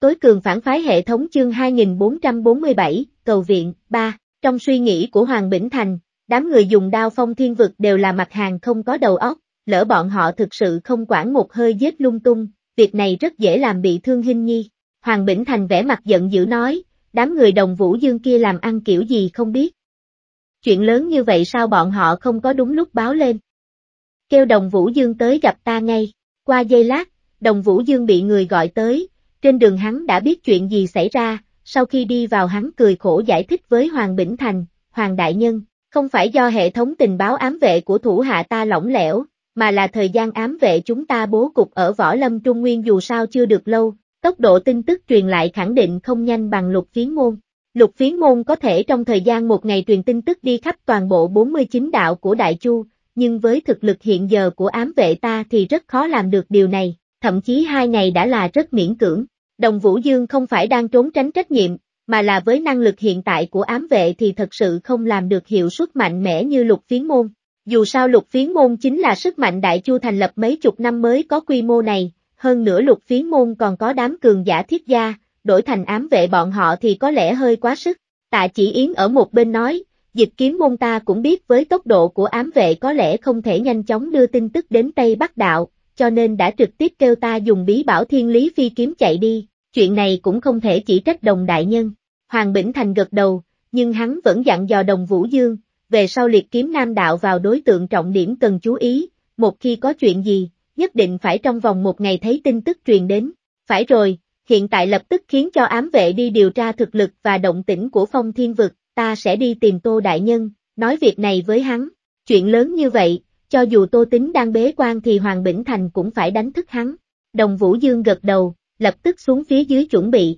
Tối cường phản phái hệ thống chương 2447, cầu viện, 3. Trong suy nghĩ của Hoàng Bỉnh Thành, đám người dùng đao phong thiên vực đều là mặt hàng không có đầu óc, lỡ bọn họ thực sự không quản một hơi giết lung tung, việc này rất dễ làm bị thương hình Nhi. Hoàng Bỉnh Thành vẻ mặt giận dữ nói, đám người đồng vũ dương kia làm ăn kiểu gì không biết. Chuyện lớn như vậy sao bọn họ không có đúng lúc báo lên. Kêu đồng vũ dương tới gặp ta ngay, qua giây lát, đồng vũ dương bị người gọi tới, trên đường hắn đã biết chuyện gì xảy ra, sau khi đi vào hắn cười khổ giải thích với Hoàng Bỉnh Thành, Hoàng Đại Nhân, không phải do hệ thống tình báo ám vệ của thủ hạ ta lỏng lẻo, mà là thời gian ám vệ chúng ta bố cục ở Võ Lâm Trung Nguyên dù sao chưa được lâu, tốc độ tin tức truyền lại khẳng định không nhanh bằng lục phiến môn. Lục phiến môn có thể trong thời gian một ngày truyền tin tức đi khắp toàn bộ 49 đạo của Đại Chu, nhưng với thực lực hiện giờ của ám vệ ta thì rất khó làm được điều này, thậm chí hai ngày đã là rất miễn cưỡng. Đồng Vũ Dương không phải đang trốn tránh trách nhiệm, mà là với năng lực hiện tại của ám vệ thì thật sự không làm được hiệu suất mạnh mẽ như lục phiến môn. Dù sao lục phiến môn chính là sức mạnh đại chu thành lập mấy chục năm mới có quy mô này, hơn nữa lục phiến môn còn có đám cường giả thiết gia, đổi thành ám vệ bọn họ thì có lẽ hơi quá sức. Tạ chỉ Yến ở một bên nói, dịch kiếm môn ta cũng biết với tốc độ của ám vệ có lẽ không thể nhanh chóng đưa tin tức đến Tây Bắc Đạo, cho nên đã trực tiếp kêu ta dùng bí bảo thiên lý phi kiếm chạy đi, chuyện này cũng không thể chỉ trách đồng đại nhân. Hoàng Bỉnh Thành gật đầu, nhưng hắn vẫn dặn dò đồng Vũ Dương, về sau liệt kiếm nam đạo vào đối tượng trọng điểm cần chú ý, một khi có chuyện gì, nhất định phải trong vòng một ngày thấy tin tức truyền đến. Phải rồi, hiện tại lập tức khiến cho ám vệ đi điều tra thực lực và động tĩnh của phong thiên vực, ta sẽ đi tìm Tô Đại Nhân, nói việc này với hắn. Chuyện lớn như vậy, cho dù Tô Tính đang bế quan thì Hoàng Bỉnh Thành cũng phải đánh thức hắn. Đồng Vũ Dương gật đầu, lập tức xuống phía dưới chuẩn bị.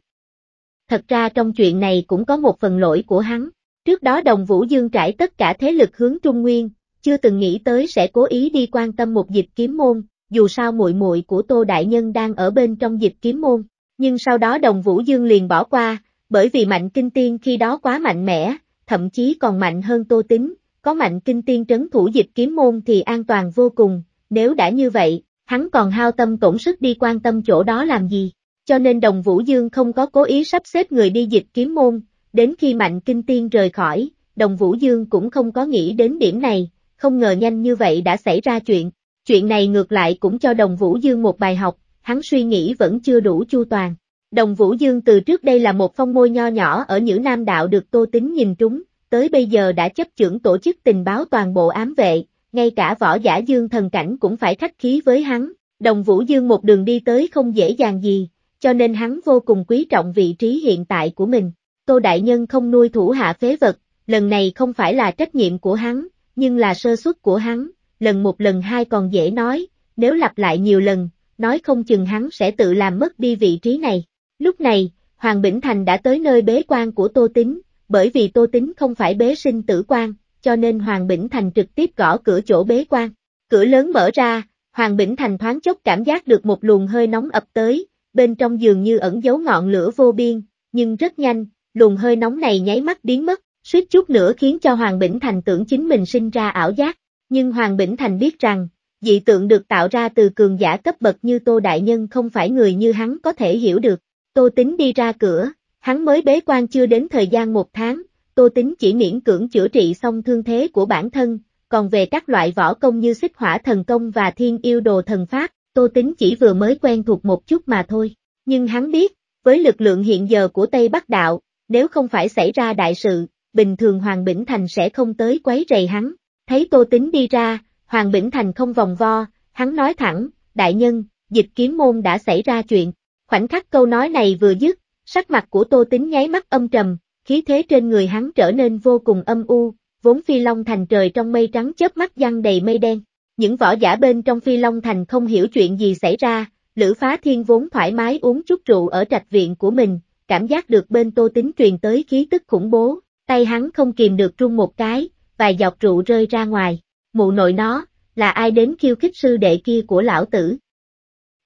Thật ra trong chuyện này cũng có một phần lỗi của hắn. Trước đó Đồng Vũ Dương trải tất cả thế lực hướng Trung Nguyên, chưa từng nghĩ tới sẽ cố ý đi quan tâm một dịch kiếm môn, dù sao muội muội của Tô Đại Nhân đang ở bên trong dịch kiếm môn. Nhưng sau đó Đồng Vũ Dương liền bỏ qua, bởi vì mạnh kinh tiên khi đó quá mạnh mẽ, thậm chí còn mạnh hơn Tô Tính, có mạnh kinh tiên trấn thủ dịch kiếm môn thì an toàn vô cùng, nếu đã như vậy, hắn còn hao tâm tổn sức đi quan tâm chỗ đó làm gì, cho nên đồng Vũ Dương không có cố ý sắp xếp người đi dịch kiếm môn, đến khi mạnh kinh tiên rời khỏi, đồng Vũ Dương cũng không có nghĩ đến điểm này, không ngờ nhanh như vậy đã xảy ra chuyện, chuyện này ngược lại cũng cho đồng Vũ Dương một bài học, hắn suy nghĩ vẫn chưa đủ chu toàn. Đồng Vũ Dương từ trước đây là một phong môi nho nhỏ ở Nhữ Nam Đạo được Tô Tính nhìn trúng, tới bây giờ đã chấp trưởng tổ chức tình báo toàn bộ ám vệ, ngay cả võ giả dương thần cảnh cũng phải khách khí với hắn, đồng vũ dương một đường đi tới không dễ dàng gì, cho nên hắn vô cùng quý trọng vị trí hiện tại của mình. Tô Đại Nhân không nuôi thủ hạ phế vật, lần này không phải là trách nhiệm của hắn, nhưng là sơ suất của hắn, lần một lần hai còn dễ nói, nếu lặp lại nhiều lần, nói không chừng hắn sẽ tự làm mất đi vị trí này. Lúc này, Hoàng Bỉnh Thành đã tới nơi bế quan của Tô Tính, bởi vì Tô Tính không phải bế sinh tử quan, cho nên Hoàng Bỉnh Thành trực tiếp gõ cửa chỗ bế quan. Cửa lớn mở ra, Hoàng Bỉnh Thành thoáng chốc cảm giác được một luồng hơi nóng ập tới, bên trong giường như ẩn giấu ngọn lửa vô biên, nhưng rất nhanh, luồng hơi nóng này nháy mắt biến mất, suýt chút nữa khiến cho Hoàng Bỉnh Thành tưởng chính mình sinh ra ảo giác, nhưng Hoàng Bỉnh Thành biết rằng, dị tượng được tạo ra từ cường giả cấp bậc như Tô Đại Nhân không phải người như hắn có thể hiểu được. Tô Tính đi ra cửa, Hắn mới bế quan chưa đến thời gian một tháng, Tô Tính chỉ miễn cưỡng chữa trị xong thương thế của bản thân, còn về các loại võ công như xích hỏa thần công và thiên yêu đồ thần pháp, Tô Tính chỉ vừa mới quen thuộc một chút mà thôi. Nhưng hắn biết, với lực lượng hiện giờ của Tây Bắc Đạo, nếu không phải xảy ra đại sự, bình thường Hoàng Bỉnh Thành sẽ không tới quấy rầy hắn. Thấy Tô Tính đi ra, Hoàng Bỉnh Thành không vòng vo, hắn nói thẳng, đại nhân, dịch kiếm môn đã xảy ra chuyện. Khoảnh khắc câu nói này vừa dứt, Sắc mặt của Tô Tính nháy mắt âm trầm, khí thế trên người hắn trở nên vô cùng âm u, vốn phi long thành trời trong mây trắng chớp mắt giăng đầy mây đen. Những võ giả bên trong phi long thành không hiểu chuyện gì xảy ra, Lữ Phá Thiên vốn thoải mái uống chút rượu ở trạch viện của mình, cảm giác được bên Tô Tính truyền tới khí tức khủng bố, tay hắn không kìm được trung một cái, vài giọt rượu rơi ra ngoài. Mụ nội nó, là ai đến khiêu khích sư đệ kia của lão tử?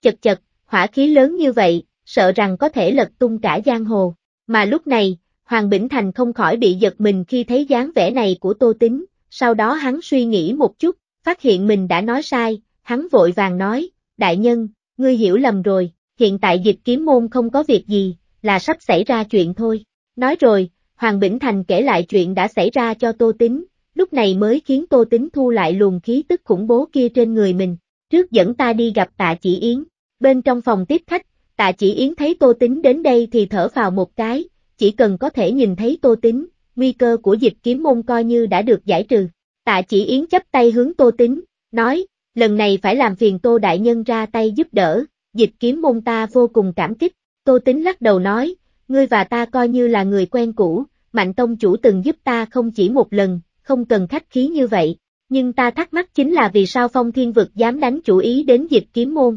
Chật chật, hỏa khí lớn như vậy, sợ rằng có thể lật tung cả giang hồ. Mà lúc này, Hoàng Bỉnh Thành không khỏi bị giật mình khi thấy dáng vẻ này của Tô Tính, sau đó hắn suy nghĩ một chút, phát hiện mình đã nói sai, hắn vội vàng nói, đại nhân, ngươi hiểu lầm rồi, hiện tại dịch kiếm môn không có việc gì, là sắp xảy ra chuyện thôi. Nói rồi, Hoàng Bỉnh Thành kể lại chuyện đã xảy ra cho Tô Tính, lúc này mới khiến Tô Tính thu lại luồng khí tức khủng bố kia trên người mình, trước dẫn ta đi gặp tạ chỉ Yến. Bên trong phòng tiếp khách, Tạ chỉ Yến thấy Tô Tính đến đây thì thở vào một cái, chỉ cần có thể nhìn thấy Tô Tính, nguy cơ của dịch kiếm môn coi như đã được giải trừ. Tạ chỉ Yến chấp tay hướng Tô Tính, nói, lần này phải làm phiền Tô Đại Nhân ra tay giúp đỡ, dịch kiếm môn ta vô cùng cảm kích. Tô Tính lắc đầu nói, ngươi và ta coi như là người quen cũ, Mạnh Tông chủ từng giúp ta không chỉ một lần, không cần khách khí như vậy, nhưng ta thắc mắc chính là vì sao Phong Thiên Vực dám đánh chủ ý đến dịch kiếm môn.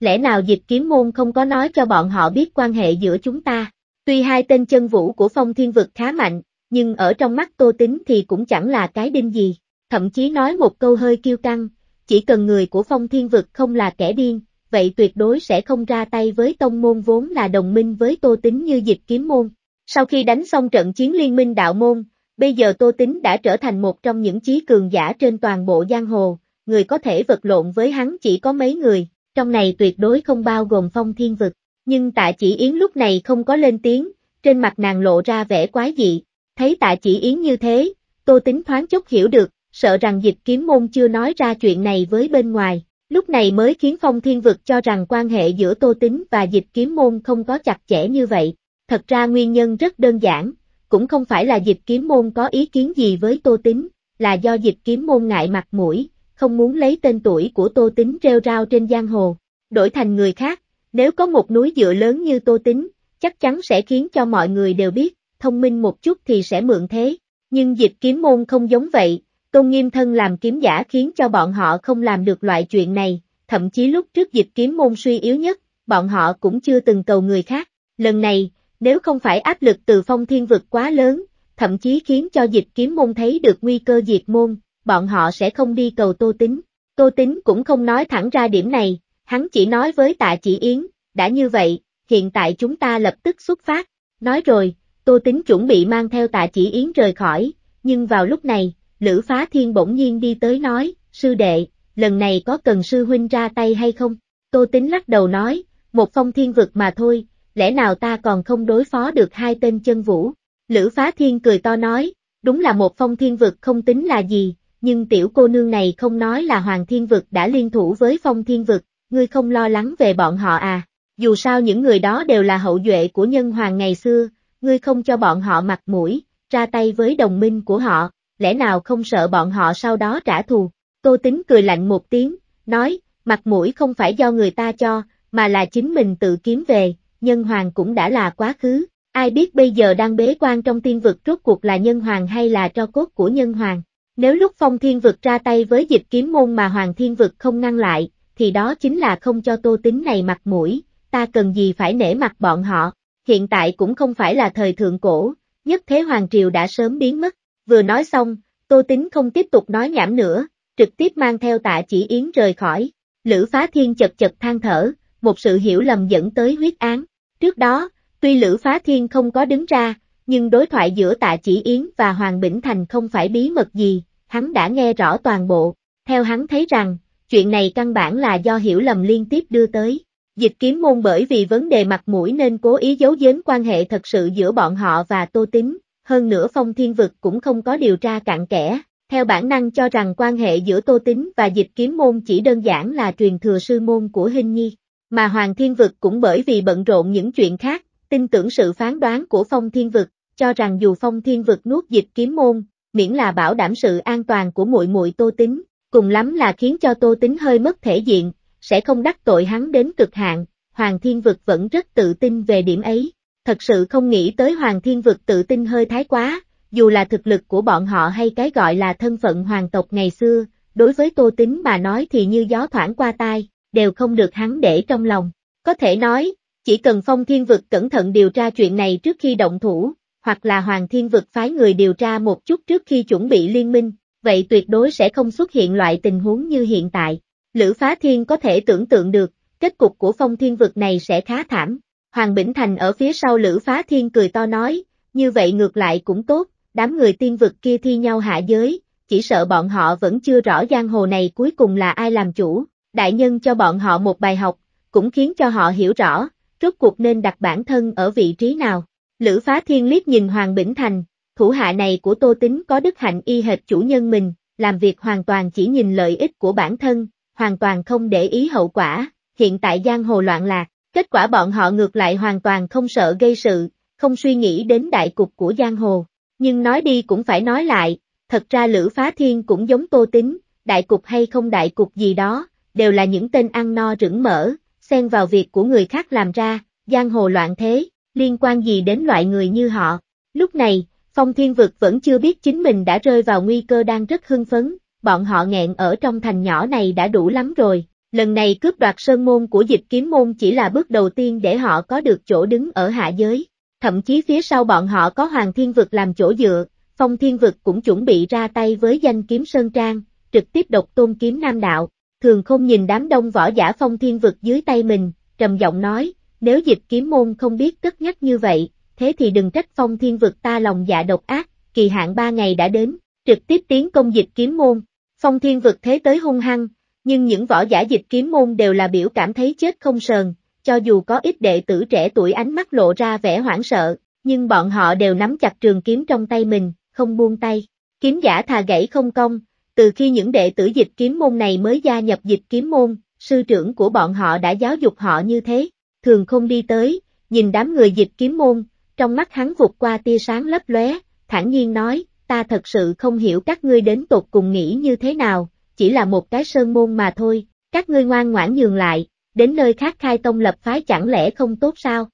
Lẽ nào diệp kiếm môn không có nói cho bọn họ biết quan hệ giữa chúng ta? Tuy hai tên chân vũ của phong thiên vực khá mạnh, nhưng ở trong mắt tô tính thì cũng chẳng là cái đinh gì. Thậm chí nói một câu hơi kiêu căng, chỉ cần người của phong thiên vực không là kẻ điên, vậy tuyệt đối sẽ không ra tay với tông môn vốn là đồng minh với tô tính như diệp kiếm môn. Sau khi đánh xong trận chiến liên minh đạo môn, bây giờ tô tính đã trở thành một trong những chí cường giả trên toàn bộ giang hồ, người có thể vật lộn với hắn chỉ có mấy người, trong này tuyệt đối không bao gồm phong thiên vực. Nhưng tạ chỉ yến lúc này không có lên tiếng, trên mặt nàng lộ ra vẻ quái dị, thấy tạ chỉ yến như thế, tô tính thoáng chốc hiểu được, sợ rằng dịch kiếm môn chưa nói ra chuyện này với bên ngoài, lúc này mới khiến phong thiên vực cho rằng quan hệ giữa tô tính và dịch kiếm môn không có chặt chẽ như vậy. Thật ra nguyên nhân rất đơn giản, cũng không phải là dịch kiếm môn có ý kiến gì với tô tính, là do dịch kiếm môn ngại mặt mũi, không muốn lấy tên tuổi của Tô Tính rêu rao trên giang hồ. Đổi thành người khác, nếu có một núi dựa lớn như Tô Tính, chắc chắn sẽ khiến cho mọi người đều biết, thông minh một chút thì sẽ mượn thế. Nhưng dịch kiếm môn không giống vậy, Tôn Nghiêm thân làm kiếm giả khiến cho bọn họ không làm được loại chuyện này, thậm chí lúc trước dịch kiếm môn suy yếu nhất, bọn họ cũng chưa từng cầu người khác. Lần này, nếu không phải áp lực từ phong thiên vực quá lớn, thậm chí khiến cho dịch kiếm môn thấy được nguy cơ diệt môn, bọn họ sẽ không đi cầu Tô Tính. Tô Tính cũng không nói thẳng ra điểm này, hắn chỉ nói với tạ chỉ Yến, đã như vậy, hiện tại chúng ta lập tức xuất phát. Nói rồi, Tô Tính chuẩn bị mang theo tạ chỉ Yến rời khỏi, nhưng vào lúc này, Lữ Phá Thiên bỗng nhiên đi tới nói, sư đệ, lần này có cần sư huynh ra tay hay không? Tô Tính lắc đầu nói, một phong thiên vực mà thôi, lẽ nào ta còn không đối phó được hai tên chân vũ? Lữ Phá Thiên cười to nói, đúng là một phong thiên vực không tính là gì, nhưng tiểu cô nương này không nói là Hoàng Thiên Vực đã liên thủ với Phong Thiên Vực, ngươi không lo lắng về bọn họ à, dù sao những người đó đều là hậu duệ của nhân hoàng ngày xưa, ngươi không cho bọn họ mặt mũi, ra tay với đồng minh của họ, lẽ nào không sợ bọn họ sau đó trả thù, Tô Tính cười lạnh một tiếng, nói, mặt mũi không phải do người ta cho, mà là chính mình tự kiếm về, nhân hoàng cũng đã là quá khứ, ai biết bây giờ đang bế quan trong tiên vực rốt cuộc là nhân hoàng hay là cho cốt của nhân hoàng. Nếu lúc phong thiên vực ra tay với dịch kiếm môn mà hoàng thiên vực không ngăn lại, thì đó chính là không cho tô tính này mặt mũi, ta cần gì phải nể mặt bọn họ, hiện tại cũng không phải là thời thượng cổ, nhất thế hoàng triều đã sớm biến mất, vừa nói xong, tô tính không tiếp tục nói nhảm nữa, trực tiếp mang theo tạ chỉ yến rời khỏi, lữ phá thiên chật chật than thở, một sự hiểu lầm dẫn tới huyết án, trước đó, tuy lữ phá thiên không có đứng ra, nhưng đối thoại giữa tạ chỉ yến và Hoàng Bỉnh Thành không phải bí mật gì, hắn đã nghe rõ toàn bộ, theo hắn thấy rằng, chuyện này căn bản là do hiểu lầm liên tiếp đưa tới. Dịch kiếm môn bởi vì vấn đề mặt mũi nên cố ý giấu giếm quan hệ thật sự giữa bọn họ và Tô Tím, hơn nữa phong thiên vực cũng không có điều tra cặn kẽ, theo bản năng cho rằng quan hệ giữa Tô Tín và dịch kiếm môn chỉ đơn giản là truyền thừa sư môn của Hinh Nhi, mà Hoàng Thiên Vực cũng bởi vì bận rộn những chuyện khác, tin tưởng sự phán đoán của Phong Thiên Vực, cho rằng dù Phong Thiên Vực nuốt dịch kiếm môn, miễn là bảo đảm sự an toàn của muội muội Tô Tính, cùng lắm là khiến cho Tô Tính hơi mất thể diện, sẽ không đắc tội hắn đến cực hạn, Hoàng Thiên Vực vẫn rất tự tin về điểm ấy, thật sự không nghĩ tới Hoàng Thiên Vực tự tin hơi thái quá, dù là thực lực của bọn họ hay cái gọi là thân phận hoàng tộc ngày xưa, đối với Tô Tính mà nói thì như gió thoảng qua tai, đều không được hắn để trong lòng, có thể nói, chỉ cần Phong Thiên Vực cẩn thận điều tra chuyện này trước khi động thủ, hoặc là Hoàng Thiên Vực phái người điều tra một chút trước khi chuẩn bị liên minh, vậy tuyệt đối sẽ không xuất hiện loại tình huống như hiện tại. Lữ Phá Thiên có thể tưởng tượng được, kết cục của phong thiên vực này sẽ khá thảm. Hoàng Bỉnh Thành ở phía sau Lữ Phá Thiên cười to nói, như vậy ngược lại cũng tốt, đám người tiên vực kia thi nhau hạ giới, chỉ sợ bọn họ vẫn chưa rõ giang hồ này cuối cùng là ai làm chủ, đại nhân cho bọn họ một bài học, cũng khiến cho họ hiểu rõ, rốt cuộc nên đặt bản thân ở vị trí nào. Lữ Phá Thiên liếc nhìn Hoàng Bỉnh Thành, thủ hạ này của Tô Tính có đức hạnh y hệt chủ nhân mình, làm việc hoàn toàn chỉ nhìn lợi ích của bản thân, hoàn toàn không để ý hậu quả, hiện tại giang hồ loạn lạc, kết quả bọn họ ngược lại hoàn toàn không sợ gây sự, không suy nghĩ đến đại cục của giang hồ. Nhưng nói đi cũng phải nói lại, thật ra Lữ Phá Thiên cũng giống Tô Tính, đại cục hay không đại cục gì đó, đều là những tên ăn no rửng mỡ, xen vào việc của người khác làm ra, giang hồ loạn thế, liên quan gì đến loại người như họ. Lúc này, phong thiên vực vẫn chưa biết chính mình đã rơi vào nguy cơ đang rất hưng phấn, bọn họ nghẹn ở trong thành nhỏ này đã đủ lắm rồi. Lần này cướp đoạt sơn môn của dịch kiếm môn chỉ là bước đầu tiên để họ có được chỗ đứng ở hạ giới. Thậm chí phía sau bọn họ có hoàng thiên vực làm chỗ dựa, phong thiên vực cũng chuẩn bị ra tay với danh kiếm sơn trang, trực tiếp độc tôn kiếm nam đạo. Thường không nhìn đám đông võ giả phong thiên vực dưới tay mình, trầm giọng nói, nếu dịch kiếm môn không biết cất nhắc như vậy, thế thì đừng trách phong thiên vực ta lòng dạ độc ác, kỳ hạn ba ngày đã đến, trực tiếp tiến công dịch kiếm môn, phong thiên vực thế tới hung hăng, nhưng những võ giả dịch kiếm môn đều là biểu cảm thấy chết không sờn, cho dù có ít đệ tử trẻ tuổi ánh mắt lộ ra vẻ hoảng sợ, nhưng bọn họ đều nắm chặt trường kiếm trong tay mình, không buông tay, kiếm giả thà gãy không công, từ khi những đệ tử dịch kiếm môn này mới gia nhập dịch kiếm môn, sư trưởng của bọn họ đã giáo dục họ như thế thường không đi tới, nhìn đám người dịch kiếm môn, trong mắt hắn vụt qua tia sáng lấp lóe, thản nhiên nói, ta thật sự không hiểu các ngươi đến tột cùng nghĩ như thế nào, chỉ là một cái sơn môn mà thôi, các ngươi ngoan ngoãn nhường lại, đến nơi khác khai tông lập phái chẳng lẽ không tốt sao?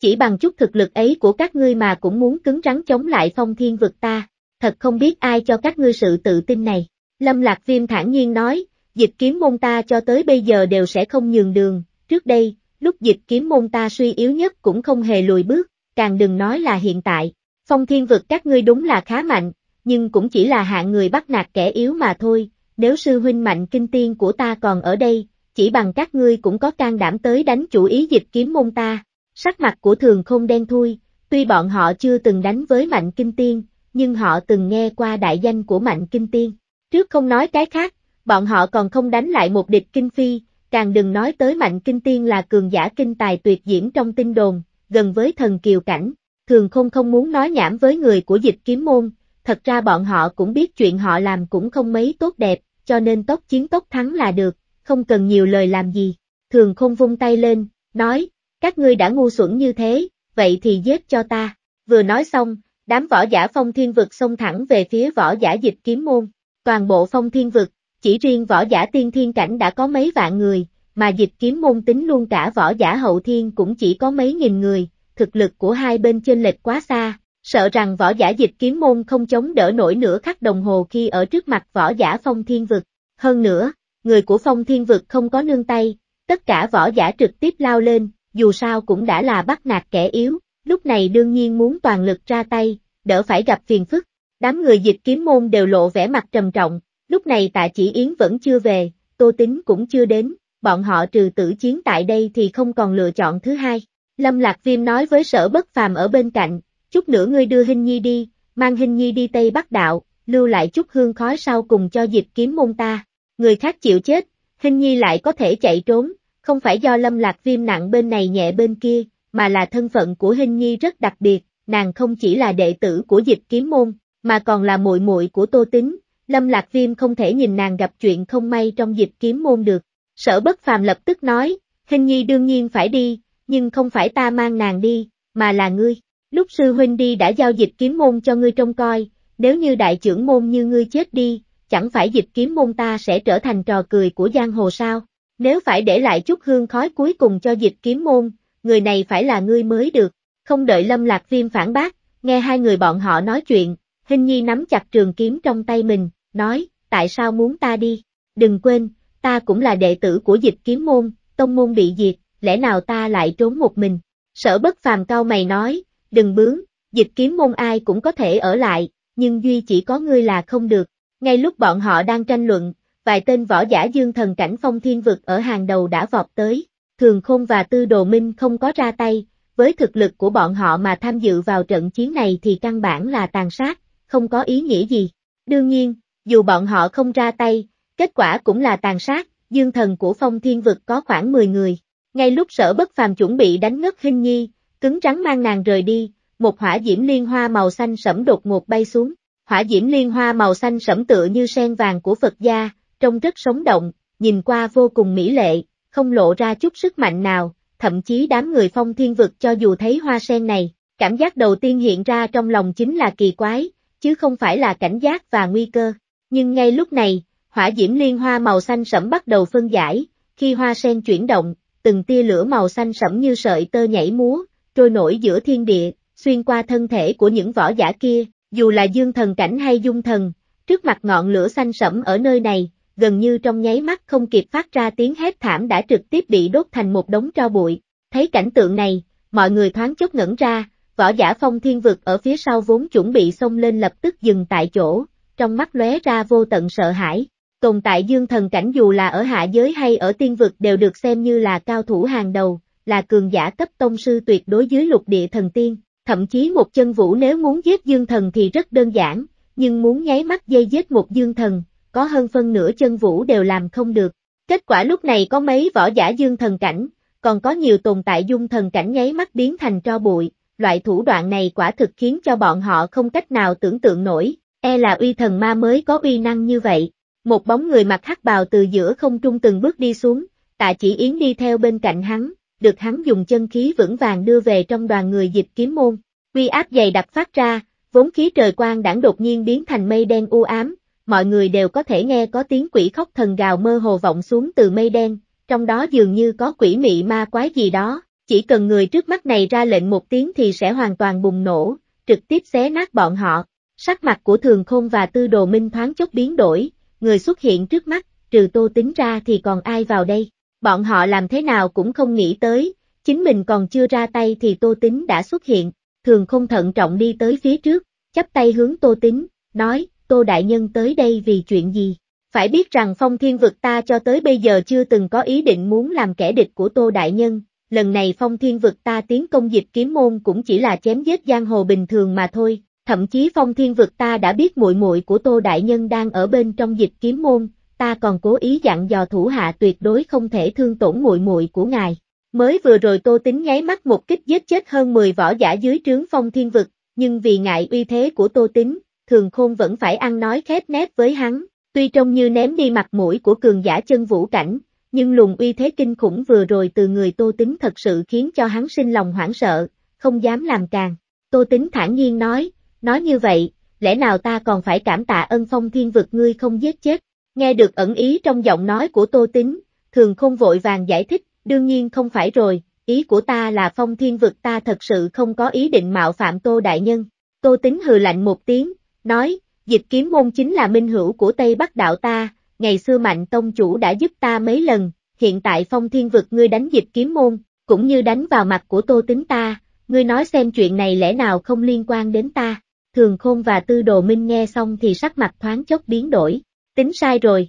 Chỉ bằng chút thực lực ấy của các ngươi mà cũng muốn cứng rắn chống lại phong thiên vực ta, thật không biết ai cho các ngươi sự tự tin này. Lâm Lạc Viêm thản nhiên nói, dịch kiếm môn ta cho tới bây giờ đều sẽ không nhường đường, trước đây, lúc dịch kiếm môn ta suy yếu nhất cũng không hề lùi bước, càng đừng nói là hiện tại, phong thiên vực các ngươi đúng là khá mạnh, nhưng cũng chỉ là hạng người bắt nạt kẻ yếu mà thôi, nếu sư huynh mạnh kinh tiên của ta còn ở đây, chỉ bằng các ngươi cũng có can đảm tới đánh chủ ý dịch kiếm môn ta, sắc mặt của thường không đen thui, tuy bọn họ chưa từng đánh với mạnh kinh tiên, nhưng họ từng nghe qua đại danh của mạnh kinh tiên, trước không nói cái khác, bọn họ còn không đánh lại một địch kinh phi, Càng đừng nói tới mạnh kinh tiên là cường giả kinh tài tuyệt diễm trong tinh đồn, gần với thần kiều cảnh, thường không không muốn nói nhảm với người của dịch kiếm môn, thật ra bọn họ cũng biết chuyện họ làm cũng không mấy tốt đẹp, cho nên tốc chiến tốc thắng là được, không cần nhiều lời làm gì, thường không vung tay lên, nói, các ngươi đã ngu xuẩn như thế, vậy thì giết cho ta, vừa nói xong, đám võ giả phong thiên vực xông thẳng về phía võ giả dịch kiếm môn, toàn bộ phong thiên vực, chỉ riêng võ giả tiên thiên cảnh đã có mấy vạn người, mà dịch kiếm môn tính luôn cả võ giả hậu thiên cũng chỉ có mấy nghìn người, thực lực của hai bên chênh lệch quá xa, sợ rằng võ giả dịch kiếm môn không chống đỡ nổi nửa khắc đồng hồ khi ở trước mặt võ giả phong thiên vực. Hơn nữa, người của phong thiên vực không có nương tay, tất cả võ giả trực tiếp lao lên, dù sao cũng đã là bắt nạt kẻ yếu, lúc này đương nhiên muốn toàn lực ra tay, đỡ phải gặp phiền phức. Đám người dịch kiếm môn đều lộ vẻ mặt trầm trọng, Lúc này tạ chỉ Yến vẫn chưa về, Tô Tính cũng chưa đến, bọn họ trừ tử chiến tại đây thì không còn lựa chọn thứ hai. Lâm Lạc Viêm nói với sở bất phàm ở bên cạnh, chút nữa ngươi đưa Hinh Nhi đi, mang Hinh Nhi đi Tây Bắc Đạo, lưu lại chút hương khói sau cùng cho dịp kiếm môn ta. Người khác chịu chết, Hinh Nhi lại có thể chạy trốn, không phải do Lâm Lạc Viêm nặng bên này nhẹ bên kia, mà là thân phận của Hinh Nhi rất đặc biệt, nàng không chỉ là đệ tử của dịp kiếm môn, mà còn là muội muội của Tô Tính, Lâm Lạc Viêm không thể nhìn nàng gặp chuyện không may trong dịp kiếm môn được. Sở bất phàm lập tức nói, hình nhi đương nhiên phải đi, nhưng không phải ta mang nàng đi, mà là ngươi. Lúc sư huynh đi đã giao dịch kiếm môn cho ngươi trông coi, nếu như đại trưởng môn như ngươi chết đi, chẳng phải dịch kiếm môn ta sẽ trở thành trò cười của giang hồ sao? Nếu phải để lại chút hương khói cuối cùng cho dịch kiếm môn, người này phải là ngươi mới được. Không đợi Lâm Lạc Viêm phản bác, nghe hai người bọn họ nói chuyện, Hình Nhi nắm chặt trường kiếm trong tay mình, nói, tại sao muốn ta đi? Đừng quên, ta cũng là đệ tử của dịch kiếm môn, tông môn bị diệt, lẽ nào ta lại trốn một mình? Sở bất phàm cao mày nói, đừng bướng, dịch kiếm môn ai cũng có thể ở lại, nhưng duy chỉ có ngươi là không được. Ngay lúc bọn họ đang tranh luận, vài tên võ giả dương thần cảnh phong thiên vực ở hàng đầu đã vọt tới. Thường Khôn và Tư Đồ Minh không có ra tay, với thực lực của bọn họ mà tham dự vào trận chiến này thì căn bản là tàn sát, không có ý nghĩa gì. Đương nhiên, dù bọn họ không ra tay, kết quả cũng là tàn sát, dương thần của phong thiên vực có khoảng 10 người. Ngay lúc sở bất phàm chuẩn bị đánh ngất hình nhi, cứng rắn mang nàng rời đi, một hỏa diễm liên hoa màu xanh sẫm đột ngột bay xuống. Hỏa diễm liên hoa màu xanh sẫm tựa như sen vàng của Phật gia, trông rất sống động, nhìn qua vô cùng mỹ lệ, không lộ ra chút sức mạnh nào, thậm chí đám người phong thiên vực cho dù thấy hoa sen này, cảm giác đầu tiên hiện ra trong lòng chính là kỳ quái, chứ không phải là cảnh giác và nguy cơ. Nhưng ngay lúc này, hỏa diễm liên hoa màu xanh sẫm bắt đầu phân giải, khi hoa sen chuyển động, từng tia lửa màu xanh sẫm như sợi tơ nhảy múa, trôi nổi giữa thiên địa, xuyên qua thân thể của những võ giả kia, dù là dương thần cảnh hay dung thần, trước mặt ngọn lửa xanh sẫm ở nơi này, gần như trong nháy mắt không kịp phát ra tiếng hét thảm đã trực tiếp bị đốt thành một đống tro bụi. Thấy cảnh tượng này, mọi người thoáng chốc ngẩn ra, võ giả phong thiên vực ở phía sau vốn chuẩn bị xông lên lập tức dừng tại chỗ, trong mắt lóe ra vô tận sợ hãi. Tồn tại dương thần cảnh dù là ở hạ giới hay ở tiên vực đều được xem như là cao thủ hàng đầu, là cường giả cấp tông sư tuyệt đối dưới lục địa thần tiên, thậm chí một chân vũ nếu muốn giết dương thần thì rất đơn giản, nhưng muốn nháy mắt dây giết một dương thần, có hơn phân nửa chân vũ đều làm không được. Kết quả lúc này có mấy võ giả dương thần cảnh, còn có nhiều tồn tại dung thần cảnh nháy mắt biến thành tro bụi, loại thủ đoạn này quả thực khiến cho bọn họ không cách nào tưởng tượng nổi, e là uy thần ma mới có uy năng như vậy. Một bóng người mặc hắc bào từ giữa không trung từng bước đi xuống, tạ chỉ yến đi theo bên cạnh hắn, được hắn dùng chân khí vững vàng đưa về trong đoàn người dịch kiếm môn. Quy áp dày đặc phát ra, vốn khí trời quang đảng đột nhiên biến thành mây đen u ám, mọi người đều có thể nghe có tiếng quỷ khóc thần gào mơ hồ vọng xuống từ mây đen, trong đó dường như có quỷ mị ma quái gì đó, chỉ cần người trước mắt này ra lệnh một tiếng thì sẽ hoàn toàn bùng nổ, trực tiếp xé nát bọn họ. Sắc mặt của Thường Khôn và Tư Đồ Minh thoáng chốc biến đổi, người xuất hiện trước mắt, trừ Tô Tính ra thì còn ai vào đây. Bọn họ làm thế nào cũng không nghĩ tới, chính mình còn chưa ra tay thì Tô Tính đã xuất hiện, Thường Khôn thận trọng đi tới phía trước, chắp tay hướng Tô Tính, nói, Tô Đại Nhân tới đây vì chuyện gì? Phải biết rằng phong thiên vực ta cho tới bây giờ chưa từng có ý định muốn làm kẻ địch của Tô Đại Nhân, lần này phong thiên vực ta tiến công dịch kiếm môn cũng chỉ là chém giết giang hồ bình thường mà thôi, thậm chí phong thiên vực ta đã biết muội muội của Tô Đại Nhân đang ở bên trong dịch kiếm môn, ta còn cố ý dặn dò thủ hạ tuyệt đối không thể thương tổn muội muội của ngài. Mới vừa rồi Tô Tính nháy mắt một kích giết chết hơn 10 võ giả dưới trướng phong thiên vực, nhưng vì ngại uy thế của Tô Tính, thường khôn vẫn phải ăn nói khép nép với hắn, tuy trông như ném đi mặt mũi của cường giả chân vũ cảnh, nhưng luồng uy thế kinh khủng vừa rồi từ người Tô Tính thật sự khiến cho hắn sinh lòng hoảng sợ, không dám làm càng. Tô Tính thản nhiên nói, nói như vậy, lẽ nào ta còn phải cảm tạ ân phong thiên vực ngươi không giết chết? Nghe được ẩn ý trong giọng nói của Tô Tính, thường không vội vàng giải thích, đương nhiên không phải rồi, ý của ta là phong thiên vực ta thật sự không có ý định mạo phạm Tô Đại Nhân. Tô Tính hừ lạnh một tiếng, nói, dịch kiếm môn chính là minh hữu của Tây Bắc Đạo ta, ngày xưa mạnh tông chủ đã giúp ta mấy lần, hiện tại phong thiên vực ngươi đánh dịch kiếm môn, cũng như đánh vào mặt của tô tính ta, ngươi nói xem chuyện này lẽ nào không liên quan đến ta. Thường Khôn và Tư Đồ Minh nghe xong thì sắc mặt thoáng chốc biến đổi, tính sai rồi.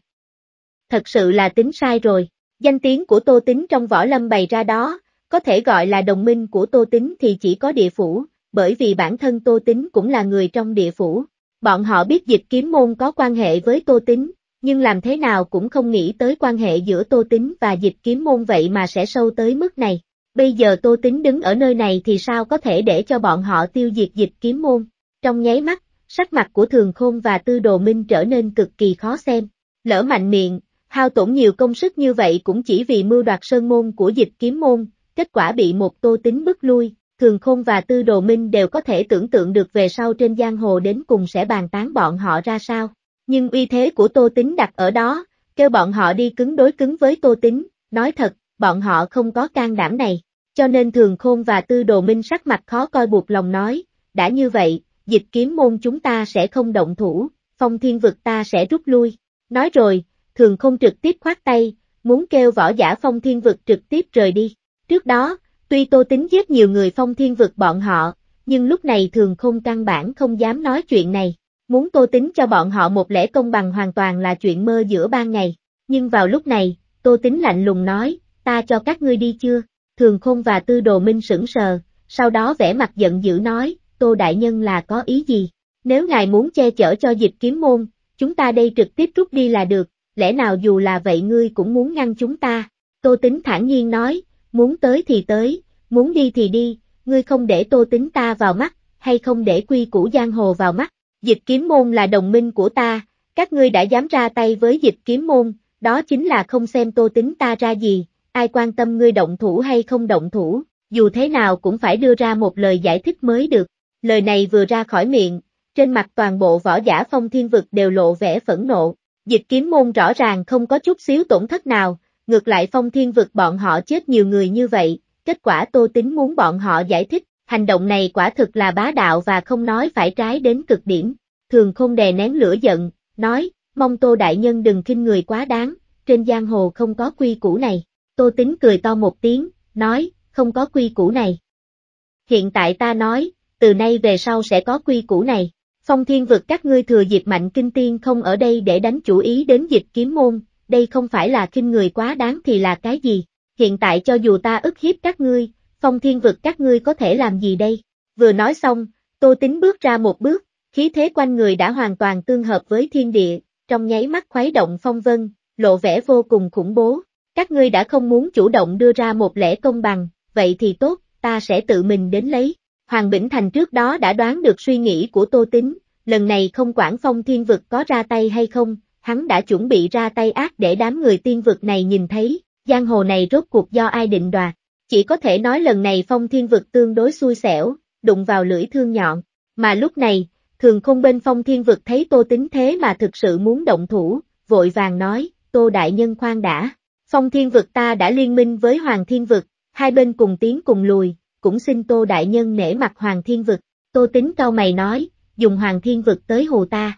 Thật sự là tính sai rồi, danh tiếng của Tô Tính trong võ lâm bày ra đó, có thể gọi là đồng minh của Tô Tính thì chỉ có địa phủ, bởi vì bản thân Tô Tính cũng là người trong địa phủ. Bọn họ biết dịch kiếm môn có quan hệ với Tô Tính, nhưng làm thế nào cũng không nghĩ tới quan hệ giữa Tô Tính và dịch kiếm môn vậy mà sẽ sâu tới mức này. Bây giờ Tô Tính đứng ở nơi này thì sao có thể để cho bọn họ tiêu diệt dịch kiếm môn. Trong nháy mắt, sắc mặt của Thường Khôn và Tư Đồ Minh trở nên cực kỳ khó xem. Lỡ mạnh miệng, hao tổn nhiều công sức như vậy cũng chỉ vì mưu đoạt sơn môn của dịch kiếm môn, kết quả bị một Tô Tính bức lui. Thường Khôn và Tư Đồ Minh đều có thể tưởng tượng được về sau trên giang hồ đến cùng sẽ bàn tán bọn họ ra sao. Nhưng uy thế của Tô Tính đặt ở đó, kêu bọn họ đi cứng đối cứng với Tô Tính, nói thật, bọn họ không có can đảm này. Cho nên Thường Khôn và Tư Đồ Minh sắc mặt khó coi buộc lòng nói, đã như vậy, dịch kiếm môn chúng ta sẽ không động thủ, phong thiên vực ta sẽ rút lui. Nói rồi, Thường Khôn trực tiếp khoát tay, muốn kêu võ giả phong thiên vực trực tiếp rời đi. Trước đó, tuy Tô Tính giết nhiều người phong thiên vực bọn họ, nhưng lúc này Thường Khôn căn bản không dám nói chuyện này. Muốn Tô Tính cho bọn họ một lễ công bằng hoàn toàn là chuyện mơ giữa ban ngày. Nhưng vào lúc này, Tô Tính lạnh lùng nói, ta cho các ngươi đi chưa? Thường Khôn và Tư Đồ Minh sững sờ, sau đó vẻ mặt giận dữ nói, Tô Đại Nhân là có ý gì? Nếu ngài muốn che chở cho dịch kiếm môn, chúng ta đây trực tiếp rút đi là được, lẽ nào dù là vậy ngươi cũng muốn ngăn chúng ta? Tô Tính thản nhiên nói, muốn tới thì tới, muốn đi thì đi, ngươi không để Tô Tính ta vào mắt, hay không để quy củ giang hồ vào mắt, Dịch kiếm môn là đồng minh của ta, các ngươi đã dám ra tay với dịch kiếm môn, đó chính là không xem tô tính ta ra gì, ai quan tâm ngươi động thủ hay không động thủ, dù thế nào cũng phải đưa ra một lời giải thích mới được. Lời này vừa ra khỏi miệng, trên mặt toàn bộ võ giả phong thiên vực đều lộ vẻ phẫn nộ, dịch kiếm môn rõ ràng không có chút xíu tổn thất nào, ngược lại phong thiên vực bọn họ chết nhiều người như vậy, kết quả tô tính muốn bọn họ giải thích, Hành động này quả thực là bá đạo và không nói phải trái đến cực điểm, thường không đè nén lửa giận, nói, mong Tô Đại Nhân đừng kinh người quá đáng, trên giang hồ không có quy củ này. Tô Tính cười to một tiếng, nói, không có quy củ này. Hiện tại ta nói, từ nay về sau sẽ có quy củ này. Phong thiên vực các ngươi thừa dịp mạnh kinh tiên không ở đây để đánh chủ ý đến dịch kiếm môn, đây không phải là kinh người quá đáng thì là cái gì. Hiện tại cho dù ta ức hiếp các ngươi, phong thiên vực các ngươi có thể làm gì đây? Vừa nói xong, tô tính bước ra một bước, khí thế quanh người đã hoàn toàn tương hợp với thiên địa, trong nháy mắt khuấy động phong vân, lộ vẻ vô cùng khủng bố. Các ngươi đã không muốn chủ động đưa ra một lễ công bằng, vậy thì tốt, ta sẽ tự mình đến lấy. Hoàng Bỉnh Thành trước đó đã đoán được suy nghĩ của Tô Tính, lần này không quản phong thiên vực có ra tay hay không, hắn đã chuẩn bị ra tay ác để đám người tiên vực này nhìn thấy, giang hồ này rốt cuộc do ai định đoạt. Chỉ có thể nói lần này phong thiên vực tương đối xui xẻo, đụng vào lưỡi thương nhọn, mà lúc này, thường không bên phong thiên vực thấy tô tính thế mà thực sự muốn động thủ, vội vàng nói, tô đại nhân khoan đã, phong thiên vực ta đã liên minh với hoàng thiên vực, hai bên cùng tiến cùng lùi, cũng xin tô đại nhân nể mặt hoàng thiên vực, tô tính cao mày nói, dùng hoàng thiên vực tới hồ ta.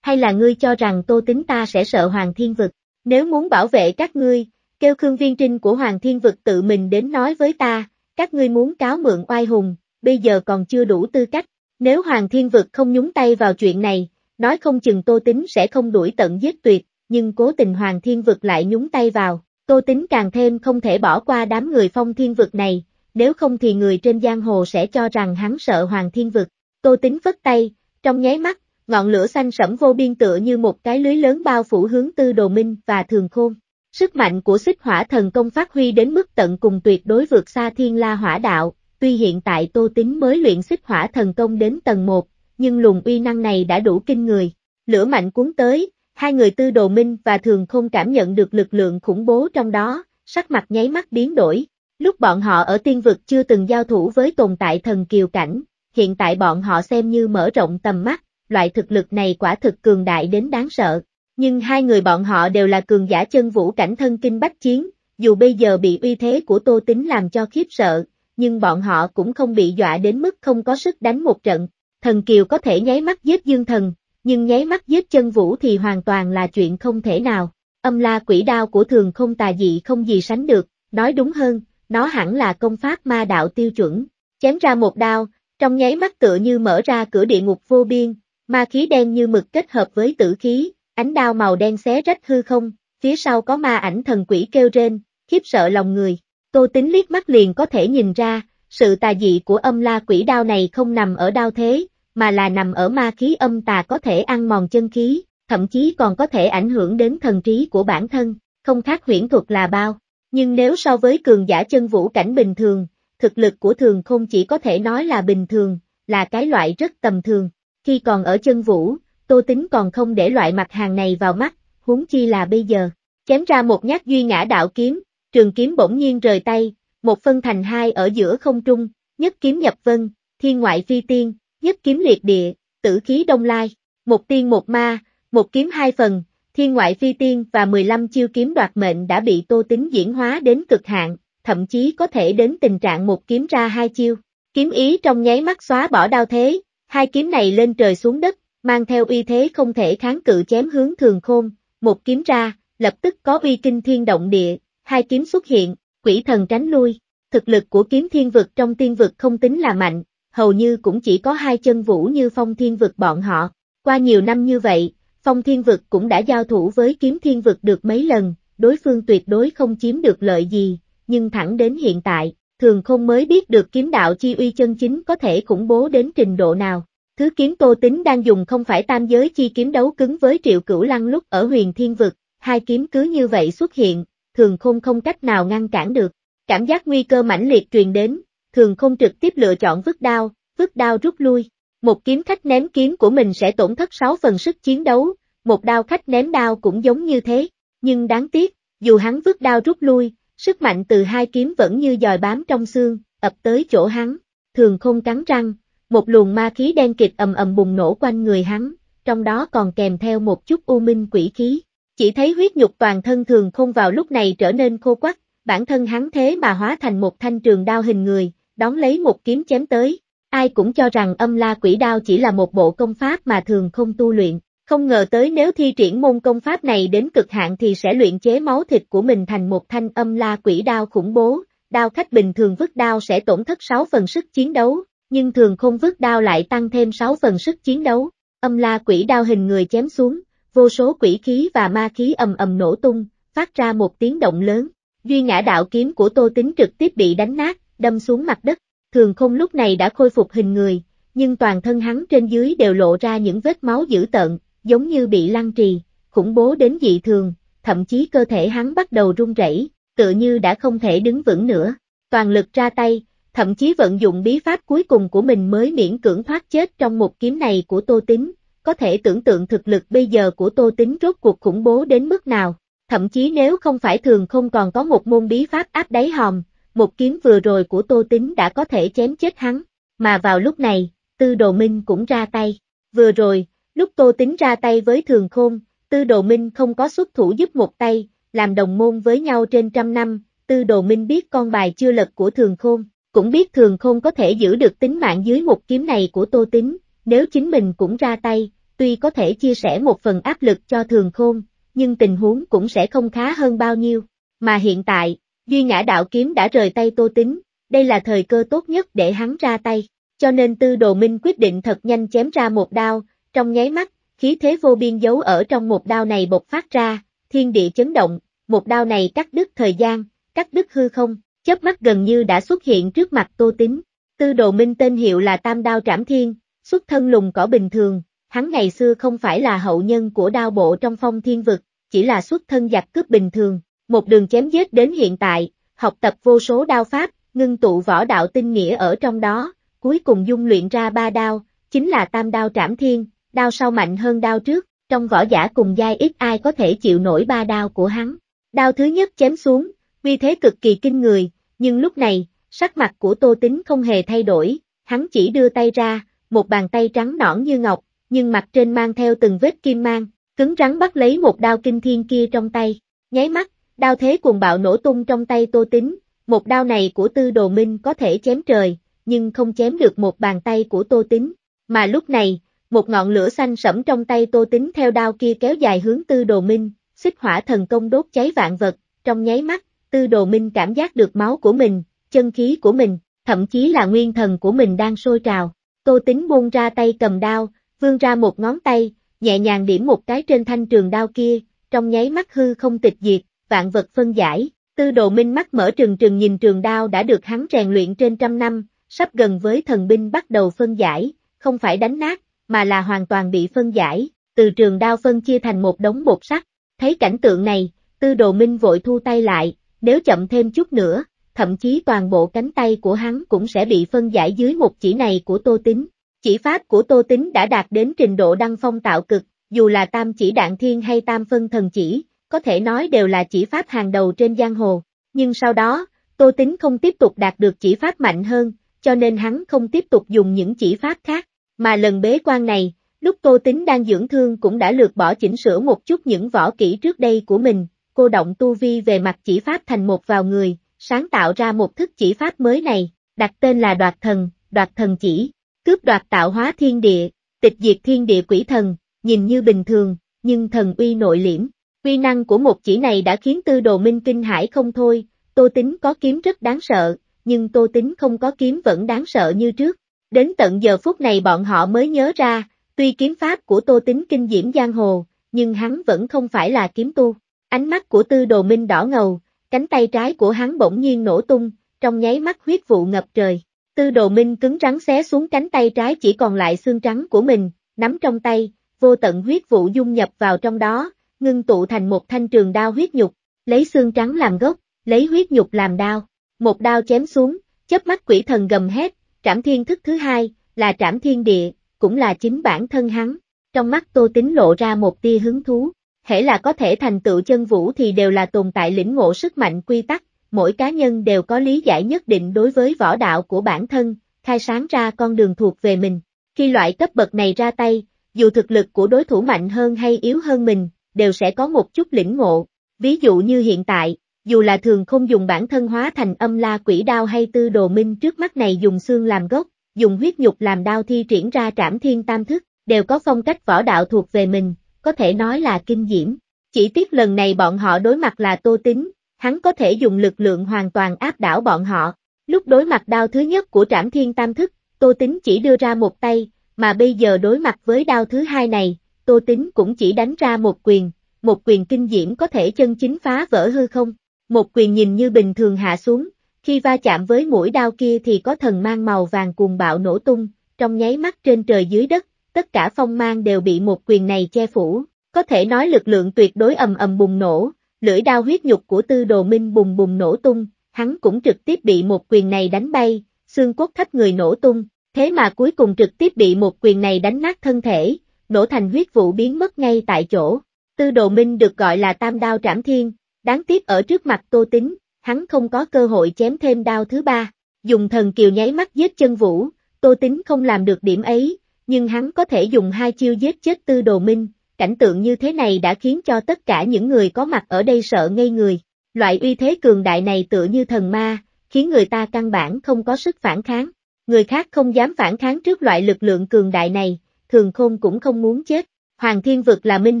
Hay là ngươi cho rằng tô tính ta sẽ sợ hoàng thiên vực, nếu muốn bảo vệ các ngươi, kêu Khương Viên Trinh của Hoàng Thiên Vực tự mình đến nói với ta, các ngươi muốn cáo mượn oai hùng, bây giờ còn chưa đủ tư cách, nếu Hoàng Thiên Vực không nhúng tay vào chuyện này, nói không chừng Tô Tính sẽ không đuổi tận giết tuyệt, nhưng cố tình Hoàng Thiên Vực lại nhúng tay vào, Tô Tính càng thêm không thể bỏ qua đám người phong thiên vực này, nếu không thì người trên giang hồ sẽ cho rằng hắn sợ Hoàng Thiên Vực, Tô Tính vất tay, trong nháy mắt, ngọn lửa xanh sẫm vô biên tựa như một cái lưới lớn bao phủ hướng tư đồ minh và thường khôn. Sức mạnh của xích hỏa thần công phát huy đến mức tận cùng tuyệt đối vượt xa thiên la hỏa đạo, tuy hiện tại Tô tính mới luyện xích hỏa thần công đến tầng 1, nhưng luồng uy năng này đã đủ kinh người. Lửa mạnh cuốn tới, hai người tư đồ minh và thường không cảm nhận được lực lượng khủng bố trong đó, sắc mặt nháy mắt biến đổi. Lúc bọn họ ở tiên vực chưa từng giao thủ với tồn tại thần kiều cảnh, hiện tại bọn họ xem như mở rộng tầm mắt, loại thực lực này quả thực cường đại đến đáng sợ nhưng hai người bọn họ đều là cường giả chân vũ cảnh thân kinh bách chiến, dù bây giờ bị uy thế của Tô Tính làm cho khiếp sợ, nhưng bọn họ cũng không bị dọa đến mức không có sức đánh một trận. Thần Kiều có thể nháy mắt giết Dương Thần, nhưng nháy mắt giết chân vũ thì hoàn toàn là chuyện không thể nào. Âm la quỷ đao của thường không tà dị không gì sánh được, nói đúng hơn, nó hẳn là công pháp ma đạo tiêu chuẩn. Chém ra một đao, trong nháy mắt tựa như mở ra cửa địa ngục vô biên, ma khí đen như mực kết hợp với tử khí, ánh đao màu đen xé rách hư không, phía sau có ma ảnh thần quỷ kêu rên, khiếp sợ lòng người. Tô Tính liếc mắt liền có thể nhìn ra, sự tà dị của âm la quỷ đao này không nằm ở đao thế, mà là nằm ở ma khí âm tà có thể ăn mòn chân khí, thậm chí còn có thể ảnh hưởng đến thần trí của bản thân, không khác huyễn thuật là bao. Nhưng nếu so với cường giả chân vũ cảnh bình thường, thực lực của thường không chỉ có thể nói là bình thường, là cái loại rất tầm thường. Khi còn ở chân vũ, Tô Tính còn không để loại mặt hàng này vào mắt, huống chi là bây giờ. Chém ra một nhát duy ngã đạo kiếm, trường kiếm bỗng nhiên rời tay, một phân thành hai ở giữa không trung, nhất kiếm nhập vân, thiên ngoại phi tiên, nhất kiếm liệt địa, tử khí đông lai, một tiên một ma, một kiếm hai phần, thiên ngoại phi tiên và 15 chiêu kiếm đoạt mệnh đã bị tô tính diễn hóa đến cực hạn, thậm chí có thể đến tình trạng một kiếm ra hai chiêu. Kiếm ý trong nháy mắt xóa bỏ đau thế, hai kiếm này lên trời xuống đất, mang theo uy thế không thể kháng cự chém hướng thường khôn, một kiếm ra, lập tức có uy kinh thiên động địa, hai kiếm xuất hiện, quỷ thần tránh lui, thực lực của kiếm thiên vực trong tiên vực không tính là mạnh, hầu như cũng chỉ có hai chân vũ như phong thiên vực bọn họ, qua nhiều năm như vậy, phong thiên vực cũng đã giao thủ với kiếm thiên vực được mấy lần, đối phương tuyệt đối không chiếm được lợi gì, nhưng thẳng đến hiện tại, thường không mới biết được kiếm đạo chi uy chân chính có thể khủng bố đến trình độ nào. Thứ kiếm Tô Tính đang dùng không phải tam giới chi kiếm đấu cứng với Triệu Cửu Lăng lúc ở huyền thiên vực, hai kiếm cứ như vậy xuất hiện, thường không không cách nào ngăn cản được. Cảm giác nguy cơ mãnh liệt truyền đến, thường không trực tiếp lựa chọn vứt đao, vứt đao rút lui. Một kiếm khách ném kiếm của mình sẽ tổn thất 6 phần sức chiến đấu, một đao khách ném đao cũng giống như thế, nhưng đáng tiếc, dù hắn vứt đao rút lui, sức mạnh từ hai kiếm vẫn như dòi bám trong xương, ập tới chỗ hắn, thường không cắn răng, một luồng ma khí đen kịch ầm ầm bùng nổ quanh người hắn, trong đó còn kèm theo một chút u minh quỷ khí. Chỉ thấy huyết nhục toàn thân thường không vào lúc này trở nên khô quắc, bản thân hắn thế mà hóa thành một thanh trường đao hình người, đón lấy một kiếm chém tới. Ai cũng cho rằng âm la quỷ đao chỉ là một bộ công pháp mà thường không tu luyện, không ngờ tới nếu thi triển môn công pháp này đến cực hạn thì sẽ luyện chế máu thịt của mình thành một thanh âm la quỷ đao khủng bố, đao khách bình thường vứt đao sẽ tổn thất 6 phần sức chiến đấu, nhưng thường không vứt đao lại tăng thêm 6 phần sức chiến đấu, âm la quỷ đao hình người chém xuống, vô số quỷ khí và ma khí ầm ầm nổ tung, phát ra một tiếng động lớn, duy ngã đạo kiếm của tô tính trực tiếp bị đánh nát, đâm xuống mặt đất, thường không lúc này đã khôi phục hình người, nhưng toàn thân hắn trên dưới đều lộ ra những vết máu dữ tợn, giống như bị lăn trì, khủng bố đến dị thường, thậm chí cơ thể hắn bắt đầu run rẩy, tựa như đã không thể đứng vững nữa. Toàn lực ra tay, thậm chí vận dụng bí pháp cuối cùng của mình mới miễn cưỡng thoát chết trong một kiếm này của Tô tính có thể tưởng tượng thực lực bây giờ của Tô tính rốt cuộc khủng bố đến mức nào, thậm chí nếu không phải thường không còn có một môn bí pháp áp đáy hòm, một kiếm vừa rồi của Tô tính đã có thể chém chết hắn, mà vào lúc này, Tư Đồ Minh cũng ra tay, vừa rồi, lúc Tô tính ra tay với thường khôn, Tư Đồ Minh không có xuất thủ giúp một tay, làm đồng môn với nhau trên trăm năm, Tư Đồ Minh biết con bài chưa lật của thường khôn, cũng biết thường không có thể giữ được tính mạng dưới một kiếm này của Tô Tính, nếu chính mình cũng ra tay, tuy có thể chia sẻ một phần áp lực cho thường khôn, nhưng tình huống cũng sẽ không khá hơn bao nhiêu. Mà hiện tại, Duy Ngã Đạo Kiếm đã rời tay Tô Tính, đây là thời cơ tốt nhất để hắn ra tay, cho nên Tư Đồ Minh quyết định thật nhanh chém ra một đao, trong nháy mắt, khí thế vô biên giấu ở trong một đao này bộc phát ra, thiên địa chấn động, một đao này cắt đứt thời gian, cắt đứt hư không, chớp mắt gần như đã xuất hiện trước mặt Tô tính Tư đồ minh tên hiệu là Tam Đao Trảm Thiên, xuất thân lùng cỏ bình thường, hắn ngày xưa không phải là hậu nhân của đao bộ trong phong thiên vực, chỉ là xuất thân giặc cướp bình thường, một đường chém giết đến hiện tại, học tập vô số đao pháp, ngưng tụ võ đạo tinh nghĩa ở trong đó, cuối cùng dung luyện ra ba đao, chính là tam đao trảm thiên, đao sau mạnh hơn đao trước, trong võ giả cùng giai ít ai có thể chịu nổi ba đao của hắn. Đao thứ nhất chém xuống, uy thế cực kỳ kinh người, nhưng lúc này, sắc mặt của Tô tính không hề thay đổi, hắn chỉ đưa tay ra, một bàn tay trắng nõn như ngọc, nhưng mặt trên mang theo từng vết kim mang, cứng rắn bắt lấy một đao kinh thiên kia trong tay, nháy mắt, đao thế cuồng bạo nổ tung trong tay Tô tính một đao này của Tư Đồ Minh có thể chém trời, nhưng không chém được một bàn tay của Tô tính mà lúc này, một ngọn lửa xanh sẫm trong tay Tô tính theo đao kia kéo dài hướng Tư Đồ Minh, xích hỏa thần công đốt cháy vạn vật, trong nháy mắt, Tư đồ minh cảm giác được máu của mình, chân khí của mình, thậm chí là nguyên thần của mình đang sôi trào. Tô tính buông ra tay cầm đao, vươn ra một ngón tay, nhẹ nhàng điểm một cái trên thanh trường đao kia, trong nháy mắt hư không tịch diệt, vạn vật phân giải. Tư đồ minh mắt mở trừng trừng nhìn trường đao đã được hắn rèn luyện trên trăm năm, sắp gần với thần binh bắt đầu phân giải, không phải đánh nát, mà là hoàn toàn bị phân giải, từ trường đao phân chia thành một đống bột sắt. Thấy cảnh tượng này, tư đồ minh vội thu tay lại, nếu chậm thêm chút nữa, thậm chí toàn bộ cánh tay của hắn cũng sẽ bị phân giải dưới một chỉ này của Tô Tính. Chỉ pháp của Tô Tính đã đạt đến trình độ đăng phong tạo cực, dù là tam chỉ đạn thiên hay tam phân thần chỉ, có thể nói đều là chỉ pháp hàng đầu trên giang hồ. Nhưng sau đó, Tô Tính không tiếp tục đạt được chỉ pháp mạnh hơn, cho nên hắn không tiếp tục dùng những chỉ pháp khác. Mà lần bế quan này, lúc Tô Tính đang dưỡng thương cũng đã lược bỏ chỉnh sửa một chút những võ kỹ trước đây của mình, cô động tu vi về mặt chỉ pháp thành một vào người, sáng tạo ra một thức chỉ pháp mới này, đặt tên là đoạt thần, đoạt thần chỉ, cướp đoạt tạo hóa thiên địa, tịch diệt thiên địa quỷ thần, nhìn như bình thường, nhưng thần uy nội liễm. Uy năng của một chỉ này đã khiến tư đồ minh kinh hải không thôi, tô tính có kiếm rất đáng sợ, nhưng tô tính không có kiếm vẫn đáng sợ như trước. Đến tận giờ phút này bọn họ mới nhớ ra, tuy kiếm pháp của tô tính kinh diễm giang hồ, nhưng hắn vẫn không phải là kiếm tu. Ánh mắt của tư đồ minh đỏ ngầu, cánh tay trái của hắn bỗng nhiên nổ tung, trong nháy mắt huyết vụ ngập trời. Tư đồ minh cứng rắn xé xuống cánh tay trái chỉ còn lại xương trắng của mình, nắm trong tay, vô tận huyết vụ dung nhập vào trong đó, ngưng tụ thành một thanh trường đao huyết nhục, lấy xương trắng làm gốc, lấy huyết nhục làm đao. Một đao chém xuống, chớp mắt quỷ thần gầm hét, trảm thiên thức thứ hai, là trảm thiên địa, cũng là chính bản thân hắn. Trong mắt tô tính lộ ra một tia hứng thú thể là có thể thành tựu chân vũ thì đều là tồn tại lĩnh ngộ sức mạnh quy tắc, mỗi cá nhân đều có lý giải nhất định đối với võ đạo của bản thân, khai sáng ra con đường thuộc về mình. Khi loại cấp bậc này ra tay, dù thực lực của đối thủ mạnh hơn hay yếu hơn mình, đều sẽ có một chút lĩnh ngộ. Ví dụ như hiện tại, dù là thường không dùng bản thân hóa thành âm la quỷ đao hay tư đồ minh trước mắt này dùng xương làm gốc, dùng huyết nhục làm đao thi triển ra trảm thiên tam thức, đều có phong cách võ đạo thuộc về mình, có thể nói là kinh diễm. Chỉ tiếc lần này bọn họ đối mặt là Tô Tính, hắn có thể dùng lực lượng hoàn toàn áp đảo bọn họ. Lúc đối mặt đao thứ nhất của Trảm Thiên Tam Thức, Tô Tính chỉ đưa ra một tay, mà bây giờ đối mặt với đao thứ hai này, Tô Tính cũng chỉ đánh ra một quyền, một quyền kinh diễm có thể chân chính phá vỡ hư không. Một quyền nhìn như bình thường hạ xuống, khi va chạm với mũi đao kia thì có thần mang màu vàng cuồng bạo nổ tung, trong nháy mắt trên trời dưới đất, tất cả phong mang đều bị một quyền này che phủ, có thể nói lực lượng tuyệt đối ầm ầm bùng nổ, lưỡi đao huyết nhục của tư đồ minh bùng bùng nổ tung, hắn cũng trực tiếp bị một quyền này đánh bay, xương cốt thách người nổ tung, thế mà cuối cùng trực tiếp bị một quyền này đánh nát thân thể, nổ thành huyết vụ biến mất ngay tại chỗ. Tư đồ minh được gọi là tam đao trảm thiên, đáng tiếc ở trước mặt tô tính, hắn không có cơ hội chém thêm đao thứ ba, dùng thần kiều nháy mắt giết chân vũ, tô tính không làm được điểm ấy, nhưng hắn có thể dùng hai chiêu giết chết tư đồ minh, cảnh tượng như thế này đã khiến cho tất cả những người có mặt ở đây sợ ngây người. Loại uy thế cường đại này tựa như thần ma, khiến người ta căn bản không có sức phản kháng. Người khác không dám phản kháng trước loại lực lượng cường đại này, thường khôn cũng không muốn chết. Hoàng Thiên Vực là minh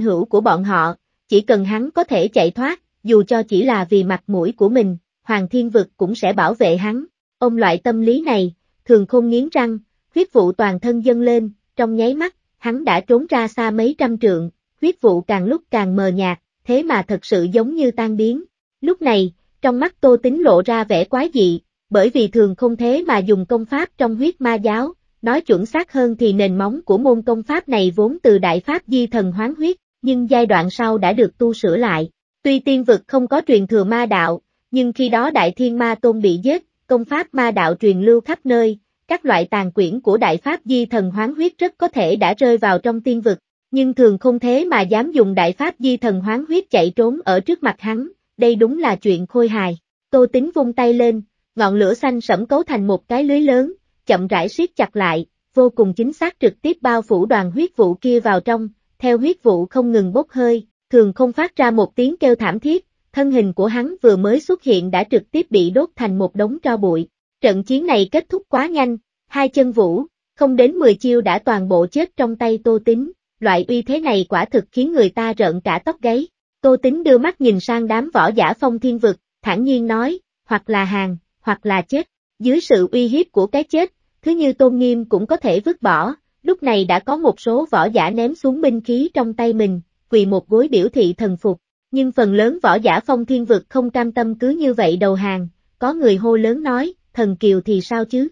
hữu của bọn họ, chỉ cần hắn có thể chạy thoát, dù cho chỉ là vì mặt mũi của mình, Hoàng Thiên Vực cũng sẽ bảo vệ hắn. Ông loại tâm lý này, thường khôn nghiến răng, huyết vụ toàn thân dâng lên, trong nháy mắt, hắn đã trốn ra xa mấy trăm trượng, huyết vụ càng lúc càng mờ nhạt, thế mà thật sự giống như tan biến. Lúc này, trong mắt Tô tính lộ ra vẻ quái dị, bởi vì thường không thế mà dùng công pháp trong huyết ma giáo, nói chuẩn xác hơn thì nền móng của môn công pháp này vốn từ Đại Pháp Di Thần Hoán Huyết, nhưng giai đoạn sau đã được tu sửa lại. Tuy tiên vực không có truyền thừa ma đạo, nhưng khi đó Đại Thiên Ma Tôn bị giết, công pháp ma đạo truyền lưu khắp nơi, các loại tàn quyển của Đại Pháp Di Thần Hoán Huyết rất có thể đã rơi vào trong tiên vực, nhưng thường không thế mà dám dùng Đại Pháp Di Thần Hoán Huyết chạy trốn ở trước mặt hắn, đây đúng là chuyện khôi hài. Tô Tính vung tay lên, ngọn lửa xanh sẫm cấu thành một cái lưới lớn, chậm rãi siết chặt lại, vô cùng chính xác trực tiếp bao phủ đoàn huyết vụ kia vào trong, theo huyết vụ không ngừng bốc hơi, thường không phát ra một tiếng kêu thảm thiết, thân hình của hắn vừa mới xuất hiện đã trực tiếp bị đốt thành một đống tro bụi, Trận chiến này kết thúc quá nhanh, hai chân vũ, không đến 10 chiêu đã toàn bộ chết trong tay Tô tính, loại uy thế này quả thực khiến người ta rợn cả tóc gáy. Tô tính đưa mắt nhìn sang đám võ giả phong thiên vực, thản nhiên nói, hoặc là hàng, hoặc là chết. Dưới sự uy hiếp của cái chết, thứ như Tôn Nghiêm cũng có thể vứt bỏ, lúc này đã có một số võ giả ném xuống binh khí trong tay mình, quỳ một gối biểu thị thần phục. Nhưng phần lớn võ giả phong thiên vực không cam tâm cứ như vậy đầu hàng, có người hô lớn nói, thần kiều thì sao chứ?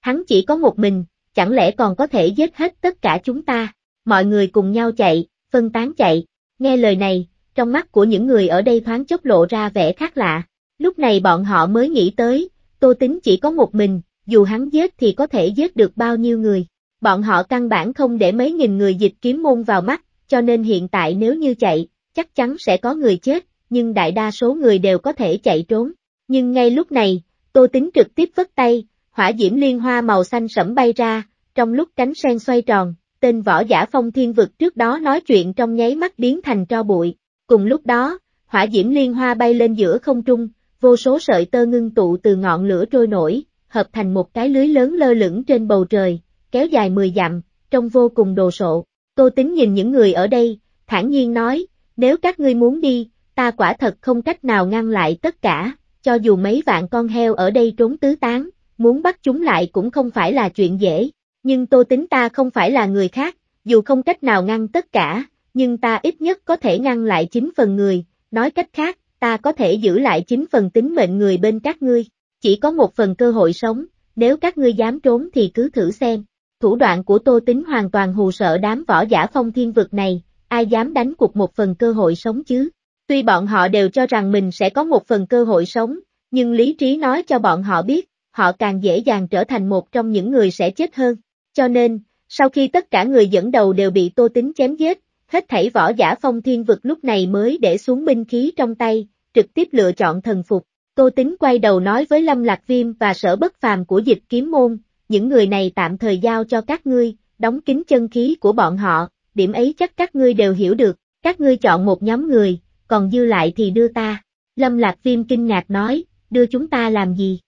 Hắn chỉ có một mình, chẳng lẽ còn có thể giết hết tất cả chúng ta? Mọi người cùng nhau chạy, phân tán chạy. Nghe lời này, trong mắt của những người ở đây thoáng chốc lộ ra vẻ khác lạ. Lúc này bọn họ mới nghĩ tới, Tô Tính chỉ có một mình, dù hắn giết thì có thể giết được bao nhiêu người. Bọn họ căn bản không để mấy nghìn người dịch kiếm môn vào mắt, cho nên hiện tại nếu như chạy, chắc chắn sẽ có người chết, nhưng đại đa số người đều có thể chạy trốn. Nhưng ngay lúc này, Tô Tính trực tiếp vất tay, hỏa diễm liên hoa màu xanh sẫm bay ra, trong lúc cánh sen xoay tròn, tên võ giả phong thiên vực trước đó nói chuyện trong nháy mắt biến thành tro bụi. Cùng lúc đó, hỏa diễm liên hoa bay lên giữa không trung, vô số sợi tơ ngưng tụ từ ngọn lửa trôi nổi, hợp thành một cái lưới lớn lơ lửng trên bầu trời, kéo dài 10 dặm, trông vô cùng đồ sộ. Tô Tính nhìn những người ở đây, thản nhiên nói, nếu các ngươi muốn đi, ta quả thật không cách nào ngăn lại tất cả cho dù mấy vạn con heo ở đây trốn tứ tán, muốn bắt chúng lại cũng không phải là chuyện dễ, nhưng tô tính ta không phải là người khác, dù không cách nào ngăn tất cả, nhưng ta ít nhất có thể ngăn lại chính phần người, nói cách khác, ta có thể giữ lại chính phần tính mệnh người bên các ngươi, chỉ có một phần cơ hội sống, nếu các ngươi dám trốn thì cứ thử xem. Thủ đoạn của Tô Tính hoàn toàn hù sợ đám võ giả phong thiên vực này, ai dám đánh cuộc một phần cơ hội sống chứ? Tuy bọn họ đều cho rằng mình sẽ có một phần cơ hội sống, nhưng lý trí nói cho bọn họ biết, họ càng dễ dàng trở thành một trong những người sẽ chết hơn. Cho nên, sau khi tất cả người dẫn đầu đều bị Tô Tính chém giết, hết thảy võ giả phong thiên vực lúc này mới để xuống binh khí trong tay, trực tiếp lựa chọn thần phục. Tô Tính quay đầu nói với Lâm Lạc Viêm và sở bất phàm của dịch kiếm môn, những người này tạm thời giao cho các ngươi, đóng kín chân khí của bọn họ, điểm ấy chắc các ngươi đều hiểu được, các ngươi chọn một nhóm người, còn dư lại thì đưa ta. Lâm Lạc Viêm kinh ngạc nói, đưa chúng ta làm gì?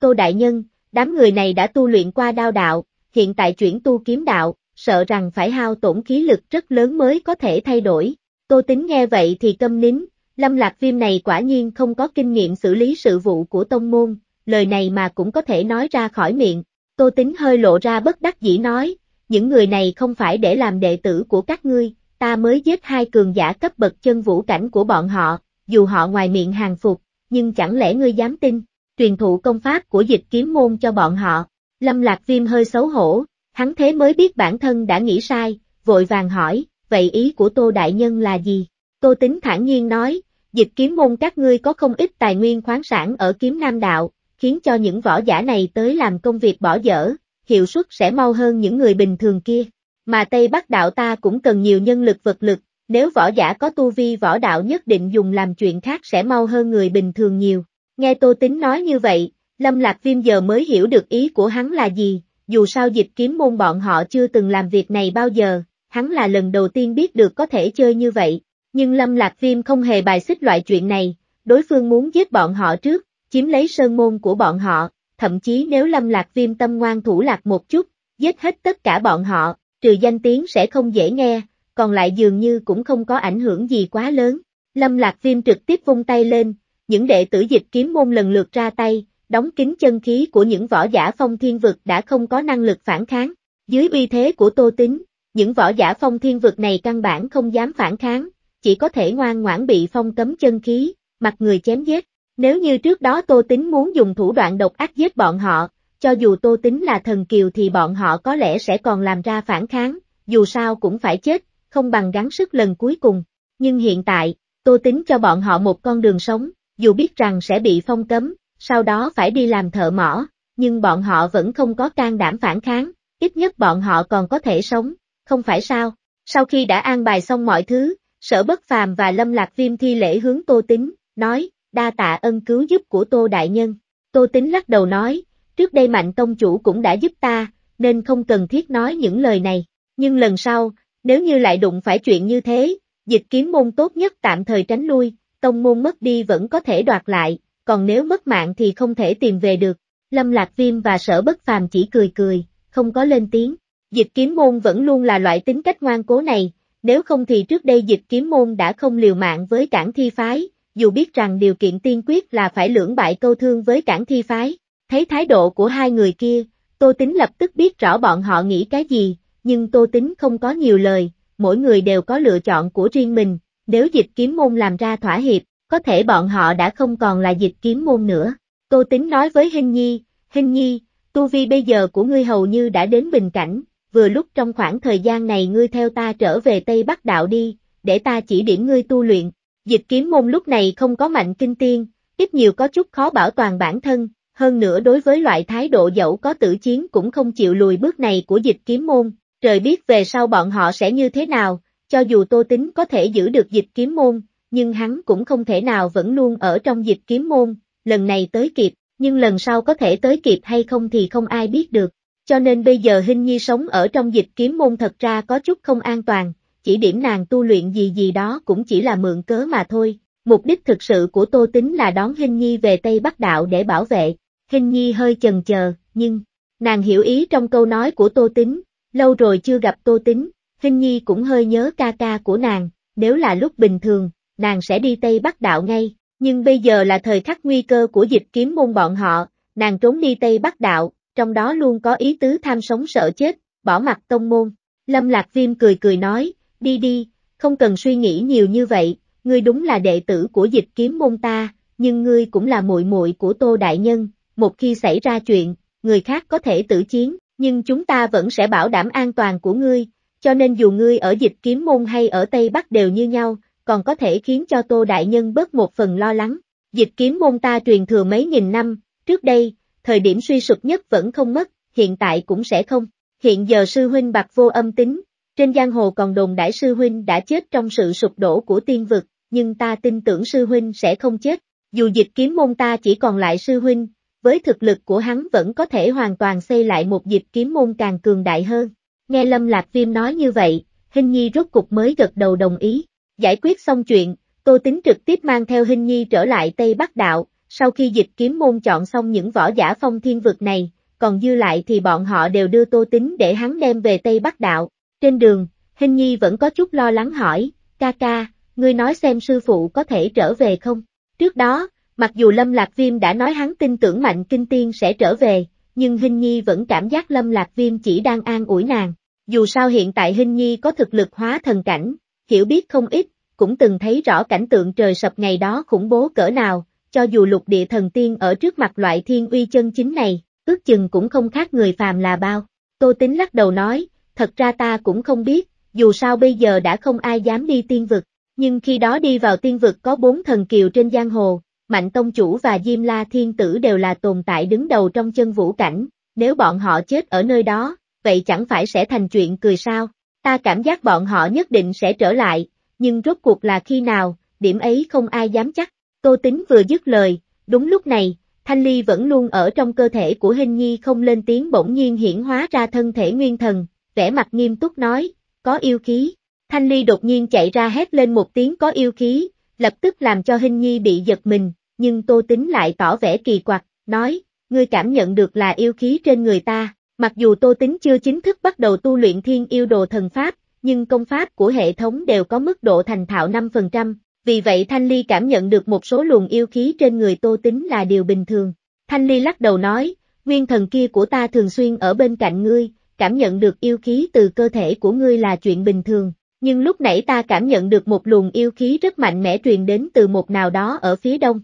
Cô đại nhân, đám người này đã tu luyện qua đao đạo, hiện tại chuyển tu kiếm đạo, sợ rằng phải hao tổn khí lực rất lớn mới có thể thay đổi. Tô tính nghe vậy thì câm nín, Lâm Lạc Viêm này quả nhiên không có kinh nghiệm xử lý sự vụ của tông môn, lời này mà cũng có thể nói ra khỏi miệng. Tô tính hơi lộ ra bất đắc dĩ nói, những người này không phải để làm đệ tử của các ngươi, ta mới giết hai cường giả cấp bậc chân vũ cảnh của bọn họ, dù họ ngoài miệng hàng phục, nhưng chẳng lẽ ngươi dám tin, truyền thụ công pháp của dịch kiếm môn cho bọn họ. Lâm Lạc Viêm hơi xấu hổ, hắn thế mới biết bản thân đã nghĩ sai, vội vàng hỏi, vậy ý của Tô Đại Nhân là gì? Tô Tính thản nhiên nói, dịch kiếm môn các ngươi có không ít tài nguyên khoáng sản ở kiếm nam đạo, khiến cho những võ giả này tới làm công việc bỏ dở, hiệu suất sẽ mau hơn những người bình thường kia. Mà Tây Bắc đạo ta cũng cần nhiều nhân lực vật lực, nếu võ giả có tu vi võ đạo nhất định dùng làm chuyện khác sẽ mau hơn người bình thường nhiều. Nghe Tô Tính nói như vậy, Lâm Lạc Viêm giờ mới hiểu được ý của hắn là gì, dù sao dịch kiếm môn bọn họ chưa từng làm việc này bao giờ, hắn là lần đầu tiên biết được có thể chơi như vậy, nhưng Lâm Lạc Viêm không hề bài xích loại chuyện này, đối phương muốn giết bọn họ trước, chiếm lấy sơn môn của bọn họ, thậm chí nếu Lâm Lạc Viêm tâm ngoan thủ lạc một chút, giết hết tất cả bọn họ, trừ danh tiếng sẽ không dễ nghe, còn lại dường như cũng không có ảnh hưởng gì quá lớn. Lâm Lạc Viêm trực tiếp vung tay lên, những đệ tử dịch kiếm môn lần lượt ra tay, đóng kín chân khí của những võ giả phong thiên vực đã không có năng lực phản kháng. Dưới uy thế của Tô Tính, những võ giả phong thiên vực này căn bản không dám phản kháng, chỉ có thể ngoan ngoãn bị phong cấm chân khí, mặt người chém giết. Nếu như trước đó Tô Tính muốn dùng thủ đoạn độc ác giết bọn họ, cho dù Tô Tính là thần kiều thì bọn họ có lẽ sẽ còn làm ra phản kháng, dù sao cũng phải chết, không bằng gắng sức lần cuối cùng. Nhưng hiện tại, Tô Tính cho bọn họ một con đường sống, dù biết rằng sẽ bị phong cấm, sau đó phải đi làm thợ mỏ, nhưng bọn họ vẫn không có can đảm phản kháng, ít nhất bọn họ còn có thể sống, không phải sao. Sau khi đã an bài xong mọi thứ, sở bất phàm và lâm lạc viêm thi lễ hướng Tô Tính, nói, đa tạ ân cứu giúp của Tô Đại Nhân. Tô Tính lắc đầu nói, trước đây mạnh tông chủ cũng đã giúp ta, nên không cần thiết nói những lời này. Nhưng lần sau, nếu như lại đụng phải chuyện như thế, dịch kiếm môn tốt nhất tạm thời tránh lui, tông môn mất đi vẫn có thể đoạt lại, còn nếu mất mạng thì không thể tìm về được. Lâm Lạc Viêm và sở bất phàm chỉ cười cười, không có lên tiếng. Dịch kiếm môn vẫn luôn là loại tính cách ngoan cố này, nếu không thì trước đây dịch kiếm môn đã không liều mạng với cản thi phái, dù biết rằng điều kiện tiên quyết là phải lưỡng bại câu thương với cản thi phái, Thấy thái độ của hai người kia, Tô Tính lập tức biết rõ bọn họ nghĩ cái gì, nhưng Tô Tính không có nhiều lời, mỗi người đều có lựa chọn của riêng mình, nếu dịch kiếm môn làm ra thỏa hiệp, có thể bọn họ đã không còn là dịch kiếm môn nữa. Tô Tính nói với Hinh Nhi, Hinh Nhi, tu vi bây giờ của ngươi hầu như đã đến bình cảnh, vừa lúc trong khoảng thời gian này ngươi theo ta trở về Tây Bắc Đạo đi, để ta chỉ điểm ngươi tu luyện. Dịch kiếm môn lúc này không có mạnh kinh tiên, ít nhiều có chút khó bảo toàn bản thân, hơn nữa đối với loại thái độ dẫu có tử chiến cũng không chịu lùi bước này của dịch kiếm môn, trời biết về sau bọn họ sẽ như thế nào, cho dù Tô Tính có thể giữ được dịch kiếm môn, nhưng hắn cũng không thể nào vẫn luôn ở trong dịch kiếm môn, lần này tới kịp, nhưng lần sau có thể tới kịp hay không thì không ai biết được. Cho nên bây giờ Hinh Nhi sống ở trong dịch kiếm môn thật ra có chút không an toàn, chỉ điểm nàng tu luyện gì gì đó cũng chỉ là mượn cớ mà thôi. Mục đích thực sự của Tô Tính là đón Hinh Nhi về Tây Bắc Đạo để bảo vệ, Hình Nhi hơi chần chờ, nhưng, nàng hiểu ý trong câu nói của Tô Tính, lâu rồi chưa gặp Tô Tính, Hình Nhi cũng hơi nhớ ca ca của nàng, nếu là lúc bình thường, nàng sẽ đi Tây Bắc Đạo ngay, nhưng bây giờ là thời khắc nguy cơ của dịch kiếm môn bọn họ, nàng trốn đi Tây Bắc Đạo, trong đó luôn có ý tứ tham sống sợ chết, bỏ mặt tông môn. Lâm Lạc Viêm cười cười nói, đi đi, không cần suy nghĩ nhiều như vậy, ngươi đúng là đệ tử của dịch kiếm môn ta, nhưng ngươi cũng là muội muội của Tô Đại Nhân, một khi xảy ra chuyện, người khác có thể tử chiến, nhưng chúng ta vẫn sẽ bảo đảm an toàn của ngươi, cho nên dù ngươi ở dịch kiếm môn hay ở Tây Bắc đều như nhau, còn có thể khiến cho Tô Đại Nhân bớt một phần lo lắng. Dịch kiếm môn ta truyền thừa mấy nghìn năm, trước đây, thời điểm suy sụp nhất vẫn không mất, hiện tại cũng sẽ không. Hiện giờ sư huynh bạc vô âm tính, trên giang hồ còn đồn đại sư huynh đã chết trong sự sụp đổ của tiên vực, nhưng ta tin tưởng sư huynh sẽ không chết. Dù dịch kiếm môn ta chỉ còn lại sư huynh, với thực lực của hắn vẫn có thể hoàn toàn xây lại một dịp kiếm môn càng cường đại hơn. Nghe Lâm Lạc Viêm nói như vậy, Hình Nhi rốt cục mới gật đầu đồng ý. Giải quyết xong chuyện, Tô Tính trực tiếp mang theo Hình Nhi trở lại Tây Bắc Đạo, sau khi dịch kiếm môn chọn xong những võ giả phong thiên vực này, còn dư lại thì bọn họ đều đưa Tô Tính để hắn đem về Tây Bắc Đạo. Trên đường, Hình Nhi vẫn có chút lo lắng hỏi, ca ca, ngươi nói xem sư phụ có thể trở về không? Trước đó, Mặc dù Lâm Lạc Viêm đã nói hắn tin tưởng Mạnh Kinh Tiên sẽ trở về, nhưng Hinh Nhi vẫn cảm giác Lâm Lạc Viêm chỉ đang an ủi nàng. Dù sao hiện tại Hinh Nhi có thực lực hóa thần cảnh, hiểu biết không ít, cũng từng thấy rõ cảnh tượng trời sập ngày đó khủng bố cỡ nào, cho dù lục địa thần tiên ở trước mặt loại thiên uy chân chính này, ước chừng cũng không khác người phàm là bao. Tô Tính lắc đầu nói, thật ra ta cũng không biết, dù sao bây giờ đã không ai dám đi tiên vực, nhưng khi đó đi vào tiên vực có bốn thần kiều trên giang hồ, Mạnh Tông Chủ và Diêm La Thiên Tử đều là tồn tại đứng đầu trong chân vũ cảnh, nếu bọn họ chết ở nơi đó, vậy chẳng phải sẽ thành chuyện cười sao? Ta cảm giác bọn họ nhất định sẽ trở lại, nhưng rốt cuộc là khi nào, điểm ấy không ai dám chắc. Tô Tính vừa dứt lời, đúng lúc này, Thanh Ly vẫn luôn ở trong cơ thể của Hình Nhi không lên tiếng bỗng nhiên hiển hóa ra thân thể nguyên thần, vẻ mặt nghiêm túc nói, có yêu khí. Thanh Ly đột nhiên chạy ra hét lên một tiếng có yêu khí, lập tức làm cho Hình Nhi bị giật mình, nhưng Tô Tính lại tỏ vẻ kỳ quặc, nói, ngươi cảm nhận được là yêu khí trên người ta, mặc dù Tô Tính chưa chính thức bắt đầu tu luyện thiên yêu đồ thần pháp, nhưng công pháp của hệ thống đều có mức độ thành thạo 5%, vì vậy Thanh Ly cảm nhận được một số luồng yêu khí trên người Tô Tính là điều bình thường. Thanh Ly lắc đầu nói, nguyên thần kia của ta thường xuyên ở bên cạnh ngươi, cảm nhận được yêu khí từ cơ thể của ngươi là chuyện bình thường, nhưng lúc nãy ta cảm nhận được một luồng yêu khí rất mạnh mẽ truyền đến từ một nào đó ở phía đông,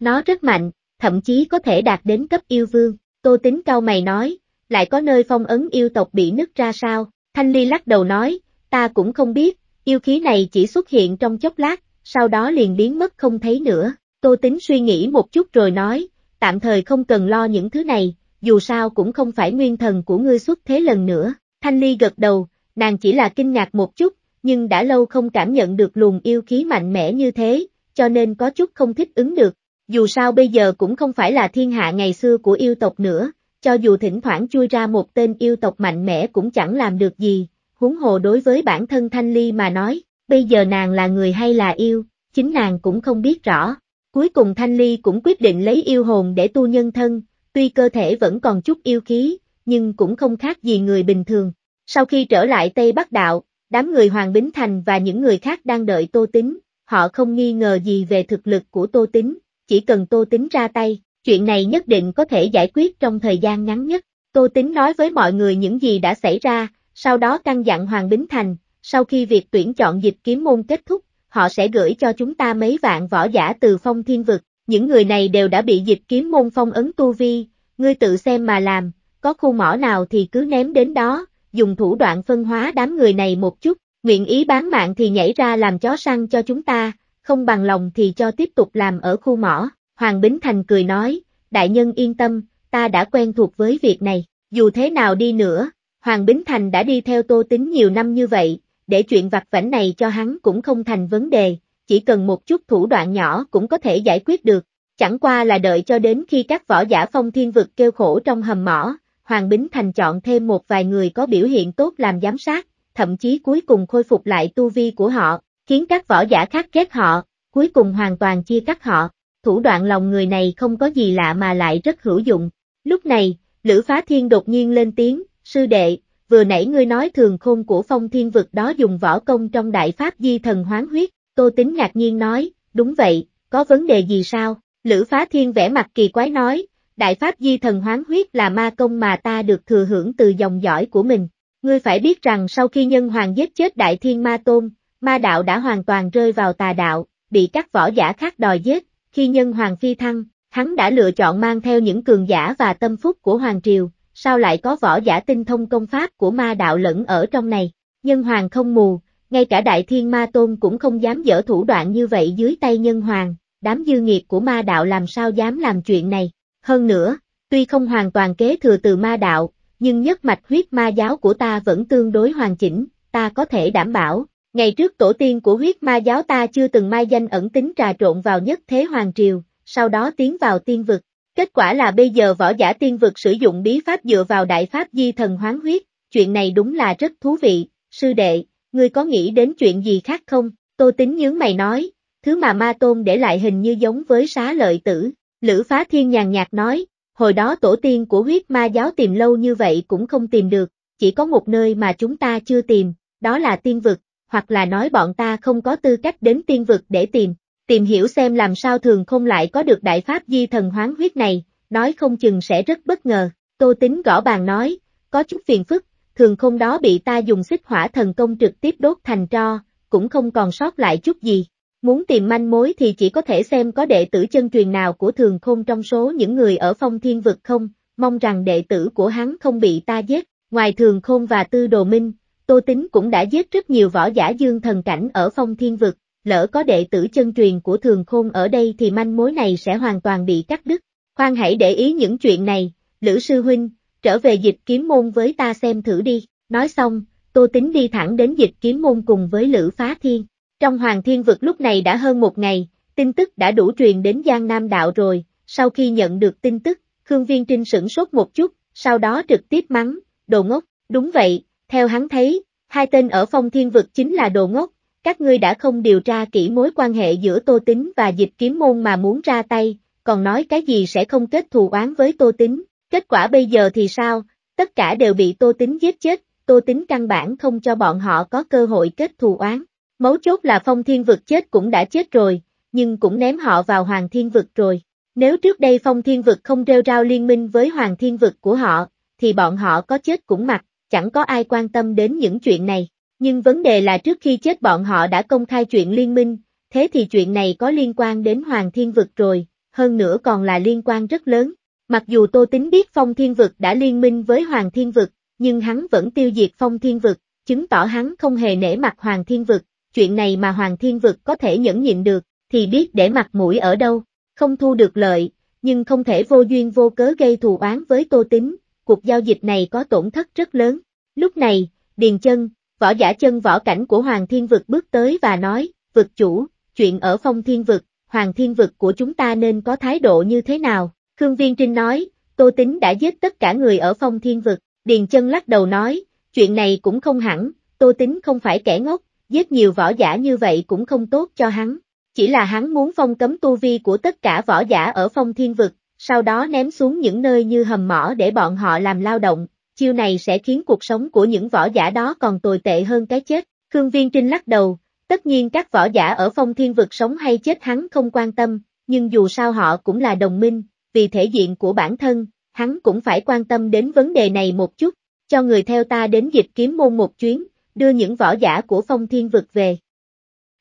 nó rất mạnh, thậm chí có thể đạt đến cấp yêu vương. Tô tính cao mày nói, lại có nơi phong ấn yêu tộc bị nứt ra sao? Thanh Ly lắc đầu nói, ta cũng không biết, yêu khí này chỉ xuất hiện trong chốc lát, sau đó liền biến mất không thấy nữa. Tô tính suy nghĩ một chút rồi nói, tạm thời không cần lo những thứ này, dù sao cũng không phải nguyên thần của ngươi xuất thế lần nữa. Thanh Ly gật đầu, nàng chỉ là kinh ngạc một chút, nhưng đã lâu không cảm nhận được luồng yêu khí mạnh mẽ như thế, cho nên có chút không thích ứng được, dù sao bây giờ cũng không phải là thiên hạ ngày xưa của yêu tộc nữa, cho dù thỉnh thoảng chui ra một tên yêu tộc mạnh mẽ cũng chẳng làm được gì, huống hồ đối với bản thân Thanh Ly mà nói, bây giờ nàng là người hay là yêu, chính nàng cũng không biết rõ. Cuối cùng Thanh Ly cũng quyết định lấy yêu hồn để tu nhân thân, tuy cơ thể vẫn còn chút yêu khí, nhưng cũng không khác gì người bình thường. Sau khi trở lại Tây Bắc Đạo, đám người Hoàng Bính Thành và những người khác đang đợi Tô Tính, họ không nghi ngờ gì về thực lực của Tô Tính, chỉ cần Tô Tính ra tay, chuyện này nhất định có thể giải quyết trong thời gian ngắn nhất. Tô Tính nói với mọi người những gì đã xảy ra, sau đó căn dặn Hoàng Bính Thành, sau khi việc tuyển chọn dịch kiếm môn kết thúc, họ sẽ gửi cho chúng ta mấy vạn võ giả từ phong thiên vực, những người này đều đã bị dịch kiếm môn phong ấn tu vi, ngươi tự xem mà làm, có khu mỏ nào thì cứ ném đến đó, dùng thủ đoạn phân hóa đám người này một chút, nguyện ý bán mạng thì nhảy ra làm chó săn cho chúng ta, không bằng lòng thì cho tiếp tục làm ở khu mỏ. Hoàng Bính Thành cười nói, đại nhân yên tâm, ta đã quen thuộc với việc này, dù thế nào đi nữa, Hoàng Bính Thành đã đi theo tô tính nhiều năm như vậy, để chuyện vặt vảnh này cho hắn cũng không thành vấn đề, chỉ cần một chút thủ đoạn nhỏ cũng có thể giải quyết được. Chẳng qua là đợi cho đến khi các võ giả phong thiên vực kêu khổ trong hầm mỏ, Hoàng Bính Thành chọn thêm một vài người có biểu hiện tốt làm giám sát, thậm chí cuối cùng khôi phục lại tu vi của họ, khiến các võ giả khác ghét họ, cuối cùng hoàn toàn chia cắt họ. Thủ đoạn lòng người này không có gì lạ mà lại rất hữu dụng. Lúc này, Lữ Phá Thiên đột nhiên lên tiếng, sư đệ, vừa nãy ngươi nói thường khôn của phong thiên vực đó dùng võ công trong đại pháp di thần hoán huyết, Tô Tính ngạc nhiên nói, đúng vậy, có vấn đề gì sao? Lữ Phá Thiên vẽ mặt kỳ quái nói, đại pháp di thần hoán huyết là ma công mà ta được thừa hưởng từ dòng dõi của mình. Ngươi phải biết rằng sau khi nhân hoàng giết chết đại thiên ma tôn, ma đạo đã hoàn toàn rơi vào tà đạo, bị các võ giả khác đòi giết, khi nhân hoàng phi thăng, hắn đã lựa chọn mang theo những cường giả và tâm phúc của hoàng triều, sao lại có võ giả tinh thông công pháp của ma đạo lẫn ở trong này, nhân hoàng không mù, ngay cả đại thiên ma tôn cũng không dám dở thủ đoạn như vậy dưới tay nhân hoàng, đám dư nghiệp của ma đạo làm sao dám làm chuyện này, hơn nữa, tuy không hoàn toàn kế thừa từ ma đạo, nhưng nhất mạch huyết ma giáo của ta vẫn tương đối hoàn chỉnh, ta có thể đảm bảo, Ngày trước tổ tiên của huyết ma giáo ta chưa từng mai danh ẩn tính trà trộn vào nhất thế hoàng triều, sau đó tiến vào tiên vực. Kết quả là bây giờ võ giả tiên vực sử dụng bí pháp dựa vào đại pháp di thần hoán huyết, chuyện này đúng là rất thú vị, sư đệ, ngươi có nghĩ đến chuyện gì khác không? Tô tính nhớ mày nói, thứ mà ma tôn để lại hình như giống với xá lợi tử, Lữ Phá Thiên nhàn nhạt nói, hồi đó tổ tiên của huyết ma giáo tìm lâu như vậy cũng không tìm được, chỉ có một nơi mà chúng ta chưa tìm, đó là tiên vực, hoặc là nói bọn ta không có tư cách đến tiên vực để tìm, tìm hiểu xem làm sao thường không lại có được đại pháp di thần hoán huyết này, nói không chừng sẽ rất bất ngờ. Tô Tính gõ bàn nói, có chút phiền phức, thường không đó bị ta dùng xích hỏa thần công trực tiếp đốt thành tro, cũng không còn sót lại chút gì. Muốn tìm manh mối thì chỉ có thể xem có đệ tử chân truyền nào của thường khôn trong số những người ở phong thiên vực không, mong rằng đệ tử của hắn không bị ta giết, ngoài thường khôn và tư đồ minh, Tô Tính cũng đã giết rất nhiều võ giả dương thần cảnh ở phong thiên vực, lỡ có đệ tử chân truyền của thường khôn ở đây thì manh mối này sẽ hoàn toàn bị cắt đứt. Khoan hãy để ý những chuyện này, Lữ Sư Huynh, trở về dịch kiếm môn với ta xem thử đi. Nói xong, Tô Tính đi thẳng đến dịch kiếm môn cùng với Lữ Phá Thiên. Trong Hoàng Thiên Vực lúc này đã hơn một ngày, tin tức đã đủ truyền đến Giang Nam Đạo rồi, sau khi nhận được tin tức, Khương Viên Trinh sửng sốt một chút, sau đó trực tiếp mắng, đồ ngốc, đúng vậy, theo hắn thấy, hai tên ở phong thiên vực chính là đồ ngốc, các ngươi đã không điều tra kỹ mối quan hệ giữa Tô Tính và dịch kiếm môn mà muốn ra tay, còn nói cái gì sẽ không kết thù oán với Tô Tính. Kết quả bây giờ thì sao, tất cả đều bị Tô Tính giết chết, Tô Tính căn bản không cho bọn họ có cơ hội kết thù oán. Mấu chốt là phong thiên vực chết cũng đã chết rồi, nhưng cũng ném họ vào hoàng thiên vực rồi. Nếu trước đây phong thiên vực không rêu rao liên minh với hoàng thiên vực của họ, thì bọn họ có chết cũng mặc, chẳng có ai quan tâm đến những chuyện này. Nhưng vấn đề là trước khi chết bọn họ đã công khai chuyện liên minh, thế thì chuyện này có liên quan đến Hoàng Thiên Vực rồi, hơn nữa còn là liên quan rất lớn. Mặc dù Tô Tính biết Phong Thiên Vực đã liên minh với Hoàng Thiên Vực, nhưng hắn vẫn tiêu diệt Phong Thiên Vực, chứng tỏ hắn không hề nể mặt Hoàng Thiên Vực, chuyện này mà Hoàng Thiên Vực có thể nhẫn nhịn được, thì biết để mặt mũi ở đâu, không thu được lợi, nhưng không thể vô duyên vô cớ gây thù oán với Tô Tính, cuộc giao dịch này có tổn thất rất lớn. Lúc này, Điền Chân, võ giả chân võ cảnh của Hoàng Thiên Vực bước tới và nói, vực chủ, chuyện ở phong thiên vực, Hoàng Thiên Vực của chúng ta nên có thái độ như thế nào? Khương Viên Trinh nói, Tô Tính đã giết tất cả người ở phong thiên vực, Điền Chân lắc đầu nói, chuyện này cũng không hẳn, Tô Tính không phải kẻ ngốc, giết nhiều võ giả như vậy cũng không tốt cho hắn. Chỉ là hắn muốn phong cấm tu vi của tất cả võ giả ở phong thiên vực, sau đó ném xuống những nơi như hầm mỏ để bọn họ làm lao động, chiêu này sẽ khiến cuộc sống của những võ giả đó còn tồi tệ hơn cái chết. Khương Viên Trinh lắc đầu, tất nhiên các võ giả ở phong thiên vực sống hay chết hắn không quan tâm, nhưng dù sao họ cũng là đồng minh, vì thể diện của bản thân, hắn cũng phải quan tâm đến vấn đề này một chút, cho người theo ta đến dịch kiếm môn một chuyến, đưa những võ giả của phong thiên vực về.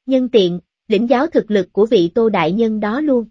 Nhân tiện, lĩnh giáo thực lực của vị tô đại nhân đó luôn.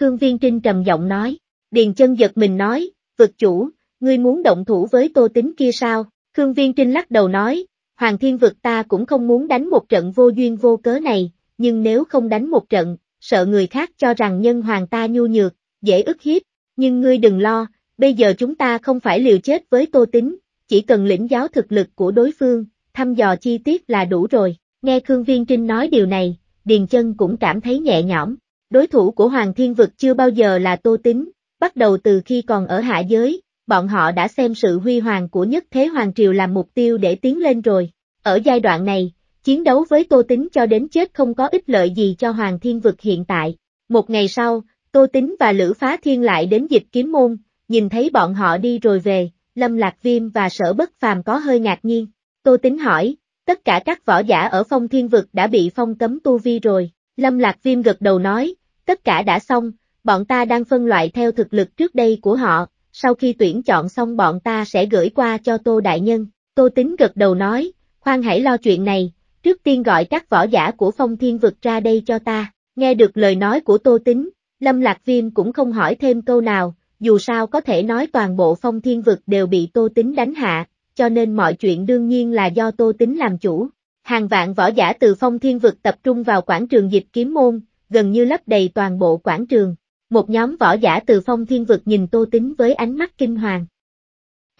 Khương Viên Trinh trầm giọng nói, Điền chân giật mình nói, vực chủ, ngươi muốn động thủ với tô tính kia sao? Khương Viên Trinh lắc đầu nói, Hoàng Thiên vực ta cũng không muốn đánh một trận vô duyên vô cớ này, nhưng nếu không đánh một trận, sợ người khác cho rằng nhân hoàng ta nhu nhược, dễ ức hiếp, nhưng ngươi đừng lo, bây giờ chúng ta không phải liều chết với tô tính, chỉ cần lĩnh giáo thực lực của đối phương, thăm dò chi tiết là đủ rồi. Nghe Khương Viên Trinh nói điều này, Điền Chân cũng cảm thấy nhẹ nhõm, Đối thủ của Hoàng Thiên Vực chưa bao giờ là Tô Tính. bắt đầu từ khi còn ở hạ giới, bọn họ đã xem sự huy hoàng của nhất thế Hoàng Triều làm mục tiêu để tiến lên rồi. Ở giai đoạn này, chiến đấu với Tô Tính cho đến chết không có ích lợi gì cho Hoàng Thiên Vực hiện tại. Một ngày sau, Tô Tính và Lữ Phá Thiên lại đến dịch kiếm môn, nhìn thấy bọn họ đi rồi về, Lâm Lạc Viêm và Sở Bất Phàm có hơi ngạc nhiên. Tô Tính hỏi, tất cả các võ giả ở phong thiên vực đã bị phong cấm tu vi rồi, Lâm Lạc Viêm gật đầu nói, tất cả đã xong, bọn ta đang phân loại theo thực lực trước đây của họ, sau khi tuyển chọn xong bọn ta sẽ gửi qua cho Tô Đại Nhân. Tô Tính gật đầu nói, khoan hãy lo chuyện này, trước tiên gọi các võ giả của phong thiên vực ra đây cho ta. Nghe được lời nói của Tô Tính, Lâm Lạc Viêm cũng không hỏi thêm câu nào, dù sao có thể nói toàn bộ phong thiên vực đều bị Tô Tính đánh hạ, cho nên mọi chuyện đương nhiên là do Tô Tính làm chủ. Hàng vạn võ giả từ phong thiên vực tập trung vào quảng trường dịch kiếm môn, gần như lấp đầy toàn bộ quảng trường. Một nhóm võ giả từ phong thiên vực nhìn Tô Tính với ánh mắt kinh hoàng.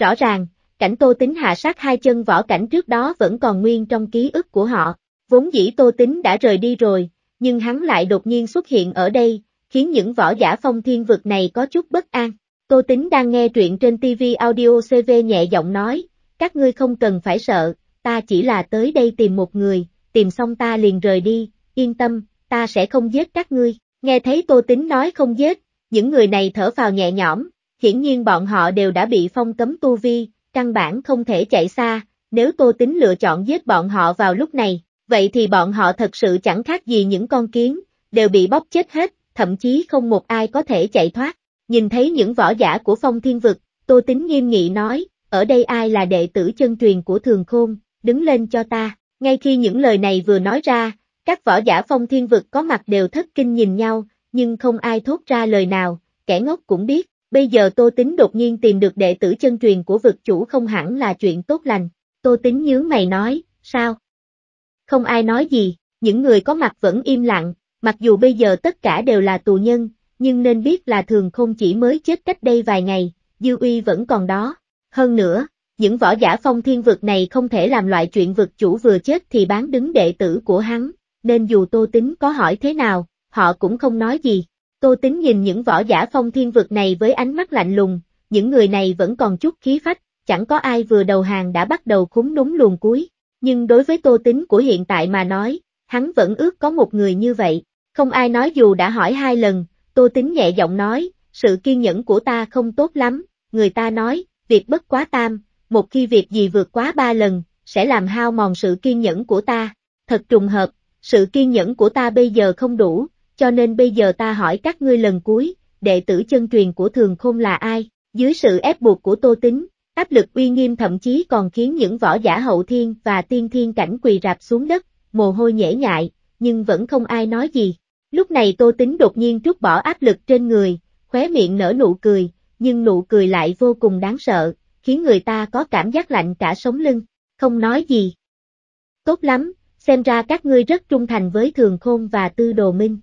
Rõ ràng, cảnh Tô Tính hạ sát hai chân võ cảnh trước đó vẫn còn nguyên trong ký ức của họ. Vốn dĩ Tô Tính đã rời đi rồi, nhưng hắn lại đột nhiên xuất hiện ở đây, khiến những võ giả phong thiên vực này có chút bất an. Tô Tính đang nghe truyện trên TV Audio CV nhẹ giọng nói, các ngươi không cần phải sợ, ta chỉ là tới đây tìm một người, tìm xong ta liền rời đi, yên tâm, ta sẽ không giết các ngươi. Nghe thấy Tô tính nói không giết, những người này thở vào nhẹ nhõm, hiển nhiên bọn họ đều đã bị phong cấm tu vi, căn bản không thể chạy xa, nếu Tô tính lựa chọn giết bọn họ vào lúc này, vậy thì bọn họ thật sự chẳng khác gì những con kiến, đều bị bóp chết hết, thậm chí không một ai có thể chạy thoát. Nhìn thấy những võ giả của phong thiên vực, Tô tính nghiêm nghị nói, ở đây ai là đệ tử chân truyền của Thường Khôn, đứng lên cho ta. Ngay khi những lời này vừa nói ra, các võ giả phong thiên vực có mặt đều thất kinh nhìn nhau, nhưng không ai thốt ra lời nào, kẻ ngốc cũng biết, bây giờ Tô Tính đột nhiên tìm được đệ tử chân truyền của vực chủ không hẳn là chuyện tốt lành. Tô Tính nhớ mày nói, sao? Không ai nói gì, những người có mặt vẫn im lặng, mặc dù bây giờ tất cả đều là tù nhân, nhưng nên biết là thường không chỉ mới chết cách đây vài ngày, dư uy vẫn còn đó. Hơn nữa, những võ giả phong thiên vực này không thể làm loại chuyện vực chủ vừa chết thì bán đứng đệ tử của hắn, nên dù Tô Tính có hỏi thế nào, họ cũng không nói gì. Tô Tính nhìn những võ giả phong thiên vực này với ánh mắt lạnh lùng, những người này vẫn còn chút khí phách, chẳng có ai vừa đầu hàng đã bắt đầu khúng núm luồn cuối. Nhưng đối với Tô Tính của hiện tại mà nói, hắn vẫn ước có một người như vậy. Không ai nói dù đã hỏi hai lần, Tô Tính nhẹ giọng nói, sự kiên nhẫn của ta không tốt lắm, người ta nói, việc bất quá tam, một khi việc gì vượt quá ba lần, sẽ làm hao mòn sự kiên nhẫn của ta. Thật trùng hợp, sự kiên nhẫn của ta bây giờ không đủ, cho nên bây giờ ta hỏi các ngươi lần cuối, đệ tử chân truyền của thường khôn là ai, dưới sự ép buộc của tô tính, áp lực uy nghiêm thậm chí còn khiến những võ giả hậu thiên và tiên thiên cảnh quỳ rạp xuống đất, mồ hôi nhễ nhại, nhưng vẫn không ai nói gì. Lúc này tô tính đột nhiên trút bỏ áp lực trên người, khóe miệng nở nụ cười, nhưng nụ cười lại vô cùng đáng sợ, khiến người ta có cảm giác lạnh cả sống lưng, không nói gì. Tốt lắm, xem ra các ngươi rất trung thành với Thường Khôn và Tư Đồ Minh.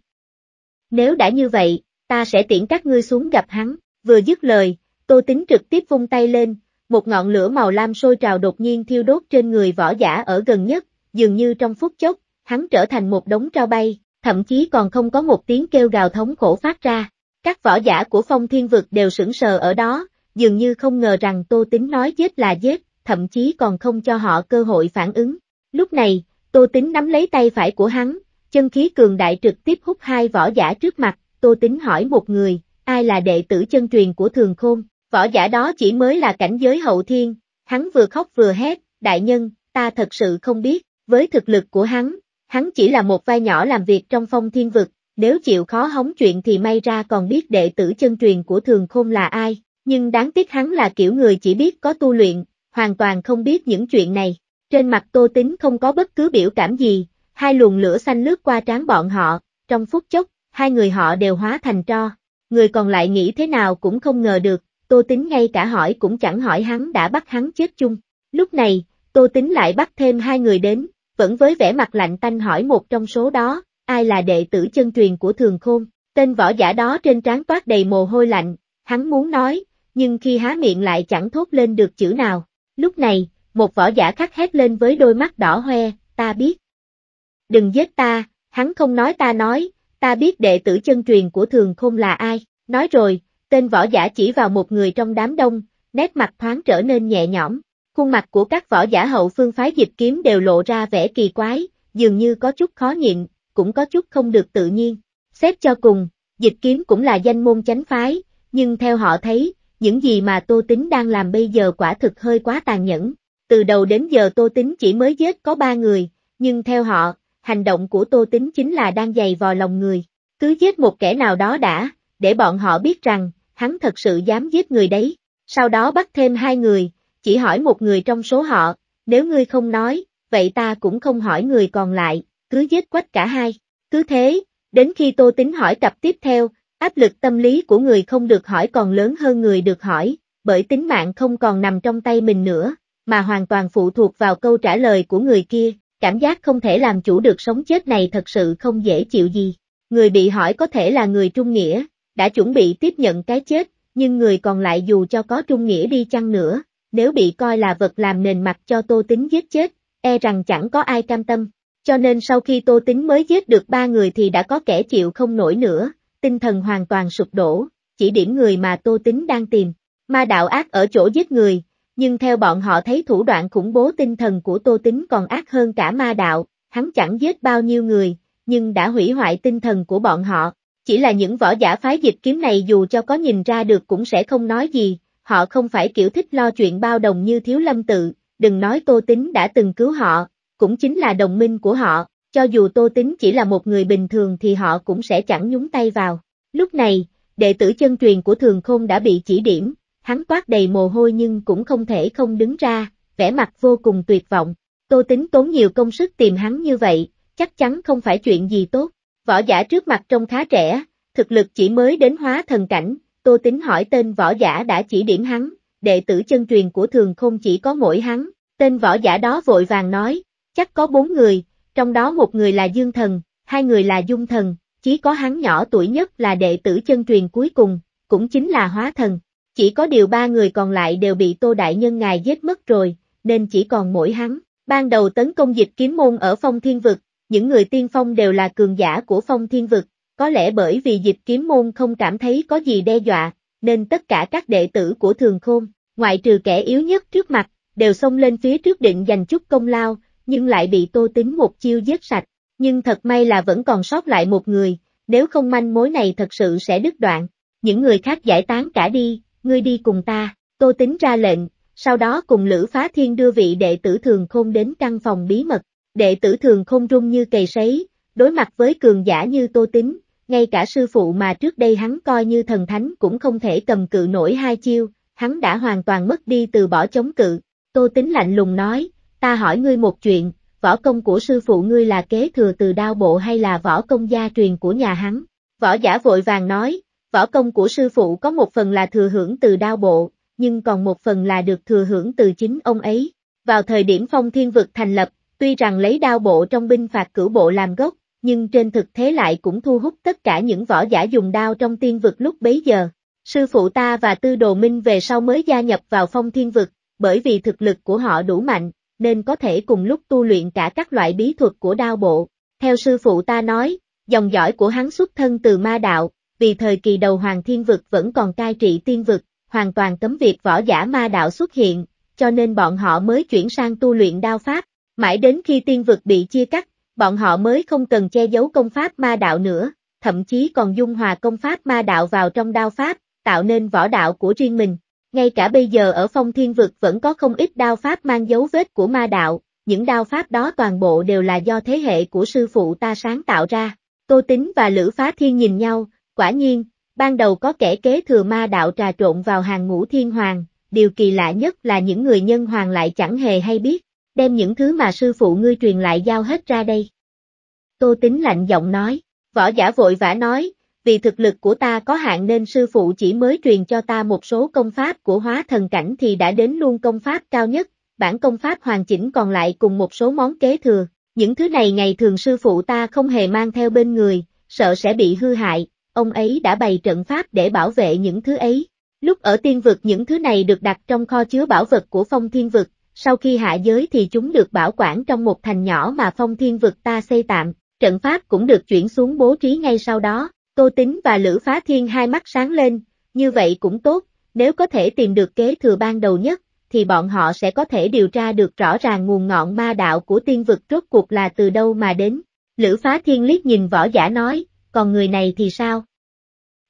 Nếu đã như vậy, ta sẽ tiễn các ngươi xuống gặp hắn, vừa dứt lời, Tô Tính trực tiếp vung tay lên, một ngọn lửa màu lam sôi trào đột nhiên thiêu đốt trên người võ giả ở gần nhất, dường như trong phút chốc, hắn trở thành một đống tro bay, thậm chí còn không có một tiếng kêu gào thống khổ phát ra. Các võ giả của phong thiên vực đều sững sờ ở đó, dường như không ngờ rằng Tô Tính nói chết là chết thậm chí còn không cho họ cơ hội phản ứng. Lúc này, Tô Tính nắm lấy tay phải của hắn, chân khí cường đại trực tiếp hút hai võ giả trước mặt, Tô Tính hỏi một người, ai là đệ tử chân truyền của Thường Khôn, võ giả đó chỉ mới là cảnh giới hậu thiên, hắn vừa khóc vừa hét, đại nhân, ta thật sự không biết, với thực lực của hắn, hắn chỉ là một vai nhỏ làm việc trong phong thiên vực, nếu chịu khó hóng chuyện thì may ra còn biết đệ tử chân truyền của Thường Khôn là ai, nhưng đáng tiếc hắn là kiểu người chỉ biết có tu luyện, hoàn toàn không biết những chuyện này. Trên mặt Tô tính không có bất cứ biểu cảm gì, hai luồng lửa xanh lướt qua trán bọn họ, trong phút chốc, hai người họ đều hóa thành tro. Người còn lại nghĩ thế nào cũng không ngờ được, Tô tính ngay cả hỏi cũng chẳng hỏi hắn đã bắt hắn chết chung. Lúc này, Tô tính lại bắt thêm hai người đến, vẫn với vẻ mặt lạnh tanh hỏi một trong số đó, ai là đệ tử chân truyền của Thường Khôn. Tên võ giả đó trên trán toát đầy mồ hôi lạnh, hắn muốn nói, nhưng khi há miệng lại chẳng thốt lên được chữ nào. Lúc này, một võ giả khắc hét lên với đôi mắt đỏ hoe, ta biết. Đừng giết ta, hắn không nói ta nói, ta biết đệ tử chân truyền của thường không là ai. Nói rồi, tên võ giả chỉ vào một người trong đám đông, nét mặt thoáng trở nên nhẹ nhõm. Khuôn mặt của các võ giả hậu phương phái dịch kiếm đều lộ ra vẻ kỳ quái, dường như có chút khó nhịn, cũng có chút không được tự nhiên. xếp cho cùng, dịch kiếm cũng là danh môn chánh phái, nhưng theo họ thấy, những gì mà Tô Tính đang làm bây giờ quả thực hơi quá tàn nhẫn, từ đầu đến giờ Tô Tính chỉ mới giết có ba người, nhưng theo họ, hành động của Tô Tính chính là đang giày vò lòng người. Cứ giết một kẻ nào đó đã, để bọn họ biết rằng, hắn thật sự dám giết người đấy. Sau đó bắt thêm hai người, chỉ hỏi một người trong số họ, nếu ngươi không nói, vậy ta cũng không hỏi người còn lại, cứ giết quách cả hai. Cứ thế, đến khi Tô Tính hỏi tập tiếp theo, áp lực tâm lý của người không được hỏi còn lớn hơn người được hỏi, bởi tính mạng không còn nằm trong tay mình nữa, mà hoàn toàn phụ thuộc vào câu trả lời của người kia, cảm giác không thể làm chủ được sống chết này thật sự không dễ chịu gì. Người bị hỏi có thể là người trung nghĩa, đã chuẩn bị tiếp nhận cái chết, nhưng người còn lại dù cho có trung nghĩa đi chăng nữa, nếu bị coi là vật làm nền mặt cho Tô Tính giết chết, e rằng chẳng có ai cam tâm. Cho nên sau khi Tô Tính mới giết được ba người thì đã có kẻ chịu không nổi nữa, tinh thần hoàn toàn sụp đổ, chỉ điểm người mà Tô Tính đang tìm. Ma đạo ác ở chỗ giết người, nhưng theo bọn họ thấy thủ đoạn khủng bố tinh thần của Tô Tính còn ác hơn cả ma đạo, hắn chẳng giết bao nhiêu người, nhưng đã hủy hoại tinh thần của bọn họ. Chỉ là những võ giả phái dịch kiếm này dù cho có nhìn ra được cũng sẽ không nói gì, họ không phải kiểu thích lo chuyện bao đồng như thiếu lâm tự, đừng nói Tô Tính đã từng cứu họ, cũng chính là đồng minh của họ, cho dù Tô Tính chỉ là một người bình thường thì họ cũng sẽ chẳng nhúng tay vào. Lúc này, đệ tử chân truyền của Thường Khôn đã bị chỉ điểm, hắn toát đầy mồ hôi nhưng cũng không thể không đứng ra, vẻ mặt vô cùng tuyệt vọng. Tô tính tốn nhiều công sức tìm hắn như vậy, chắc chắn không phải chuyện gì tốt. Võ giả trước mặt trông khá trẻ, thực lực chỉ mới đến hóa thần cảnh, tô tính hỏi tên võ giả đã chỉ điểm hắn, đệ tử chân truyền của thường không chỉ có mỗi hắn, tên võ giả đó vội vàng nói, chắc có bốn người, trong đó một người là dương thần, hai người là dung thần, chỉ có hắn nhỏ tuổi nhất là đệ tử chân truyền cuối cùng, cũng chính là hóa thần, chỉ có điều ba người còn lại đều bị Tô Đại Nhân ngài giết mất rồi, nên chỉ còn mỗi hắn. Ban đầu tấn công dịch kiếm môn ở phong thiên vực, những người tiên phong đều là cường giả của phong thiên vực, có lẽ bởi vì dịch kiếm môn không cảm thấy có gì đe dọa, nên tất cả các đệ tử của thường khôn, ngoại trừ kẻ yếu nhất trước mặt, đều xông lên phía trước định giành chút công lao, nhưng lại bị tô tính một chiêu giết sạch, nhưng thật may là vẫn còn sót lại một người, nếu không manh mối này thật sự sẽ đứt đoạn, những người khác giải tán cả đi, ngươi đi cùng ta, Tô Tính ra lệnh, sau đó cùng Lữ Phá Thiên đưa vị đệ tử thường khôn đến căn phòng bí mật, đệ tử thường khôn rung như cầy sấy, đối mặt với cường giả như Tô Tính, ngay cả sư phụ mà trước đây hắn coi như thần thánh cũng không thể cầm cự nổi hai chiêu, hắn đã hoàn toàn mất đi từ bỏ chống cự, Tô Tính lạnh lùng nói, ta hỏi ngươi một chuyện, võ công của sư phụ ngươi là kế thừa từ đao bộ hay là võ công gia truyền của nhà hắn? Võ giả vội vàng nói, Võ công của sư phụ có một phần là thừa hưởng từ đao bộ, nhưng còn một phần là được thừa hưởng từ chính ông ấy. Vào thời điểm phong thiên vực thành lập, tuy rằng lấy đao bộ trong binh phạt cửu bộ làm gốc, nhưng trên thực thế lại cũng thu hút tất cả những võ giả dùng đao trong tiên vực lúc bấy giờ. Sư phụ ta và tư đồ minh về sau mới gia nhập vào phong thiên vực, bởi vì thực lực của họ đủ mạnh, nên có thể cùng lúc tu luyện cả các loại bí thuật của đao bộ. Theo sư phụ ta nói, dòng dõi của hắn xuất thân từ ma đạo, vì thời kỳ đầu Hoàng Thiên Vực vẫn còn cai trị tiên vực, hoàn toàn cấm việc võ giả ma đạo xuất hiện, cho nên bọn họ mới chuyển sang tu luyện đao pháp, mãi đến khi tiên vực bị chia cắt, bọn họ mới không cần che giấu công pháp ma đạo nữa, thậm chí còn dung hòa công pháp ma đạo vào trong đao pháp, tạo nên võ đạo của riêng mình. Ngay cả bây giờ ở phong thiên vực vẫn có không ít đao pháp mang dấu vết của ma đạo, những đao pháp đó toàn bộ đều là do thế hệ của sư phụ ta sáng tạo ra. Tô Tính và Lữ Phá Thiên nhìn nhau, Quả nhiên, ban đầu có kẻ kế thừa ma đạo trà trộn vào hàng ngũ thiên hoàng, điều kỳ lạ nhất là những người nhân hoàng lại chẳng hề hay biết, đem những thứ mà sư phụ ngươi truyền lại giao hết ra đây. Tô Tính lạnh giọng nói, võ giả vội vã nói, vì thực lực của ta có hạn nên sư phụ chỉ mới truyền cho ta một số công pháp của hóa thần cảnh thì đã đến luôn công pháp cao nhất, bản công pháp hoàn chỉnh còn lại cùng một số món kế thừa, những thứ này ngày thường sư phụ ta không hề mang theo bên người, sợ sẽ bị hư hại, ông ấy đã bày trận pháp để bảo vệ những thứ ấy. Lúc ở tiên vực những thứ này được đặt trong kho chứa bảo vật của phong thiên vực, sau khi hạ giới thì chúng được bảo quản trong một thành nhỏ mà phong thiên vực ta xây tạm, trận pháp cũng được chuyển xuống bố trí ngay sau đó, Tô Tính và Lữ Phá Thiên hai mắt sáng lên, như vậy cũng tốt, nếu có thể tìm được kế thừa ban đầu nhất, thì bọn họ sẽ có thể điều tra được rõ ràng nguồn ngọn ma đạo của tiên vực rốt cuộc là từ đâu mà đến. Lữ Phá Thiên liếc nhìn võ giả nói, còn người này thì sao?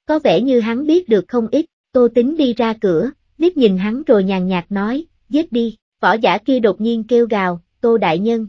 Có vẻ như hắn biết được không ít, Tô Tính đi ra cửa, liếc nhìn hắn rồi nhàn nhạt nói, giết đi, võ giả kia đột nhiên kêu gào, Tô Đại Nhân.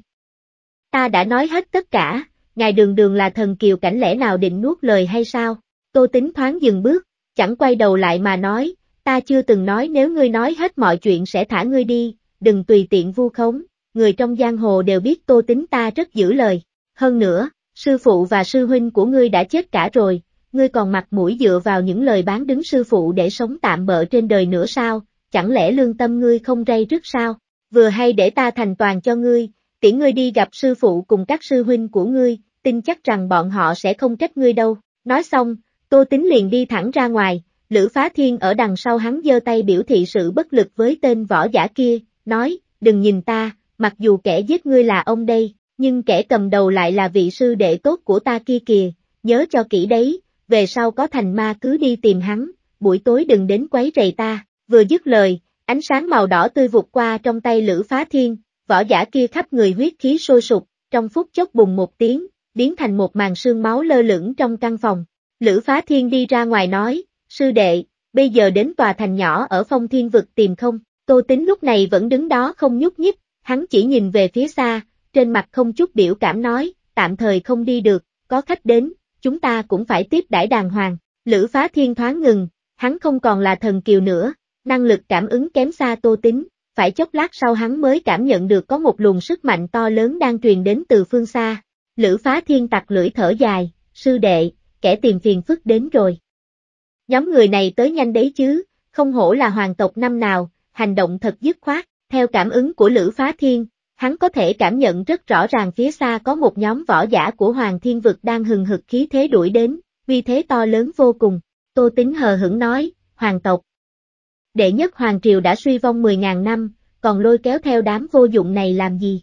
Ta đã nói hết tất cả, ngài đường đường là thần kiều cảnh lẽ nào định nuốt lời hay sao? Tô Tính thoáng dừng bước, chẳng quay đầu lại mà nói, ta chưa từng nói nếu ngươi nói hết mọi chuyện sẽ thả ngươi đi, đừng tùy tiện vu khống, người trong giang hồ đều biết Tô Tính ta rất giữ lời. Hơn nữa, Sư phụ và sư huynh của ngươi đã chết cả rồi, ngươi còn mặt mũi dựa vào những lời bán đứng sư phụ để sống tạm bỡ trên đời nữa sao, chẳng lẽ lương tâm ngươi không rây rứt sao? Vừa hay để ta thành toàn cho ngươi, tiễn ngươi đi gặp sư phụ cùng các sư huynh của ngươi, tin chắc rằng bọn họ sẽ không trách ngươi đâu. Nói xong, Tô Tính liền đi thẳng ra ngoài, Lữ Phá Thiên ở đằng sau hắn giơ tay biểu thị sự bất lực với tên võ giả kia, nói, đừng nhìn ta, mặc dù kẻ giết ngươi là ông đây, nhưng kẻ cầm đầu lại là vị sư đệ tốt của ta kia kìa, nhớ cho kỹ đấy, về sau có thành ma cứ đi tìm hắn, buổi tối đừng đến quấy rầy ta, vừa dứt lời, ánh sáng màu đỏ tươi vụt qua trong tay Lữ Phá Thiên, võ giả kia khắp người huyết khí sôi sục, trong phút chốc bùng một tiếng, biến thành một màn sương máu lơ lửng trong căn phòng. Lữ Phá Thiên đi ra ngoài nói, sư đệ, bây giờ đến tòa thành nhỏ ở phong thiên vực tìm không, tô tính lúc này vẫn đứng đó không nhúc nhích, hắn chỉ nhìn về phía xa, trên mặt không chút biểu cảm nói, tạm thời không đi được, có khách đến, chúng ta cũng phải tiếp đãi đàng hoàng. Lữ phá thiên thoáng ngừng, hắn không còn là thần kiều nữa, năng lực cảm ứng kém xa tô tính, phải chốc lát sau hắn mới cảm nhận được có một luồng sức mạnh to lớn đang truyền đến từ phương xa. Lữ phá thiên tặc lưỡi thở dài, sư đệ, kẻ tìm phiền phức đến rồi. Nhóm người này tới nhanh đấy chứ, không hổ là hoàng tộc năm nào, hành động thật dứt khoát, theo cảm ứng của Lữ Phá Thiên, hắn có thể cảm nhận rất rõ ràng phía xa có một nhóm võ giả của Hoàng Thiên Vực đang hừng hực khí thế đuổi đến, uy thế to lớn vô cùng. Tô Tính hờ hững nói, Hoàng tộc. Đệ nhất Hoàng Triều đã suy vong 10.000 năm, còn lôi kéo theo đám vô dụng này làm gì?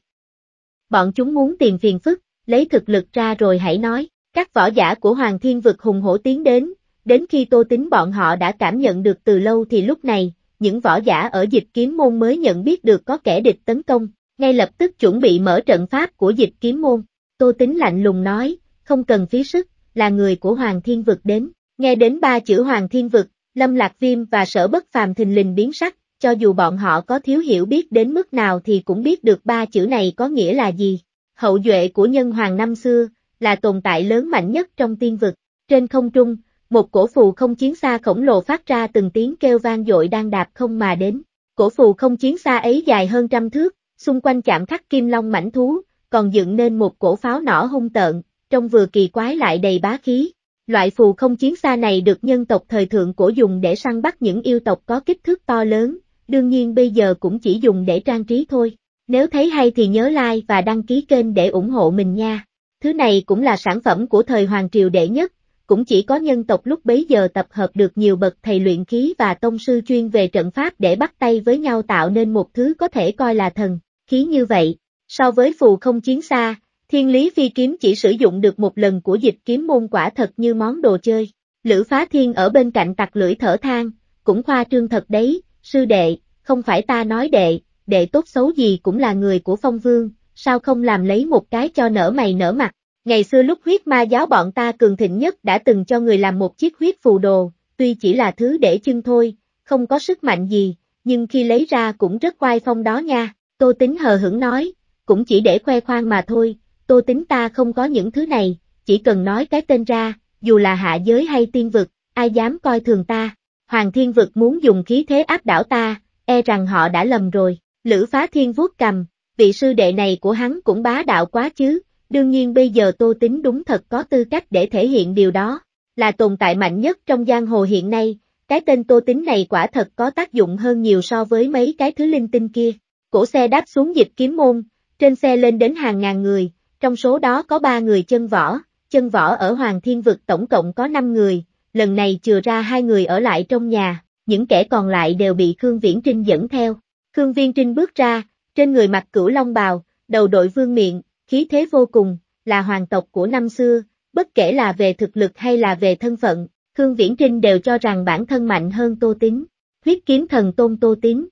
Bọn chúng muốn tìm phiền phức, lấy thực lực ra rồi hãy nói, các võ giả của Hoàng Thiên Vực hùng hổ tiến đến, đến khi Tô Tính bọn họ đã cảm nhận được từ lâu thì lúc này, những võ giả ở dịch kiếm môn mới nhận biết được có kẻ địch tấn công, ngay lập tức chuẩn bị mở trận pháp của dịch kiếm môn. Tô Tính lạnh lùng nói, không cần phí sức, là người của Hoàng Thiên Vực đến. Nghe đến ba chữ Hoàng Thiên Vực, Lâm Lạc Viêm và Sở Bất Phàm thình lình biến sắc, cho dù bọn họ có thiếu hiểu biết đến mức nào thì cũng biết được ba chữ này có nghĩa là gì. Hậu duệ của nhân hoàng năm xưa, là tồn tại lớn mạnh nhất trong tiên vực. Trên không trung, một cổ phù không chiến xa khổng lồ phát ra từng tiếng kêu vang dội đang đạp không mà đến. Cổ phù không chiến xa ấy dài hơn trăm thước, Xung quanh chạm khắc kim long mảnh thú, còn dựng nên một cổ pháo nỏ hung tợn, trông vừa kỳ quái lại đầy bá khí. Loại phù không chiến xa này được nhân tộc thời thượng cổ dùng để săn bắt những yêu tộc có kích thước to lớn, đương nhiên bây giờ cũng chỉ dùng để trang trí thôi. Nếu thấy hay thì nhớ like và đăng ký kênh để ủng hộ mình nha. Thứ này cũng là sản phẩm của thời Hoàng Triều đệ nhất, cũng chỉ có nhân tộc lúc bấy giờ tập hợp được nhiều bậc thầy luyện khí và tông sư chuyên về trận pháp để bắt tay với nhau tạo nên một thứ có thể coi là thần khí như vậy. So với phù không chiến xa, thiên lý phi kiếm chỉ sử dụng được một lần của dịch kiếm môn quả thật như món đồ chơi. Lữ phá thiên ở bên cạnh tặc lưỡi thở than, cũng khoa trương thật đấy, sư đệ, không phải ta nói đệ, đệ tốt xấu gì cũng là người của phong vương, sao không làm lấy một cái cho nở mày nở mặt. Ngày xưa lúc huyết ma giáo bọn ta cường thịnh nhất đã từng cho người làm một chiếc huyết phù đồ, tuy chỉ là thứ để chân thôi, không có sức mạnh gì, nhưng khi lấy ra cũng rất quai phong đó nha. Tô Tính hờ hững nói, cũng chỉ để khoe khoang mà thôi, Tô Tính ta không có những thứ này, chỉ cần nói cái tên ra, dù là hạ giới hay tiên vực, ai dám coi thường ta. Hoàng Thiên Vực muốn dùng khí thế áp đảo ta, e rằng họ đã lầm rồi. Lữ Phá Thiên vuốt cầm, vị sư đệ này của hắn cũng bá đạo quá chứ, đương nhiên bây giờ Tô Tính đúng thật có tư cách để thể hiện điều đó, là tồn tại mạnh nhất trong giang hồ hiện nay, cái tên Tô Tính này quả thật có tác dụng hơn nhiều so với mấy cái thứ linh tinh kia. Cổ xe đáp xuống dịch kiếm môn, trên xe lên đến hàng ngàn người, trong số đó có ba người chân võ, chân võ ở Hoàng Thiên Vực tổng cộng có 5 người, lần này chừa ra hai người ở lại trong nhà, những kẻ còn lại đều bị Khương Viễn Trinh dẫn theo. Khương Viên Trinh bước ra, trên người mặc cửu long bào, đầu đội vương miệng, khí thế vô cùng, là hoàng tộc của năm xưa, bất kể là về thực lực hay là về thân phận, Khương Viễn Trinh đều cho rằng bản thân mạnh hơn Tô Tín. Huyết kiếm thần tôn Tô Tín,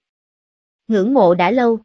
ngưỡng mộ đã lâu.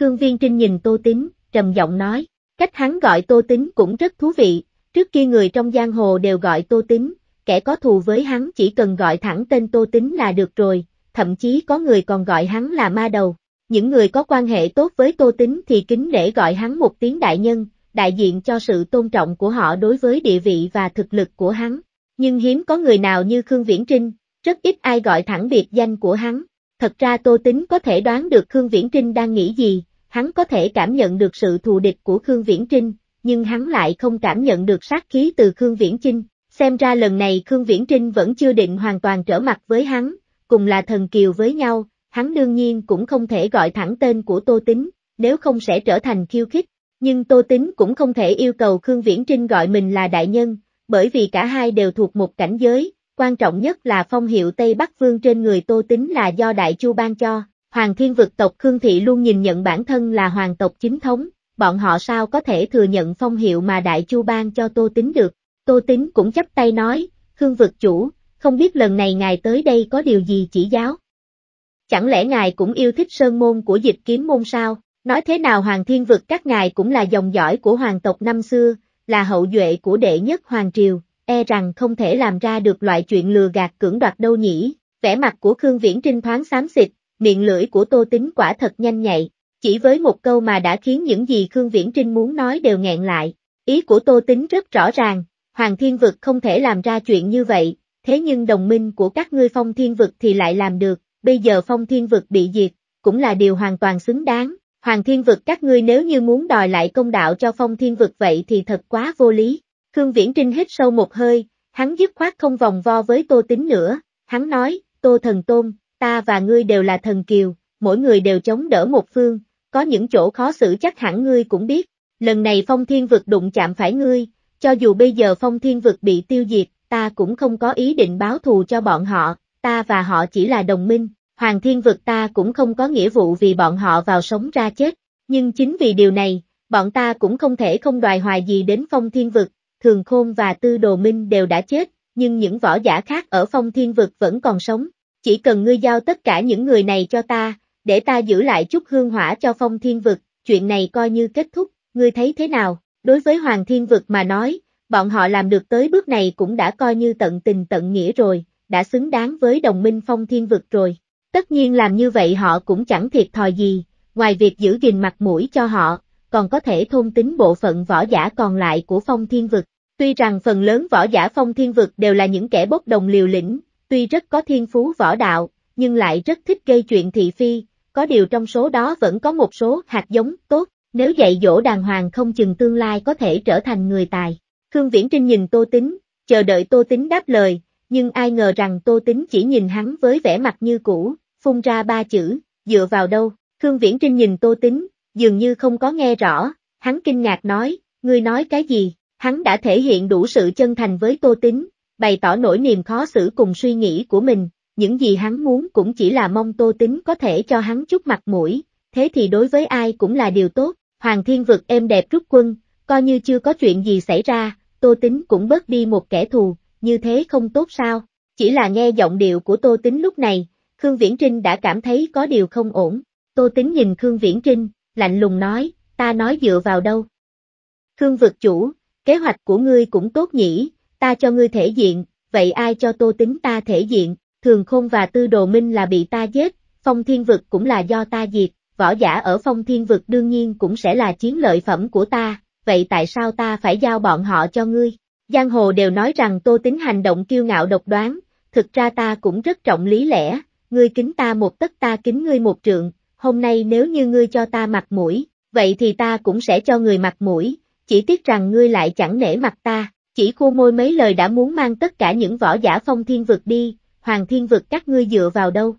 Khương Viên Trinh nhìn Tô tính, trầm giọng nói, cách hắn gọi Tô tính cũng rất thú vị, trước kia người trong giang hồ đều gọi Tô tính, kẻ có thù với hắn chỉ cần gọi thẳng tên Tô tính là được rồi, thậm chí có người còn gọi hắn là ma đầu. Những người có quan hệ tốt với Tô tính thì kính để gọi hắn một tiếng đại nhân, đại diện cho sự tôn trọng của họ đối với địa vị và thực lực của hắn. Nhưng hiếm có người nào như Khương Viễn Trinh, rất ít ai gọi thẳng biệt danh của hắn. Thật ra Tô Tính có thể đoán được Khương Viễn Trinh đang nghĩ gì, hắn có thể cảm nhận được sự thù địch của Khương Viễn Trinh, nhưng hắn lại không cảm nhận được sát khí từ Khương Viễn Trinh. Xem ra lần này Khương Viễn Trinh vẫn chưa định hoàn toàn trở mặt với hắn, cùng là thần kiều với nhau, hắn đương nhiên cũng không thể gọi thẳng tên của Tô Tính, nếu không sẽ trở thành khiêu khích. Nhưng Tô Tính cũng không thể yêu cầu Khương Viễn Trinh gọi mình là đại nhân, bởi vì cả hai đều thuộc một cảnh giới, Quan trọng nhất là phong hiệu Tây Bắc Vương trên người Tô Tính là do Đại Chu ban cho, Hoàng Thiên vực tộc Khương Thị luôn nhìn nhận bản thân là hoàng tộc chính thống, bọn họ sao có thể thừa nhận phong hiệu mà Đại Chu ban cho Tô Tính được. Tô Tính cũng chấp tay nói, Khương vực chủ, không biết lần này ngài tới đây có điều gì chỉ giáo. Chẳng lẽ ngài cũng yêu thích sơn môn của dịch kiếm môn sao, nói thế nào hoàng thiên vực các ngài cũng là dòng dõi của hoàng tộc năm xưa, là hậu duệ của đệ nhất hoàng triều, e rằng không thể làm ra được loại chuyện lừa gạt cưỡng đoạt đâu nhỉ, vẻ mặt của Khương Viễn Trinh thoáng xám xịt, miệng lưỡi của Tô Tính quả thật nhanh nhạy, chỉ với một câu mà đã khiến những gì Khương Viễn Trinh muốn nói đều nghẹn lại, ý của Tô Tính rất rõ ràng, Hoàng Thiên Vực không thể làm ra chuyện như vậy, thế nhưng đồng minh của các ngươi Phong Thiên Vực thì lại làm được, bây giờ Phong Thiên Vực bị diệt, cũng là điều hoàn toàn xứng đáng. Hoàng Thiên Vực các ngươi nếu như muốn đòi lại công đạo cho Phong Thiên Vực vậy thì thật quá vô lý. Khương Viễn Trinh hít sâu một hơi, hắn dứt khoát không vòng vo với Tô tính nữa, hắn nói, Tô Thần Tôn, ta và ngươi đều là thần kiều, mỗi người đều chống đỡ một phương, có những chỗ khó xử chắc hẳn ngươi cũng biết, lần này phong thiên vực đụng chạm phải ngươi, cho dù bây giờ phong thiên vực bị tiêu diệt, ta cũng không có ý định báo thù cho bọn họ, ta và họ chỉ là đồng minh, hoàng thiên vực ta cũng không có nghĩa vụ vì bọn họ vào sống ra chết, nhưng chính vì điều này, bọn ta cũng không thể không đòi hoài gì đến phong thiên vực, Thường Khôn và Tư Đồ Minh đều đã chết, nhưng những võ giả khác ở phong thiên vực vẫn còn sống. Chỉ cần ngươi giao tất cả những người này cho ta, để ta giữ lại chút hương hỏa cho phong thiên vực, chuyện này coi như kết thúc, ngươi thấy thế nào? Đối với Hoàng Thiên Vực mà nói, bọn họ làm được tới bước này cũng đã coi như tận tình tận nghĩa rồi, đã xứng đáng với đồng minh phong thiên vực rồi. Tất nhiên làm như vậy họ cũng chẳng thiệt thòi gì, ngoài việc giữ gìn mặt mũi cho họ, còn có thể thôn tính bộ phận võ giả còn lại của phong thiên vực. Tuy rằng phần lớn võ giả phong thiên vực đều là những kẻ bốc đồng liều lĩnh, tuy rất có thiên phú võ đạo, nhưng lại rất thích gây chuyện thị phi, có điều trong số đó vẫn có một số hạt giống tốt, nếu dạy dỗ đàng hoàng không chừng tương lai có thể trở thành người tài. Khương Viễn Trinh nhìn Tô Tính, chờ đợi Tô Tính đáp lời, nhưng ai ngờ rằng Tô Tính chỉ nhìn hắn với vẻ mặt như cũ, phun ra ba chữ, dựa vào đâu. Khương Viễn Trinh nhìn Tô Tính, dường như không có nghe rõ, hắn kinh ngạc nói, ngươi nói cái gì, hắn đã thể hiện đủ sự chân thành với Tô Tính, bày tỏ nỗi niềm khó xử cùng suy nghĩ của mình, những gì hắn muốn cũng chỉ là mong Tô Tính có thể cho hắn chút mặt mũi, thế thì đối với ai cũng là điều tốt, Hoàng Thiên Vực êm đẹp rút quân, coi như chưa có chuyện gì xảy ra, Tô Tính cũng bớt đi một kẻ thù, như thế không tốt sao, chỉ là nghe giọng điệu của Tô Tính lúc này, Khương Viễn Trinh đã cảm thấy có điều không ổn, Tô Tính nhìn Khương Viễn Trinh, lạnh lùng nói, ta nói dựa vào đâu. Khương vực chủ, kế hoạch của ngươi cũng tốt nhỉ, ta cho ngươi thể diện, vậy ai cho tô tính ta thể diện, thường khôn và tư đồ minh là bị ta giết, phong thiên vực cũng là do ta diệt, võ giả ở phong thiên vực đương nhiên cũng sẽ là chiến lợi phẩm của ta, vậy tại sao ta phải giao bọn họ cho ngươi? Giang hồ đều nói rằng tô tính hành động kiêu ngạo độc đoán, thực ra ta cũng rất trọng lý lẽ, ngươi kính ta một tất ta kính ngươi một trượng, hôm nay nếu như ngươi cho ta mặt mũi, vậy thì ta cũng sẽ cho người mặt mũi, chỉ tiếc rằng ngươi lại chẳng nể mặt ta, chỉ khô môi mấy lời đã muốn mang tất cả những võ giả phong thiên vực đi, hoàng thiên vực các ngươi dựa vào đâu?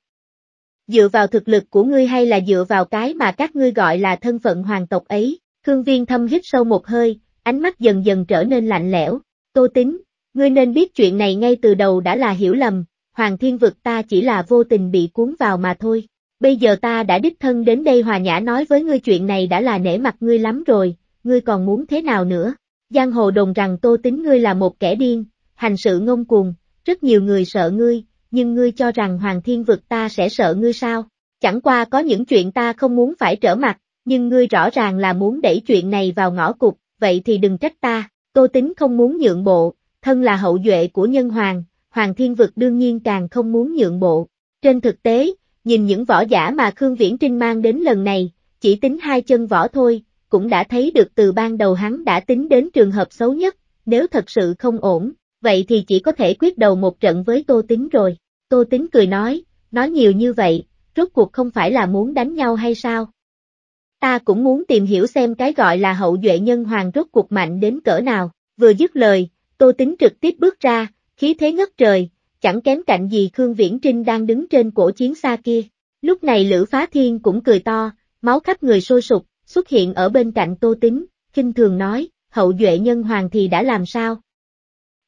Dựa vào thực lực của ngươi hay là dựa vào cái mà các ngươi gọi là thân phận hoàng tộc ấy, Khương Viên thâm hít sâu một hơi, ánh mắt dần dần trở nên lạnh lẽo, tô tính, ngươi nên biết chuyện này ngay từ đầu đã là hiểu lầm, hoàng thiên vực ta chỉ là vô tình bị cuốn vào mà thôi, bây giờ ta đã đích thân đến đây hòa nhã nói với ngươi chuyện này đã là nể mặt ngươi lắm rồi, ngươi còn muốn thế nào nữa? Giang hồ đồng rằng tô tính ngươi là một kẻ điên, hành sự ngông cuồng, rất nhiều người sợ ngươi, nhưng ngươi cho rằng hoàng thiên vực ta sẽ sợ ngươi sao? Chẳng qua có những chuyện ta không muốn phải trở mặt, nhưng ngươi rõ ràng là muốn đẩy chuyện này vào ngõ cụt, vậy thì đừng trách ta, tô tính không muốn nhượng bộ, thân là hậu duệ của nhân hoàng, hoàng thiên vực đương nhiên càng không muốn nhượng bộ. Trên thực tế, nhìn những võ giả mà Khương Viễn Trinh mang đến lần này, chỉ tính hai chân võ thôi, cũng đã thấy được từ ban đầu hắn đã tính đến trường hợp xấu nhất, nếu thật sự không ổn, vậy thì chỉ có thể quyết đầu một trận với Tô Tính rồi. Tô Tính cười nói, nói nhiều như vậy, rốt cuộc không phải là muốn đánh nhau hay sao? Ta cũng muốn tìm hiểu xem cái gọi là hậu duệ nhân hoàng rốt cuộc mạnh đến cỡ nào, vừa dứt lời, Tô Tính trực tiếp bước ra, khí thế ngất trời, chẳng kém cạnh gì Khương Viễn Trinh đang đứng trên cổ chiến xa kia. Lúc này Lữ Phá Thiên cũng cười to, máu khắp người sôi sục, xuất hiện ở bên cạnh Tô Tính, kinh thường nói, hậu duệ nhân hoàng thì đã làm sao?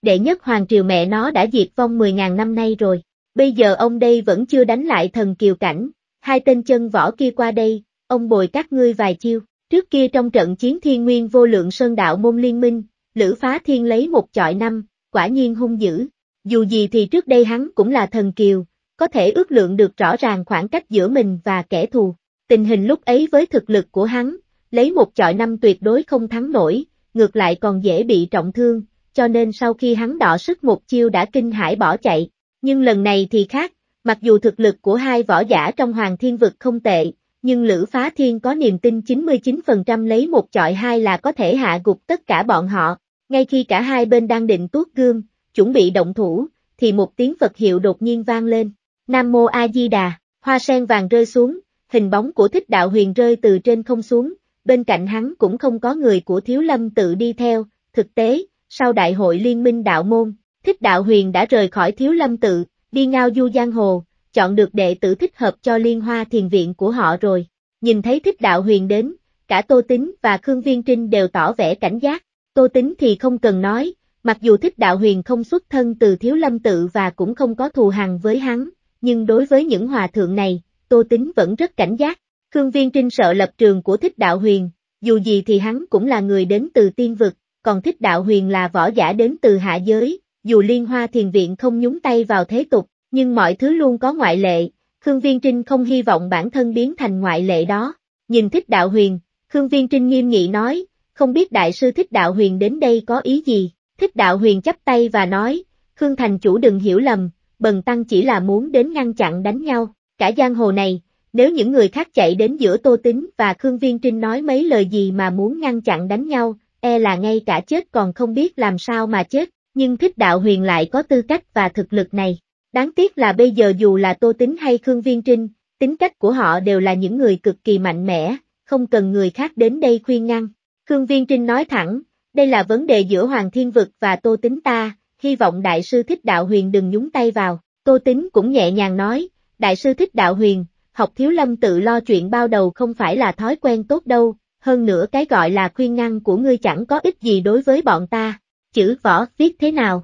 Đệ nhất hoàng triều mẹ nó đã diệt vong 10.000 năm nay rồi, bây giờ ông đây vẫn chưa đánh lại thần kiều cảnh, hai tên chân võ kia qua đây, ông bồi các ngươi vài chiêu. Trước kia trong trận chiến thiên nguyên vô lượng sơn đạo môn liên minh, Lữ Phá Thiên lấy một chọi năm, quả nhiên hung dữ, dù gì thì trước đây hắn cũng là thần kiều, có thể ước lượng được rõ ràng khoảng cách giữa mình và kẻ thù. Tình hình lúc ấy với thực lực của hắn, lấy một chọi năm tuyệt đối không thắng nổi, ngược lại còn dễ bị trọng thương, cho nên sau khi hắn đỏ sức một chiêu đã kinh hãi bỏ chạy. Nhưng lần này thì khác, mặc dù thực lực của hai võ giả trong Hoàng Thiên Vực không tệ, nhưng Lữ Phá Thiên có niềm tin 99% lấy một chọi hai là có thể hạ gục tất cả bọn họ. Ngay khi cả hai bên đang định tuốt gương, chuẩn bị động thủ, thì một tiếng Phật hiệu đột nhiên vang lên. Nam Mô A Di Đà, hoa sen vàng rơi xuống, hình bóng của thích đạo huyền rơi từ trên không xuống, bên cạnh hắn cũng không có người của thiếu lâm tự đi theo, thực tế, sau đại hội liên minh đạo môn, thích đạo huyền đã rời khỏi thiếu lâm tự, đi ngao du giang hồ, chọn được đệ tử thích hợp cho liên hoa thiền viện của họ rồi. Nhìn thấy thích đạo huyền đến, cả Tô Tính và Khương Viên Trinh đều tỏ vẻ cảnh giác, Tô Tính thì không cần nói, Mặc dù thích đạo huyền không xuất thân từ thiếu lâm tự và cũng không có thù hằn với hắn, nhưng đối với những hòa thượng này, Tô Tính vẫn rất cảnh giác. Khương Viên Trinh sợ lập trường của thích đạo huyền, dù gì thì hắn cũng là người đến từ tiên vực, còn thích đạo huyền là võ giả đến từ hạ giới, dù liên hoa thiền viện không nhúng tay vào thế tục, nhưng mọi thứ luôn có ngoại lệ, Khương Viên Trinh không hy vọng bản thân biến thành ngoại lệ đó. Nhìn thích đạo huyền, Khương Viên Trinh nghiêm nghị nói, không biết đại sư thích đạo huyền đến đây có ý gì, Thích đạo huyền chắp tay và nói, Khương Thành chủ đừng hiểu lầm, bần tăng chỉ là muốn đến ngăn chặn đánh nhau, cả giang hồ này, nếu những người khác chạy đến giữa Tô Tính và Khương Viên Trinh nói mấy lời gì mà muốn ngăn chặn đánh nhau, e là ngay cả chết còn không biết làm sao mà chết, nhưng thích đạo huyền lại có tư cách và thực lực này. Đáng tiếc là bây giờ dù là Tô Tính hay Khương Viên Trinh, tính cách của họ đều là những người cực kỳ mạnh mẽ, không cần người khác đến đây khuyên ngăn. Khương Viên Trinh nói thẳng, đây là vấn đề giữa Hoàng Thiên Vực và Tô Tính ta, hy vọng Đại sư Thích Đạo Huyền đừng nhúng tay vào. Tô Tính cũng nhẹ nhàng nói, Đại sư Thích Đạo Huyền, học thiếu lâm tự lo chuyện bao đầu không phải là thói quen tốt đâu, hơn nữa cái gọi là khuyên ngăn của ngươi chẳng có ích gì đối với bọn ta. Chữ võ viết thế nào?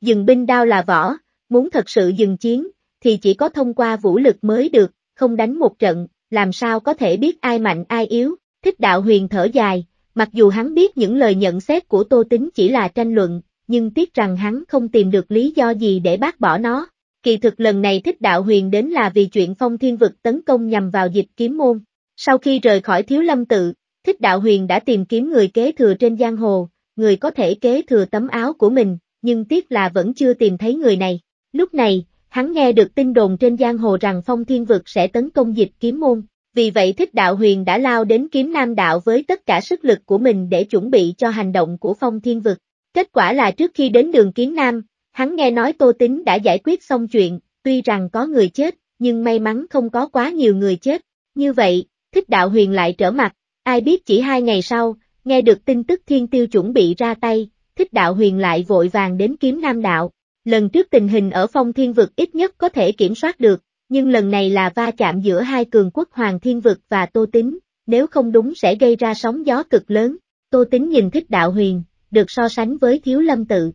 Dừng binh đao là võ, muốn thật sự dừng chiến, thì chỉ có thông qua vũ lực mới được, không đánh một trận, làm sao có thể biết ai mạnh ai yếu, thích đạo huyền thở dài, Mặc dù hắn biết những lời nhận xét của Tô Tính chỉ là tranh luận, nhưng tiếc rằng hắn không tìm được lý do gì để bác bỏ nó. Kỳ thực lần này thích đạo huyền đến là vì chuyện phong thiên vực tấn công nhằm vào dịch kiếm môn. Sau khi rời khỏi thiếu lâm tự, thích đạo huyền đã tìm kiếm người kế thừa trên giang hồ, người có thể kế thừa tấm áo của mình, nhưng tiếc là vẫn chưa tìm thấy người này. Lúc này, hắn nghe được tin đồn trên giang hồ rằng phong thiên vực sẽ tấn công dịch kiếm môn, vì vậy thích đạo huyền đã lao đến kiếm nam đạo với tất cả sức lực của mình để chuẩn bị cho hành động của phong thiên vực. Kết quả là trước khi đến đường kiếm nam, hắn nghe nói tô tính đã giải quyết xong chuyện, tuy rằng có người chết, nhưng may mắn không có quá nhiều người chết. Như vậy, thích đạo huyền lại trở mặt, ai biết chỉ hai ngày sau, nghe được tin tức thiên tiêu chuẩn bị ra tay, thích đạo huyền lại vội vàng đến kiếm nam đạo. Lần trước tình hình ở phong thiên vực ít nhất có thể kiểm soát được, nhưng lần này là va chạm giữa hai cường quốc Hoàng Thiên Vực và Tô tính nếu không đúng sẽ gây ra sóng gió cực lớn. Tô tính nhìn thích đạo huyền, được so sánh với thiếu lâm tự.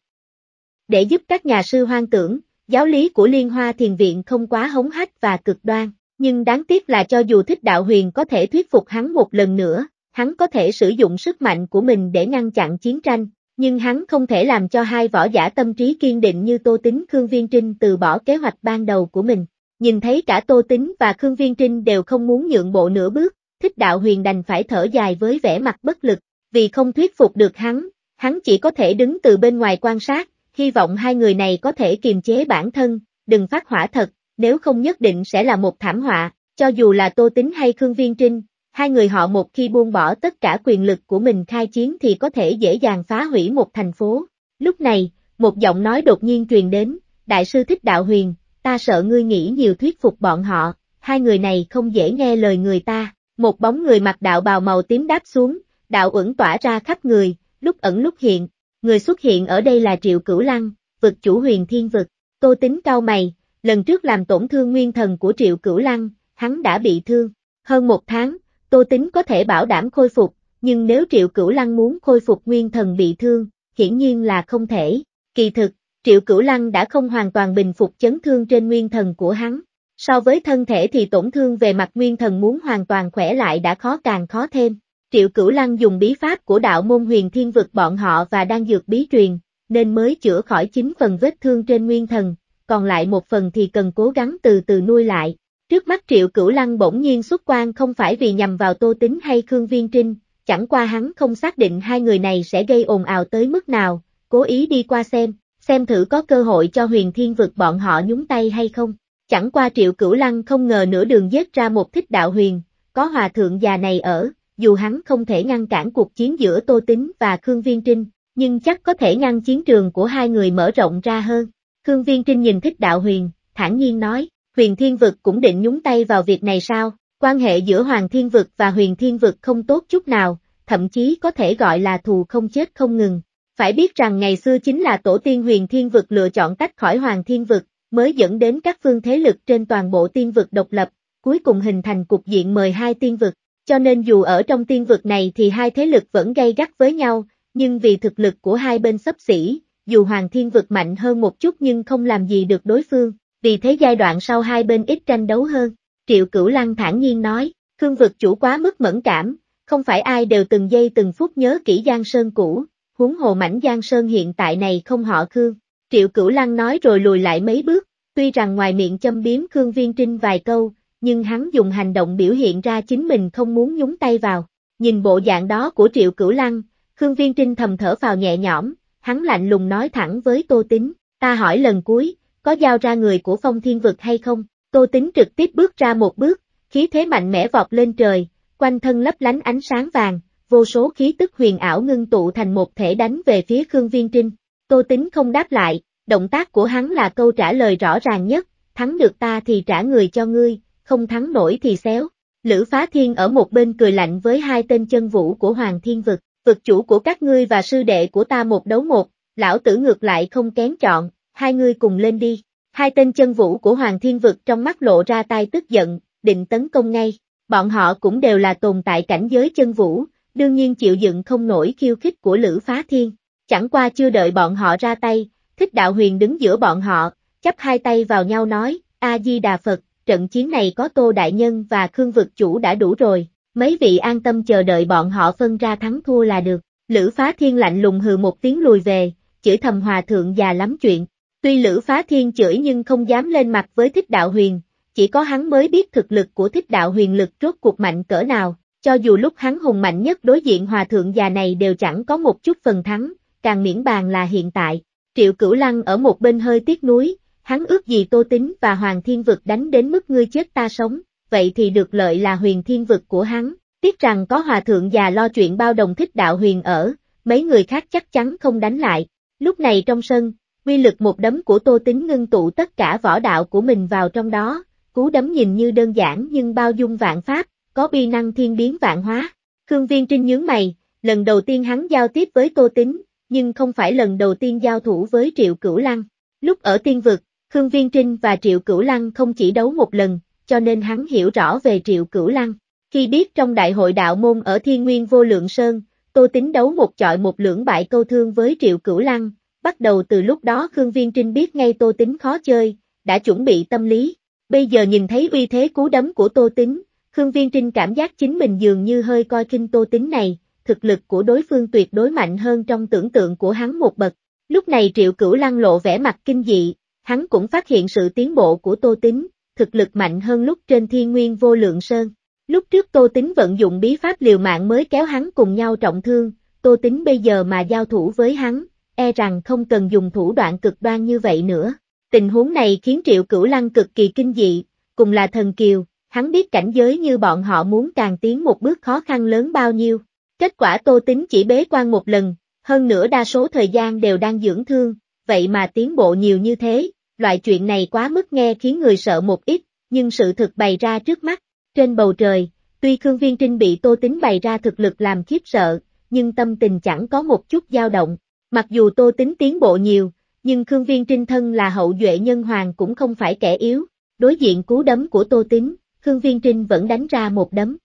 Để giúp các nhà sư hoang tưởng, giáo lý của Liên Hoa Thiền Viện không quá hống hách và cực đoan, nhưng đáng tiếc là cho dù thích đạo huyền có thể thuyết phục hắn một lần nữa, hắn có thể sử dụng sức mạnh của mình để ngăn chặn chiến tranh, nhưng hắn không thể làm cho hai võ giả tâm trí kiên định như Tô tính Khương Viên Trinh từ bỏ kế hoạch ban đầu của mình. Nhìn thấy cả Tô Tính và Khương Viên Trinh đều không muốn nhượng bộ nửa bước, thích đạo huyền đành phải thở dài với vẻ mặt bất lực, vì không thuyết phục được hắn, hắn chỉ có thể đứng từ bên ngoài quan sát, hy vọng hai người này có thể kiềm chế bản thân, đừng phát hỏa thật, nếu không nhất định sẽ là một thảm họa, cho dù là Tô Tính hay Khương Viên Trinh, hai người họ một khi buông bỏ tất cả quyền lực của mình khai chiến thì có thể dễ dàng phá hủy một thành phố. Lúc này, một giọng nói đột nhiên truyền đến, Đại sư Thích Đạo Huyền, ta sợ ngươi nghĩ nhiều thuyết phục bọn họ, hai người này không dễ nghe lời người ta. Một bóng người mặc đạo bào màu tím đáp xuống, đạo ẩn tỏa ra khắp người, lúc ẩn lúc hiện. Người xuất hiện ở đây là Triệu Cửu Lăng, vực chủ huyền thiên vực. Tô tính cao mày, lần trước làm tổn thương nguyên thần của Triệu Cửu Lăng, hắn đã bị thương. Hơn một tháng, Tô tính có thể bảo đảm khôi phục, nhưng nếu Triệu Cửu Lăng muốn khôi phục nguyên thần bị thương, hiển nhiên là không thể. Kỳ thực, Triệu Cửu Lăng đã không hoàn toàn bình phục chấn thương trên nguyên thần của hắn. So với thân thể thì tổn thương về mặt nguyên thần muốn hoàn toàn khỏe lại đã khó càng khó thêm. Triệu Cửu Lăng dùng bí pháp của đạo môn huyền thiên vực bọn họ và đang dược bí truyền, nên mới chữa khỏi chín phần vết thương trên nguyên thần, còn lại một phần thì cần cố gắng từ từ nuôi lại. Trước mắt Triệu Cửu Lăng bỗng nhiên xuất quan không phải vì nhằm vào Tô Tính hay Khương Viên Trinh, chẳng qua hắn không xác định hai người này sẽ gây ồn ào tới mức nào, cố ý đi qua xem, xem thử có cơ hội cho huyền thiên vực bọn họ nhúng tay hay không. Chẳng qua triệu cửu lăng không ngờ nửa đường dết ra một thích đạo huyền, có hòa thượng già này ở, dù hắn không thể ngăn cản cuộc chiến giữa Tô Tính và Khương Viên Trinh, nhưng chắc có thể ngăn chiến trường của hai người mở rộng ra hơn. Khương Viên Trinh nhìn thích đạo huyền, thản nhiên nói, huyền thiên vực cũng định nhúng tay vào việc này sao, quan hệ giữa hoàng thiên vực và huyền thiên vực không tốt chút nào, thậm chí có thể gọi là thù không chết không ngừng, phải biết rằng ngày xưa chính là tổ tiên huyền thiên vực lựa chọn cách khỏi hoàng thiên vực, mới dẫn đến các phương thế lực trên toàn bộ tiên vực độc lập, cuối cùng hình thành cục diện mời hai tiên vực. Cho nên dù ở trong tiên vực này thì hai thế lực vẫn gây gắt với nhau, nhưng vì thực lực của hai bên xấp xỉ, dù hoàng thiên vực mạnh hơn một chút nhưng không làm gì được đối phương, vì thế giai đoạn sau hai bên ít tranh đấu hơn. Triệu Cửu Lăng thản nhiên nói, Khương vực chủ quá mức mẫn cảm, không phải ai đều từng giây từng phút nhớ kỹ Giang Sơn cũ, huống hồ mảnh Giang Sơn hiện tại này không họ Khương. Triệu Cửu Lăng nói rồi lùi lại mấy bước, tuy rằng ngoài miệng châm biếm Khương Viên Trinh vài câu, nhưng hắn dùng hành động biểu hiện ra chính mình không muốn nhúng tay vào. Nhìn bộ dạng đó của Triệu Cửu Lăng, Khương Viên Trinh thầm thở vào nhẹ nhõm, hắn lạnh lùng nói thẳng với Tô Tính, ta hỏi lần cuối, có giao ra người của phong thiên vực hay không? Tô Tính trực tiếp bước ra một bước, khí thế mạnh mẽ vọt lên trời, quanh thân lấp lánh ánh sáng vàng, vô số khí tức huyền ảo ngưng tụ thành một thể đánh về phía Khương Viên Trinh. Tô Tính không đáp lại, động tác của hắn là câu trả lời rõ ràng nhất, thắng được ta thì trả người cho ngươi, không thắng nổi thì xéo. Lữ Phá Thiên ở một bên cười lạnh với hai tên chân vũ của Hoàng Thiên Vực, vực chủ của các ngươi và sư đệ của ta một đấu một, lão tử ngược lại không kén chọn, hai ngươi cùng lên đi. Hai tên chân vũ của Hoàng Thiên Vực trong mắt lộ ra tai tức giận, định tấn công ngay. Bọn họ cũng đều là tồn tại cảnh giới chân vũ, đương nhiên chịu dựng không nổi khiêu khích của Lữ Phá Thiên. Chẳng qua chưa đợi bọn họ ra tay, thích đạo huyền đứng giữa bọn họ, chắp hai tay vào nhau nói, A-di-đà Phật, trận chiến này có Tô Đại Nhân và Khương Vực Chủ đã đủ rồi, mấy vị an tâm chờ đợi bọn họ phân ra thắng thua là được. Lữ Phá Thiên lạnh lùng hừ một tiếng lùi về, chửi thầm hòa thượng già lắm chuyện. Tuy Lữ Phá Thiên chửi nhưng không dám lên mặt với thích đạo huyền, chỉ có hắn mới biết thực lực của thích đạo huyền lực rốt cuộc mạnh cỡ nào, cho dù lúc hắn hùng mạnh nhất đối diện hòa thượng già này đều chẳng có một chút phần thắng, càng miễn bàn là hiện tại. Triệu Cửu Lăng ở một bên hơi tiếc nuối, hắn ước gì Tô Tính và Hoàng Thiên Vực đánh đến mức ngươi chết ta sống, vậy thì được lợi là huyền thiên vực của hắn. Tiếc rằng có hòa thượng già lo chuyện bao đồng thích đạo huyền ở, mấy người khác chắc chắn không đánh lại. Lúc này trong sân, quy lực một đấm của Tô Tính ngưng tụ tất cả võ đạo của mình vào trong đó, cú đấm nhìn như đơn giản nhưng bao dung vạn pháp, có bi năng thiên biến vạn hóa. Khương Viên Trinh nhướng mày, lần đầu tiên hắn giao tiếp với Tô Tính, nhưng không phải lần đầu tiên giao thủ với Triệu Cửu Lăng. Lúc ở tiên vực, Khương Viên Trinh và Triệu Cửu Lăng không chỉ đấu một lần, cho nên hắn hiểu rõ về Triệu Cửu Lăng. Khi biết trong đại hội đạo môn ở Thiên Nguyên Vô Lượng Sơn, Tô Tính đấu một chọi một lưỡng bại câu thương với Triệu Cửu Lăng, bắt đầu từ lúc đó Khương Viên Trinh biết ngay Tô Tính khó chơi, đã chuẩn bị tâm lý. Bây giờ nhìn thấy uy thế cú đấm của Tô Tính, Khương Viên Trinh cảm giác chính mình dường như hơi coi kinh tô tính này, thực lực của đối phương tuyệt đối mạnh hơn trong tưởng tượng của hắn một bậc. Lúc này Triệu Cửu Lăng lộ vẻ mặt kinh dị, hắn cũng phát hiện sự tiến bộ của Tô Tính, thực lực mạnh hơn lúc trên thiên nguyên vô lượng sơn. Lúc trước Tô Tính vận dụng bí pháp liều mạng mới kéo hắn cùng nhau trọng thương, Tô Tính bây giờ mà giao thủ với hắn, e rằng không cần dùng thủ đoạn cực đoan như vậy nữa. Tình huống này khiến Triệu Cửu Lăng cực kỳ kinh dị, cùng là thần kiều, hắn biết cảnh giới như bọn họ muốn càng tiến một bước khó khăn lớn bao nhiêu. Kết quả Tô Tính chỉ bế quan một lần, hơn nữa đa số thời gian đều đang dưỡng thương, vậy mà tiến bộ nhiều như thế, loại chuyện này quá mức nghe khiến người sợ một ít, nhưng sự thực bày ra trước mắt, trên bầu trời, tuy Khương Viên Trinh bị Tô Tính bày ra thực lực làm khiếp sợ, nhưng tâm tình chẳng có một chút dao động, mặc dù Tô Tính tiến bộ nhiều, nhưng Khương Viên Trinh thân là hậu duệ nhân hoàng cũng không phải kẻ yếu, đối diện cú đấm của Tô Tính, Khương Viên Trinh vẫn đánh ra một đấm.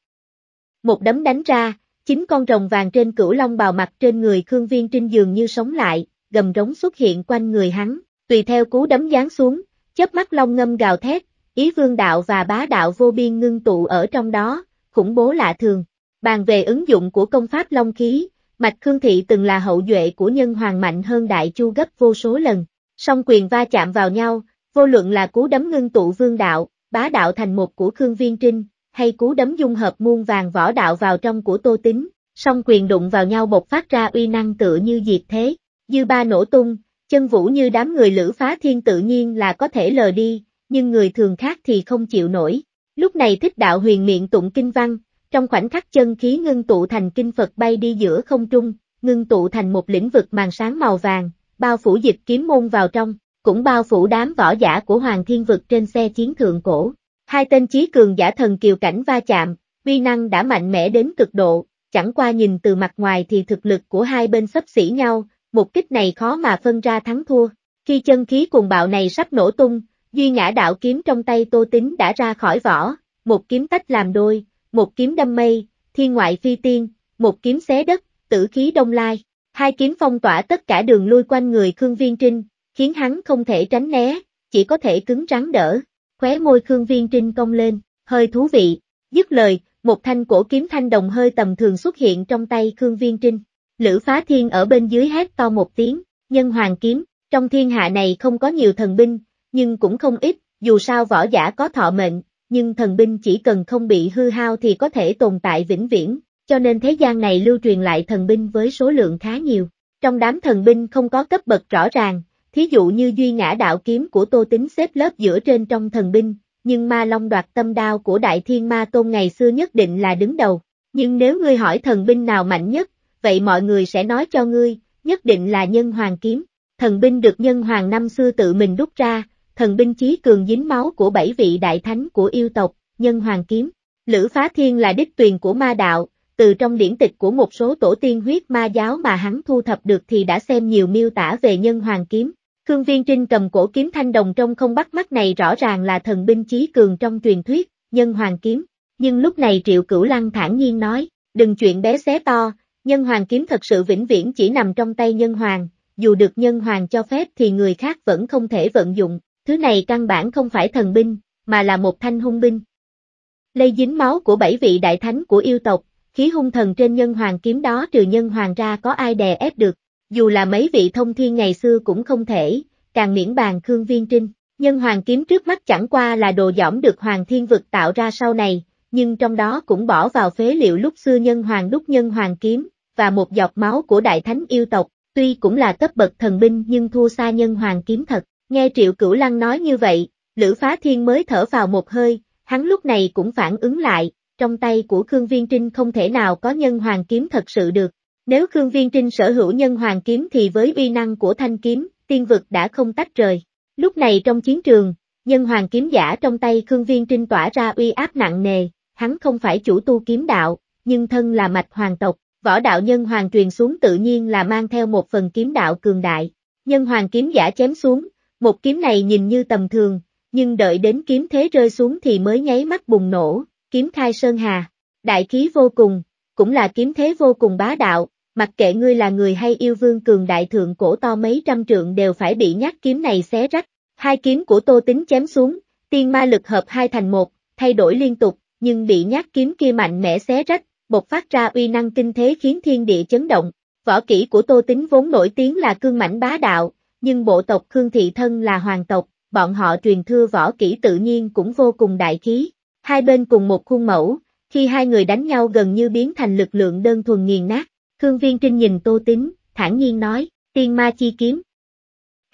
Một đấm đánh ra, chính con rồng vàng trên cửu long bào mặt trên người Khương Viên Trinh dường như sống lại, gầm rống xuất hiện quanh người hắn, tùy theo cú đấm giáng xuống, chớp mắt long ngâm gào thét, ý vương đạo và bá đạo vô biên ngưng tụ ở trong đó, khủng bố lạ thường. Bàn về ứng dụng của công pháp long khí, Mạch Khương Thị từng là hậu duệ của nhân hoàng mạnh hơn đại chu gấp vô số lần, song quyền va chạm vào nhau, vô luận là cú đấm ngưng tụ vương đạo, bá đạo thành một của Khương Viên Trinh, hay cú đấm dung hợp muôn vàng võ đạo vào trong của Tô Tính, song quyền đụng vào nhau bộc phát ra uy năng tựa như diệt thế, dư ba nổ tung, chân vũ như đám người lữ phá thiên tự nhiên là có thể lờ đi, nhưng người thường khác thì không chịu nổi. Lúc này thích đạo huyền miệng tụng kinh văn, trong khoảnh khắc chân khí ngưng tụ thành kinh Phật bay đi giữa không trung, ngưng tụ thành một lĩnh vực màn sáng màu vàng, bao phủ dịch kiếm môn vào trong, cũng bao phủ đám võ giả của Hoàng Thiên Vực trên xe chiến thượng cổ. Hai tên chí cường giả thần kiều cảnh va chạm, uy năng đã mạnh mẽ đến cực độ, chẳng qua nhìn từ mặt ngoài thì thực lực của hai bên sấp xỉ nhau, một kích này khó mà phân ra thắng thua. Khi chân khí cuồng bạo này sắp nổ tung, duy ngã đạo kiếm trong tay Tô Tính đã ra khỏi vỏ, một kiếm tách làm đôi, một kiếm đâm mây, thiên ngoại phi tiên, một kiếm xé đất, tử khí đông lai. Hai kiếm phong tỏa tất cả đường lui quanh người Khương Viên Trinh, khiến hắn không thể tránh né, chỉ có thể cứng rắn đỡ. Khóe môi Khương Viên Trinh cong lên, hơi thú vị, dứt lời, một thanh cổ kiếm thanh đồng hơi tầm thường xuất hiện trong tay Khương Viên Trinh. Lữ Phá Thiên ở bên dưới hét to một tiếng, nhân hoàng kiếm, trong thiên hạ này không có nhiều thần binh, nhưng cũng không ít, dù sao võ giả có thọ mệnh, nhưng thần binh chỉ cần không bị hư hao thì có thể tồn tại vĩnh viễn, cho nên thế gian này lưu truyền lại thần binh với số lượng khá nhiều. Trong đám thần binh không có cấp bậc rõ ràng, Thí dụ như duy ngã đạo kiếm của Tô Tính xếp lớp giữa trên trong thần binh, nhưng ma long đoạt tâm đao của Đại Thiên Ma Tôn ngày xưa nhất định là đứng đầu. Nhưng nếu ngươi hỏi thần binh nào mạnh nhất, vậy mọi người sẽ nói cho ngươi, nhất định là nhân hoàng kiếm. Thần binh được nhân hoàng năm xưa tự mình đúc ra, thần binh chí cường dính máu của bảy vị đại thánh của yêu tộc, nhân hoàng kiếm. Lữ Phá Thiên là đích tuyền của ma đạo, từ trong điển tịch của một số tổ tiên huyết ma giáo mà hắn thu thập được thì đã xem nhiều miêu tả về nhân hoàng kiếm, Khương Viên Trinh cầm cổ kiếm thanh đồng trong không bắt mắt này rõ ràng là thần binh chí cường trong truyền thuyết, nhân hoàng kiếm. Nhưng lúc này Triệu Cửu Lăng thản nhiên nói, đừng chuyện bé xé to, nhân hoàng kiếm thật sự vĩnh viễn chỉ nằm trong tay nhân hoàng, dù được nhân hoàng cho phép thì người khác vẫn không thể vận dụng, thứ này căn bản không phải thần binh, mà là một thanh hung binh. Lây dính máu của bảy vị đại thánh của yêu tộc, khí hung thần trên nhân hoàng kiếm đó trừ nhân hoàng ra có ai đè ép được, dù là mấy vị thông thiên ngày xưa cũng không thể, càng miễn bàn Khương Viên Trinh. Nhân hoàng kiếm trước mắt chẳng qua là đồ giỏm được hoàng thiên vực tạo ra sau này, nhưng trong đó cũng bỏ vào phế liệu lúc xưa nhân hoàng đúc nhân hoàng kiếm, và một giọt máu của đại thánh yêu tộc, tuy cũng là cấp bậc thần binh nhưng thua xa nhân hoàng kiếm thật. Nghe Triệu Cửu Lăng nói như vậy, Lữ Phá Thiên mới thở vào một hơi, hắn lúc này cũng phản ứng lại, trong tay của Khương Viên Trinh không thể nào có nhân hoàng kiếm thật sự được, nếu Khương Viên Trinh sở hữu nhân hoàng kiếm thì với uy năng của thanh kiếm, tiên vực đã không tách rời. Lúc này trong chiến trường, nhân hoàng kiếm giả trong tay Khương Viên Trinh tỏa ra uy áp nặng nề, hắn không phải chủ tu kiếm đạo, nhưng thân là mạch hoàng tộc, võ đạo nhân hoàng truyền xuống tự nhiên là mang theo một phần kiếm đạo cường đại. Nhân hoàng kiếm giả chém xuống, một kiếm này nhìn như tầm thường, nhưng đợi đến kiếm thế rơi xuống thì mới nháy mắt bùng nổ, kiếm khai sơn hà, đại khí vô cùng, cũng là kiếm thế vô cùng bá đạo, mặc kệ ngươi là người hay yêu vương cường đại thượng cổ to mấy trăm trượng đều phải bị nhát kiếm này xé rách. Hai kiếm của Tô Tính chém xuống, tiên ma lực hợp hai thành một, thay đổi liên tục, nhưng bị nhát kiếm kia mạnh mẽ xé rách, bộc phát ra uy năng kinh thế khiến thiên địa chấn động. Võ kỹ của Tô Tính vốn nổi tiếng là cương mãnh bá đạo, nhưng bộ tộc Khương Thị Thân là hoàng tộc, bọn họ truyền thưa võ kỹ tự nhiên cũng vô cùng đại khí. Hai bên cùng một khuôn mẫu, khi hai người đánh nhau gần như biến thành lực lượng đơn thuần nghiền nát, Khương Viên Trinh nhìn Tô tính, thản nhiên nói, tiên ma chi kiếm.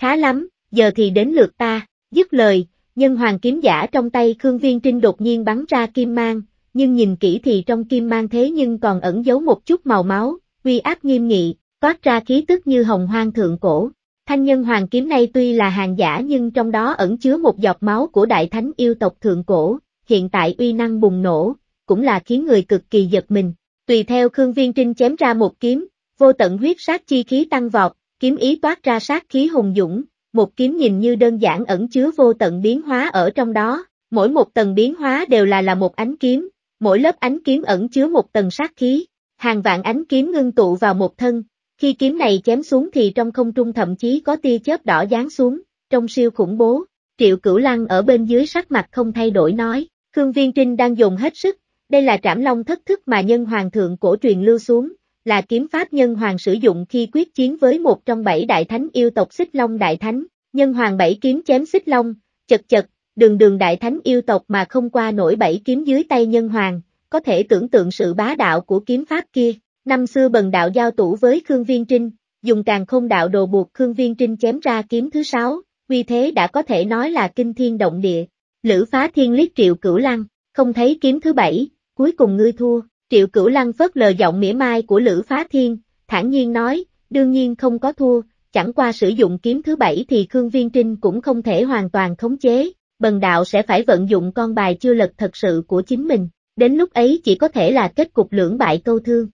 Khá lắm, giờ thì đến lượt ta, dứt lời, nhân hoàng kiếm giả trong tay Khương Viên Trinh đột nhiên bắn ra kim mang, nhưng nhìn kỹ thì trong kim mang thế nhưng còn ẩn giấu một chút màu máu, uy áp nghiêm nghị, toát ra khí tức như hồng hoang thượng cổ. Thanh nhân hoàng kiếm này tuy là hàng giả nhưng trong đó ẩn chứa một giọt máu của đại thánh yêu tộc thượng cổ, hiện tại uy năng bùng nổ, cũng là khiến người cực kỳ giật mình. Tùy theo Khương Viên Trinh chém ra một kiếm, vô tận huyết sát chi khí tăng vọt, kiếm ý toát ra sát khí hùng dũng, một kiếm nhìn như đơn giản ẩn chứa vô tận biến hóa ở trong đó, mỗi một tầng biến hóa đều là là một ánh kiếm, mỗi lớp ánh kiếm ẩn chứa một tầng sát khí, hàng vạn ánh kiếm ngưng tụ vào một thân, khi kiếm này chém xuống thì trong không trung thậm chí có tia chớp đỏ giáng xuống, trong siêu khủng bố, Triệu Cửu Lăng ở bên dưới sắc mặt không thay đổi nói, Khương Viên Trinh đang dùng hết sức, đây là trảm long thất thức mà nhân hoàng thượng cổ truyền lưu xuống, là kiếm pháp nhân hoàng sử dụng khi quyết chiến với một trong bảy đại thánh yêu tộc xích long đại thánh, nhân hoàng bảy kiếm chém xích long, chật chật, đường đường đại thánh yêu tộc mà không qua nổi bảy kiếm dưới tay nhân hoàng, có thể tưởng tượng sự bá đạo của kiếm pháp kia. Năm xưa bần đạo giao tủ với Khương Viên Trinh, dùng càng không đạo đồ buộc Khương Viên Trinh chém ra kiếm thứ sáu, vì thế đã có thể nói là kinh thiên động địa. Lữ phá thiên liếc triệu cửu lăng, không thấy kiếm thứ bảy, cuối cùng ngươi thua, triệu cửu lăng phớt lờ giọng mỉa mai của Lữ Phá Thiên, thản nhiên nói, đương nhiên không có thua, chẳng qua sử dụng kiếm thứ bảy thì Khương Viên Trinh cũng không thể hoàn toàn khống chế, bần đạo sẽ phải vận dụng con bài chưa lật thật sự của chính mình, đến lúc ấy chỉ có thể là kết cục lưỡng bại câu thương.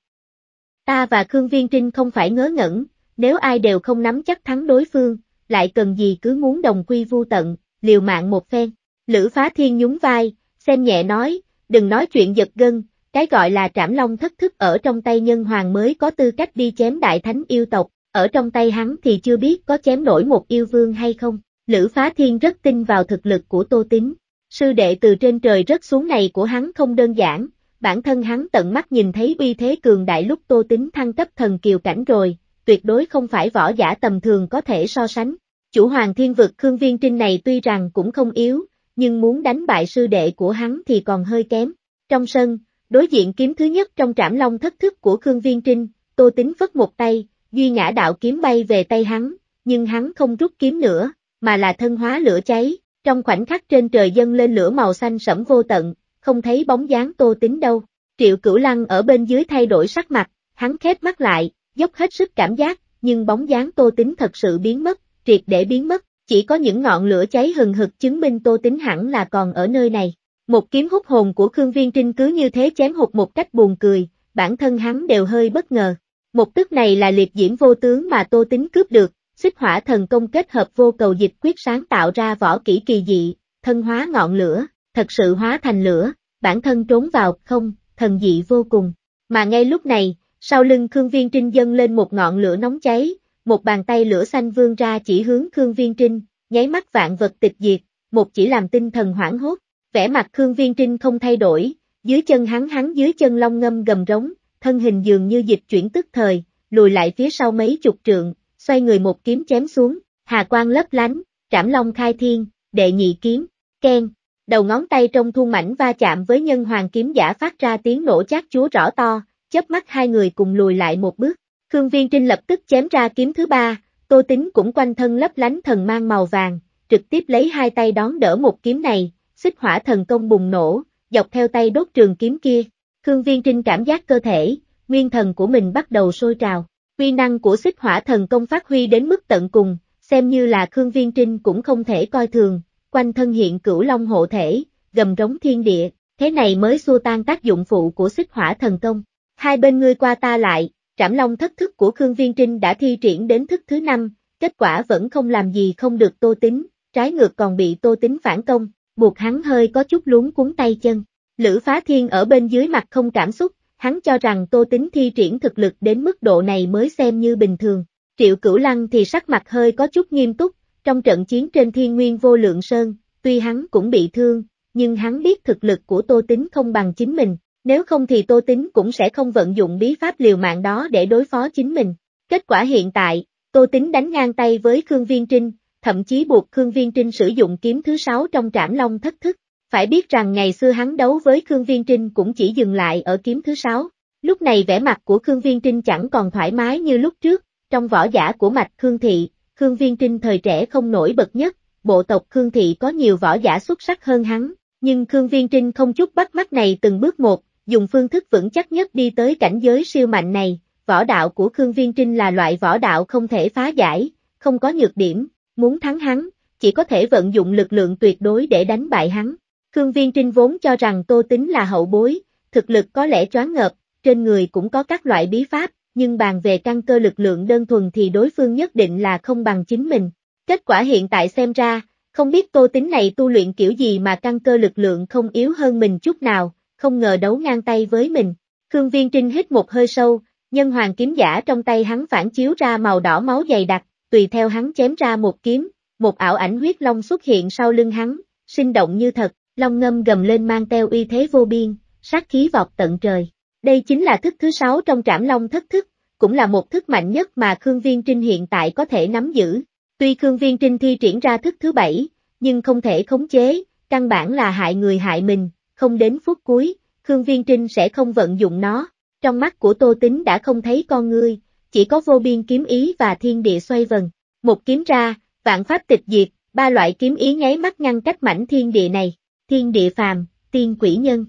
Ta và Khương Viên Trinh không phải ngớ ngẩn, nếu ai đều không nắm chắc thắng đối phương, lại cần gì cứ muốn đồng quy vu tận, liều mạng một phen. Lữ Phá Thiên nhún vai, xem nhẹ nói, đừng nói chuyện giật gân, cái gọi là trảm long thất thức ở trong tay nhân hoàng mới có tư cách đi chém đại thánh yêu tộc, ở trong tay hắn thì chưa biết có chém nổi một yêu vương hay không. Lữ Phá Thiên rất tin vào thực lực của Tô Tín, sư đệ từ trên trời rất xuống này của hắn không đơn giản, bản thân hắn tận mắt nhìn thấy uy thế cường đại lúc Tô Tín thăng cấp thần kiều cảnh rồi, tuyệt đối không phải võ giả tầm thường có thể so sánh. Chủ hoàng thiên vực Khương Viên Trinh này tuy rằng cũng không yếu, nhưng muốn đánh bại sư đệ của hắn thì còn hơi kém. Trong sân, đối diện kiếm thứ nhất trong trảm long thất thức của Khương Viên Trinh, Tô Tính vất một tay, duy ngã đạo kiếm bay về tay hắn, nhưng hắn không rút kiếm nữa, mà là thân hóa lửa cháy, trong khoảnh khắc trên trời dâng lên lửa màu xanh sẫm vô tận, không thấy bóng dáng Tô Tính đâu. Triệu Cửu Lăng ở bên dưới thay đổi sắc mặt, hắn khép mắt lại, dốc hết sức cảm giác, nhưng bóng dáng Tô Tính thật sự biến mất, triệt để biến mất, chỉ có những ngọn lửa cháy hừng hực chứng minh Tô Tính hẳn là còn ở nơi này. Một kiếm hút hồn của Khương Viên Trinh cứ như thế chém hụt một cách buồn cười, bản thân hắn đều hơi bất ngờ. Một tức này là liệt diễm vô tướng mà Tô Tính cướp được, xích hỏa thần công kết hợp vô cầu dịch quyết sáng tạo ra võ kỹ kỳ dị, thân hóa ngọn lửa, thật sự hóa thành lửa, bản thân trốn vào không, thần dị vô cùng. Mà ngay lúc này, sau lưng Khương Viên Trinh dâng lên một ngọn lửa nóng cháy, một bàn tay lửa xanh vươn ra chỉ hướng Khương Viên Trinh, nháy mắt vạn vật tịch diệt, một chỉ làm tinh thần hoảng hốt, vẻ mặt Khương Viên Trinh không thay đổi, dưới chân hắn hắn dưới chân long ngâm gầm rống, thân hình dường như dịch chuyển tức thời, lùi lại phía sau mấy chục trượng, xoay người một kiếm chém xuống, hà quang lấp lánh, trảm long khai thiên, đệ nhị kiếm, keng, đầu ngón tay trong thu mảnh va chạm với nhân hoàng kiếm giả phát ra tiếng nổ chát chúa rõ to, chớp mắt hai người cùng lùi lại một bước. Khương Viên Trinh lập tức chém ra kiếm thứ ba, Tô Tính cũng quanh thân lấp lánh thần mang màu vàng, trực tiếp lấy hai tay đón đỡ một kiếm này, xích hỏa thần công bùng nổ, dọc theo tay đốt trường kiếm kia. Khương Viên Trinh cảm giác cơ thể, nguyên thần của mình bắt đầu sôi trào. Quy năng của xích hỏa thần công phát huy đến mức tận cùng, xem như là Khương Viên Trinh cũng không thể coi thường, quanh thân hiện cửu long hộ thể, gầm rống thiên địa, thế này mới xua tan tác dụng phụ của xích hỏa thần công. Hai bên ngươi qua ta lại, Trảm Long thất thức của Khương Viên Trinh đã thi triển đến thức thứ năm, kết quả vẫn không làm gì không được Tô Tính, trái ngược còn bị Tô Tính phản công, buộc hắn hơi có chút luống cuốn tay chân. Lữ Phá Thiên ở bên dưới mặt không cảm xúc, hắn cho rằng Tô Tính thi triển thực lực đến mức độ này mới xem như bình thường. Triệu Cửu Lăng thì sắc mặt hơi có chút nghiêm túc, trong trận chiến trên thiên nguyên vô lượng sơn, tuy hắn cũng bị thương, nhưng hắn biết thực lực của Tô Tính không bằng chính mình, nếu không thì Tô Tính cũng sẽ không vận dụng bí pháp liều mạng đó để đối phó chính mình. Kết quả hiện tại, Tô Tính đánh ngang tay với Khương Viên Trinh, thậm chí buộc Khương Viên Trinh sử dụng kiếm thứ sáu trong trảm long thất thức. Phải biết rằng ngày xưa hắn đấu với Khương Viên Trinh cũng chỉ dừng lại ở kiếm thứ sáu. Lúc này vẻ mặt của Khương Viên Trinh chẳng còn thoải mái như lúc trước, trong võ giả của mạch Khương Thị, Khương Viên Trinh thời trẻ không nổi bật nhất, bộ tộc Khương Thị có nhiều võ giả xuất sắc hơn hắn, nhưng Khương Viên Trinh không chút bắt mắt này từng bước một, dùng phương thức vững chắc nhất đi tới cảnh giới siêu mạnh này, võ đạo của Khương Viên Trinh là loại võ đạo không thể phá giải, không có nhược điểm, muốn thắng hắn, chỉ có thể vận dụng lực lượng tuyệt đối để đánh bại hắn. Khương Viên Trinh vốn cho rằng Tô Tính là hậu bối, thực lực có lẽ choáng ngợp, trên người cũng có các loại bí pháp, nhưng bàn về căn cơ lực lượng đơn thuần thì đối phương nhất định là không bằng chính mình. Kết quả hiện tại xem ra, không biết Tô Tính này tu luyện kiểu gì mà căn cơ lực lượng không yếu hơn mình chút nào, không ngờ đấu ngang tay với mình. Khương Viên Trinh hít một hơi sâu, nhân hoàng kiếm giả trong tay hắn phản chiếu ra màu đỏ máu dày đặc, tùy theo hắn chém ra một kiếm, một ảo ảnh huyết long xuất hiện sau lưng hắn, sinh động như thật, long ngâm gầm lên mang theo uy thế vô biên, sát khí vọt tận trời. Đây chính là thức thứ sáu trong trảm long thất thức, cũng là một thức mạnh nhất mà Khương Viên Trinh hiện tại có thể nắm giữ. Tuy Khương Viên Trinh thi triển ra thức thứ bảy, nhưng không thể khống chế, căn bản là hại người hại mình, không đến phút cuối, Khương Viên Trinh sẽ không vận dụng nó. Trong mắt của Tô Tính đã không thấy con ngươi, chỉ có vô biên kiếm ý và thiên địa xoay vần. Một kiếm ra, vạn pháp tịch diệt, ba loại kiếm ý nháy mắt ngăn cách mảnh thiên địa này, thiên địa phàm, tiên quỷ nhân.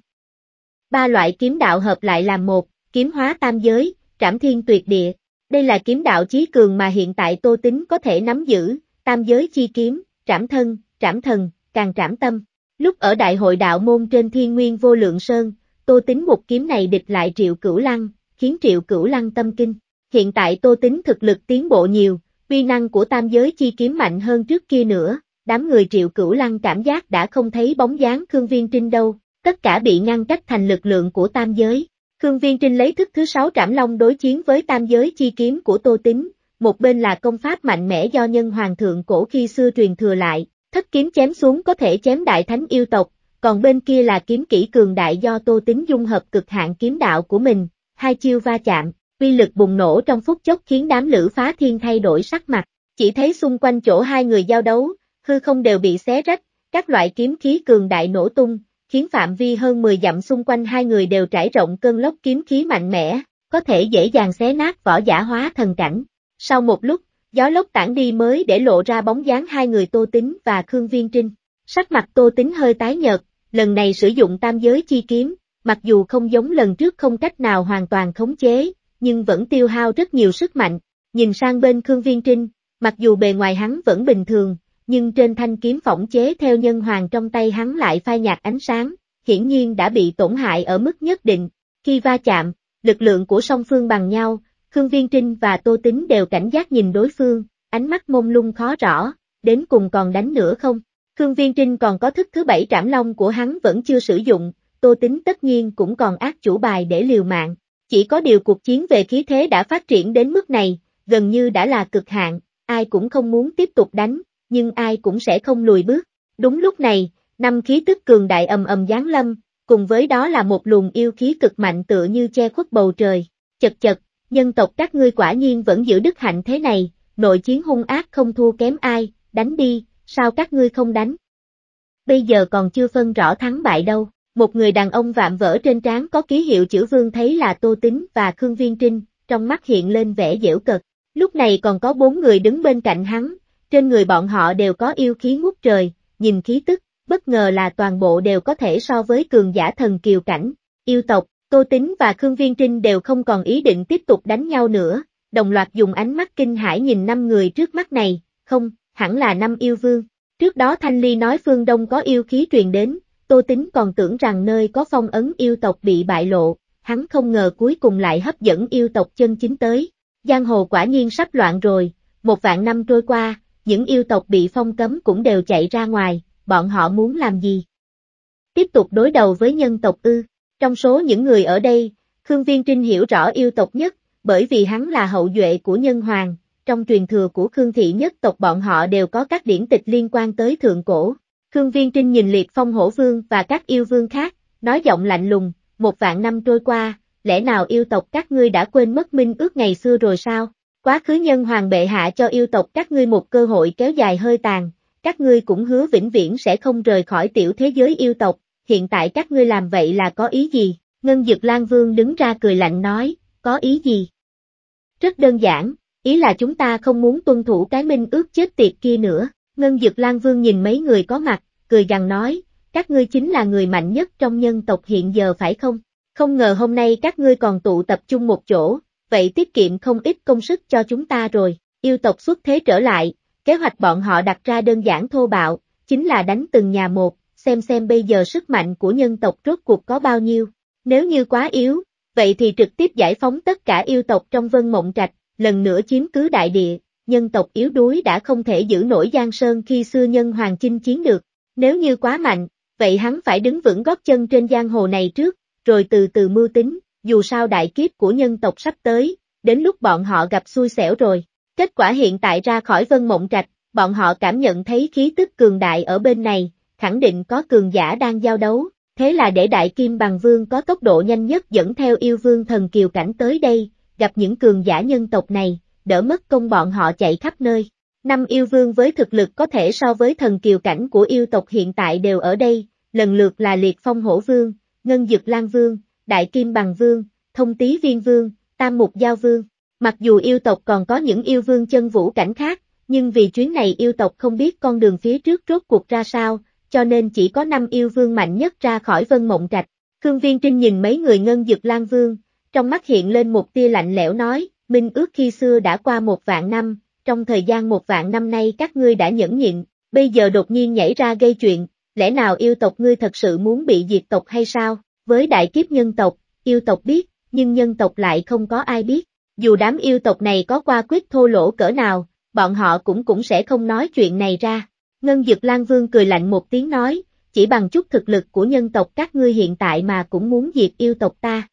Ba loại kiếm đạo hợp lại làm một, kiếm hóa tam giới, trảm thiên tuyệt địa. Đây là kiếm đạo chí cường mà hiện tại Tô Tính có thể nắm giữ, tam giới chi kiếm, trảm thân, trảm thần, càng trảm tâm. Lúc ở đại hội đạo môn trên thiên nguyên vô lượng sơn, Tô Tính một kiếm này địch lại Triệu Cửu Lăng, khiến Triệu Cửu Lăng tâm kinh. Hiện tại Tô Tính thực lực tiến bộ nhiều, uy năng của tam giới chi kiếm mạnh hơn trước kia nữa, đám người Triệu Cửu Lăng cảm giác đã không thấy bóng dáng Khương Viên Trinh đâu, tất cả bị ngăn cách thành lực lượng của tam giới. Khương Viên Trinh lấy thức thứ sáu trảm long đối chiến với tam giới chi kiếm của Tô Tính, một bên là công pháp mạnh mẽ do nhân hoàng thượng cổ khi xưa truyền thừa lại, Thất kiếm chém xuống có thể chém đại thánh yêu tộc, còn bên kia là kiếm kỹ cường đại do Tô Tính dung hợp cực hạn kiếm đạo của mình, hai chiêu va chạm, uy lực bùng nổ trong phút chốc khiến đám lửa phá thiên thay đổi sắc mặt, chỉ thấy xung quanh chỗ hai người giao đấu, hư không đều bị xé rách, các loại kiếm khí cường đại nổ tung, khiến phạm vi hơn 10 dặm xung quanh hai người đều trải rộng cơn lốc kiếm khí mạnh mẽ, có thể dễ dàng xé nát vỏ giả hóa thần cảnh. Sau một lúc, gió lốc tản đi mới để lộ ra bóng dáng hai người Tô Tính và Khương Viên Trinh. Sắc mặt Tô Tính hơi tái nhợt, lần này sử dụng tam giới chi kiếm, mặc dù không giống lần trước không cách nào hoàn toàn khống chế, nhưng vẫn tiêu hao rất nhiều sức mạnh. Nhìn sang bên Khương Viên Trinh, mặc dù bề ngoài hắn vẫn bình thường, nhưng trên thanh kiếm phỏng chế theo nhân hoàng trong tay hắn lại phai nhạt ánh sáng, hiển nhiên đã bị tổn hại ở mức nhất định. Khi va chạm, lực lượng của song phương bằng nhau, Khương Viên Trinh và Tô Tính đều cảnh giác nhìn đối phương, ánh mắt mông lung khó rõ, đến cùng còn đánh nữa không? Khương Viên Trinh còn có thức thứ bảy trảm long của hắn vẫn chưa sử dụng, Tô Tính tất nhiên cũng còn ác chủ bài để liều mạng. Chỉ có điều cuộc chiến về khí thế đã phát triển đến mức này, gần như đã là cực hạn, ai cũng không muốn tiếp tục đánh, nhưng ai cũng sẽ không lùi bước. Đúng lúc này, năm khí tức cường đại ầm ầm giáng lâm, cùng với đó là một luồng yêu khí cực mạnh tựa như che khuất bầu trời. Chật chật, nhân tộc các ngươi quả nhiên vẫn giữ đức hạnh thế này, nội chiến hung ác không thua kém ai, đánh đi, sao các ngươi không đánh? Bây giờ còn chưa phân rõ thắng bại đâu, một người đàn ông vạm vỡ trên trán có ký hiệu chữ vương thấy là Tô Tính và Khương Viên Trinh, trong mắt hiện lên vẻ dễu cật, lúc này còn có bốn người đứng bên cạnh hắn, trên người bọn họ đều có yêu khí ngút trời, nhìn khí tức, bất ngờ là toàn bộ đều có thể so với cường giả thần kiều cảnh, yêu tộc, Tô Tính và Khương Viên Trinh đều không còn ý định tiếp tục đánh nhau nữa, đồng loạt dùng ánh mắt kinh hãi nhìn năm người trước mắt này, không, hẳn là năm yêu vương. Trước đó Thanh Ly nói phương Đông có yêu khí truyền đến, Tô Tính còn tưởng rằng nơi có phong ấn yêu tộc bị bại lộ, hắn không ngờ cuối cùng lại hấp dẫn yêu tộc chân chính tới. Giang hồ quả nhiên sắp loạn rồi, một vạn năm trôi qua, những yêu tộc bị phong cấm cũng đều chạy ra ngoài, bọn họ muốn làm gì? Tiếp tục đối đầu với nhân tộc ư? Trong số những người ở đây, Khương Viên Trinh hiểu rõ yêu tộc nhất, bởi vì hắn là hậu duệ của nhân hoàng, trong truyền thừa của Khương Thị nhất tộc bọn họ đều có các điển tịch liên quan tới thượng cổ. Khương Viên Trinh nhìn liệt phong hổ vương và các yêu vương khác, nói giọng lạnh lùng, một vạn năm trôi qua, lẽ nào yêu tộc các ngươi đã quên mất minh ước ngày xưa rồi sao? Quá khứ nhân hoàng bệ hạ cho yêu tộc các ngươi một cơ hội kéo dài hơi tàn, các ngươi cũng hứa vĩnh viễn sẽ không rời khỏi tiểu thế giới yêu tộc, hiện tại các ngươi làm vậy là có ý gì? Ngân Dực Lan Vương đứng ra cười lạnh nói, có ý gì? Rất đơn giản, ý là chúng ta không muốn tuân thủ cái minh ước chết tiệt kia nữa. Ngân Dực Lan Vương nhìn mấy người có mặt, cười rằng nói, các ngươi chính là người mạnh nhất trong nhân tộc hiện giờ phải không? Không ngờ hôm nay các ngươi còn tụ tập chung một chỗ, vậy tiết kiệm không ít công sức cho chúng ta rồi. Yêu tộc xuất thế trở lại, kế hoạch bọn họ đặt ra đơn giản thô bạo, chính là đánh từng nhà một, xem xem bây giờ sức mạnh của nhân tộc rốt cuộc có bao nhiêu. Nếu như quá yếu, vậy thì trực tiếp giải phóng tất cả yêu tộc trong vân mộng trạch, lần nữa chiếm cứ đại địa, nhân tộc yếu đuối đã không thể giữ nổi Giang Sơn khi xưa nhân hoàng chinh chiến được. Nếu như quá mạnh, vậy hắn phải đứng vững gót chân trên giang hồ này trước, rồi từ từ mưu tính, dù sao đại kiếp của nhân tộc sắp tới, đến lúc bọn họ gặp xui xẻo rồi. Kết quả hiện tại ra khỏi vân mộng trạch, bọn họ cảm nhận thấy khí tức cường đại ở bên này, khẳng định có cường giả đang giao đấu, thế là để đại kim bằng vương có tốc độ nhanh nhất dẫn theo yêu vương thần kiều cảnh tới đây, gặp những cường giả nhân tộc này, đỡ mất công bọn họ chạy khắp nơi. Năm yêu vương với thực lực có thể so với thần kiều cảnh của yêu tộc hiện tại đều ở đây, lần lượt là liệt phong hổ vương, ngân dực lan vương, đại kim bằng vương, thông tý viên vương, tam mục giao vương. Mặc dù yêu tộc còn có những yêu vương chân vũ cảnh khác, nhưng vì chuyến này yêu tộc không biết con đường phía trước rốt cuộc ra sao, cho nên chỉ có năm yêu vương mạnh nhất ra khỏi vân mộng trạch. Khương Viên Trinh nhìn mấy người ngân dực lan vương, trong mắt hiện lên một tia lạnh lẽo nói, minh ước khi xưa đã qua một vạn năm, trong thời gian một vạn năm nay các ngươi đã nhẫn nhịn, bây giờ đột nhiên nhảy ra gây chuyện, lẽ nào yêu tộc ngươi thật sự muốn bị diệt tộc hay sao? Với đại kiếp nhân tộc, yêu tộc biết, nhưng nhân tộc lại không có ai biết. Dù đám yêu tộc này có qua quyết thô lỗ cỡ nào, bọn họ cũng cũng sẽ không nói chuyện này ra. Ngân Dực Lan Vương cười lạnh một tiếng nói, chỉ bằng chút thực lực của nhân tộc các ngươi hiện tại mà cũng muốn diệt yêu tộc ta.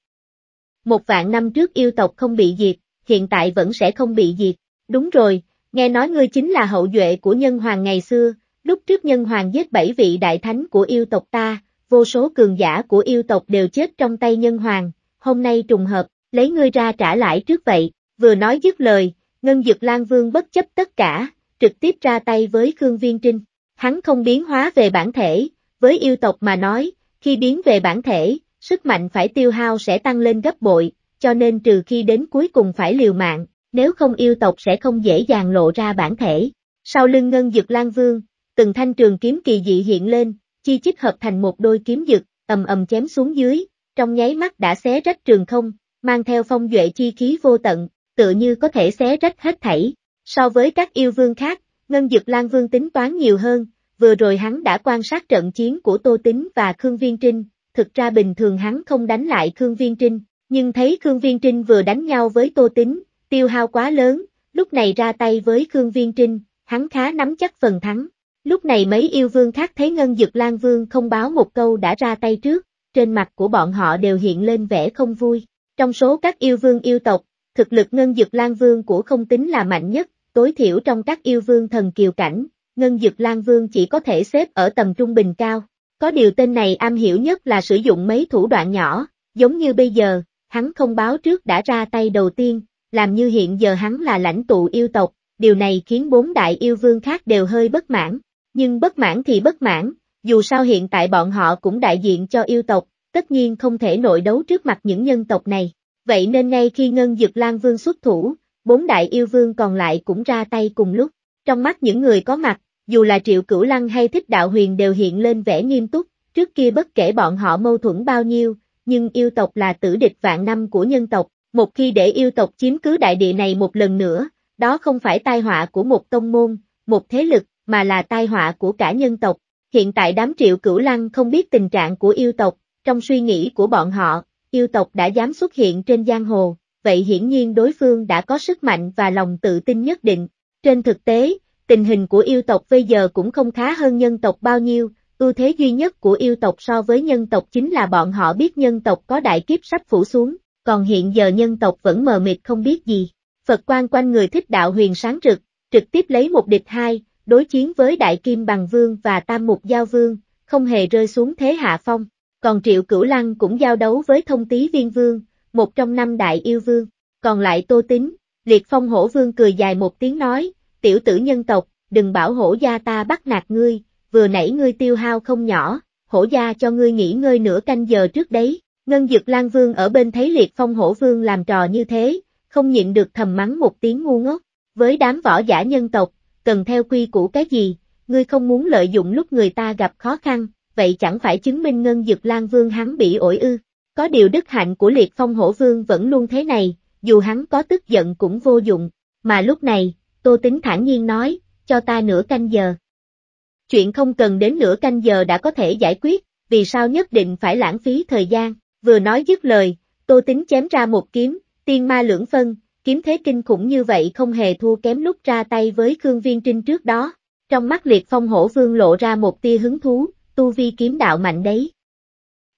Một vạn năm trước yêu tộc không bị diệt, hiện tại vẫn sẽ không bị diệt. Đúng rồi, nghe nói ngươi chính là hậu duệ của nhân hoàng ngày xưa, lúc trước nhân hoàng giết bảy vị đại thánh của yêu tộc ta, vô số cường giả của yêu tộc đều chết trong tay nhân hoàng, hôm nay trùng hợp, lấy ngươi ra trả lại trước vậy, vừa nói dứt lời, Ngân Dực Lan Vương bất chấp tất cả, trực tiếp ra tay với Khương Viên Trinh. Hắn không biến hóa về bản thể, với yêu tộc mà nói, khi biến về bản thể, sức mạnh phải tiêu hao sẽ tăng lên gấp bội, cho nên trừ khi đến cuối cùng phải liều mạng, nếu không yêu tộc sẽ không dễ dàng lộ ra bản thể. Sau lưng ngân dực lan vương, từng thanh trường kiếm kỳ dị hiện lên, chi chích hợp thành một đôi kiếm dực, ầm ầm chém xuống dưới, trong nháy mắt đã xé rách trường không, mang theo phong duệ chi khí vô tận, tựa như có thể xé rách hết thảy, So với các yêu vương khác, Ngân Dực Lan Vương tính toán nhiều hơn, vừa rồi hắn đã quan sát trận chiến của Tô Tính và Khương Viên Trinh, thực ra bình thường hắn không đánh lại Khương Viên Trinh, nhưng thấy Khương Viên Trinh vừa đánh nhau với Tô Tính, tiêu hao quá lớn, lúc này ra tay với Khương Viên Trinh, hắn khá nắm chắc phần thắng. Lúc này mấy yêu vương khác thấy Ngân Dực Lan Vương không báo một câu đã ra tay trước, trên mặt của bọn họ đều hiện lên vẻ không vui. Trong số các yêu vương yêu tộc, thực lực Ngân Dực Lan Vương của không tính là mạnh nhất, tối thiểu trong các yêu vương thần kiều cảnh, Ngân Dực Lan Vương chỉ có thể xếp ở tầm trung bình cao. Có điều tên này am hiểu nhất là sử dụng mấy thủ đoạn nhỏ, giống như bây giờ, hắn không báo trước đã ra tay đầu tiên, làm như hiện giờ hắn là lãnh tụ yêu tộc, điều này khiến bốn đại yêu vương khác đều hơi bất mãn. Nhưng bất mãn thì bất mãn, dù sao hiện tại bọn họ cũng đại diện cho yêu tộc, tất nhiên không thể nội đấu trước mặt những nhân tộc này. Vậy nên ngay khi Ngân Dực Lan Vương xuất thủ, bốn đại yêu vương còn lại cũng ra tay cùng lúc. Trong mắt những người có mặt, dù là Triệu Cửu Lăng hay Thích Đạo Huyền đều hiện lên vẻ nghiêm túc, trước kia bất kể bọn họ mâu thuẫn bao nhiêu, nhưng yêu tộc là tử địch vạn năm của nhân tộc, một khi để yêu tộc chiếm cứ đại địa này một lần nữa, đó không phải tai họa của một tông môn, một thế lực, mà là tai họa của cả nhân tộc. Hiện tại đám Triệu Cửu Lăng không biết tình trạng của yêu tộc, trong suy nghĩ của bọn họ, yêu tộc đã dám xuất hiện trên giang hồ, vậy hiển nhiên đối phương đã có sức mạnh và lòng tự tin nhất định. Trên thực tế, tình hình của yêu tộc bây giờ cũng không khá hơn nhân tộc bao nhiêu, ưu thế duy nhất của yêu tộc so với nhân tộc chính là bọn họ biết nhân tộc có đại kiếp sắp phủ xuống, còn hiện giờ nhân tộc vẫn mờ mịt không biết gì. Phật quan quanh người thích đạo huyền sáng trực trực tiếp lấy một địch hai, đối chiến với Đại Kim Bằng Vương và Tam Mục Giao Vương, không hề rơi xuống thế hạ phong. Còn Triệu Cửu Lăng cũng giao đấu với Thông Tý Viên Vương, một trong năm đại yêu vương, còn lại Tô tính, liệt phong hổ vương cười dài một tiếng nói, tiểu tử nhân tộc, đừng bảo hổ gia ta bắt nạt ngươi, vừa nãy ngươi tiêu hao không nhỏ, hổ gia cho ngươi nghỉ ngơi nửa canh giờ trước đấy, ngân dược lan vương ở bên thấy liệt phong hổ vương làm trò như thế, không nhịn được thầm mắng một tiếng ngu ngốc, với đám võ giả nhân tộc, cần theo quy củ cái gì, ngươi không muốn lợi dụng lúc người ta gặp khó khăn, vậy chẳng phải chứng minh ngân dược lan vương hắn bị ổi ư. Có điều đức hạnh của liệt phong hổ vương vẫn luôn thế này, dù hắn có tức giận cũng vô dụng, mà lúc này, Tô Tính thản nhiên nói, cho ta nửa canh giờ. Chuyện không cần đến nửa canh giờ đã có thể giải quyết, vì sao nhất định phải lãng phí thời gian, vừa nói dứt lời, Tô Tính chém ra một kiếm, tiên ma lưỡng phân, kiếm thế kinh khủng như vậy không hề thua kém lúc ra tay với Khương Viên Trinh trước đó. Trong mắt liệt phong hổ vương lộ ra một tia hứng thú, tu vi kiếm đạo mạnh đấy.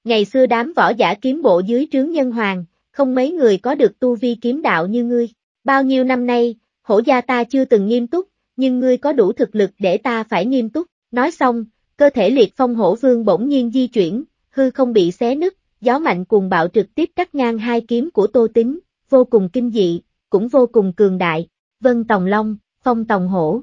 Ngày xưa đám võ giả kiếm bộ dưới trướng nhân hoàng, không mấy người có được tu vi kiếm đạo như ngươi. Bao nhiêu năm nay, hổ gia ta chưa từng nghiêm túc, nhưng ngươi có đủ thực lực để ta phải nghiêm túc. Nói xong, cơ thể liệt phong hổ vương bỗng nhiên di chuyển, hư không bị xé nứt, gió mạnh cuồng bạo trực tiếp cắt ngang hai kiếm của Tô Tính, vô cùng kinh dị, cũng vô cùng cường đại. Vân Tòng Long, Phong Tòng Hổ.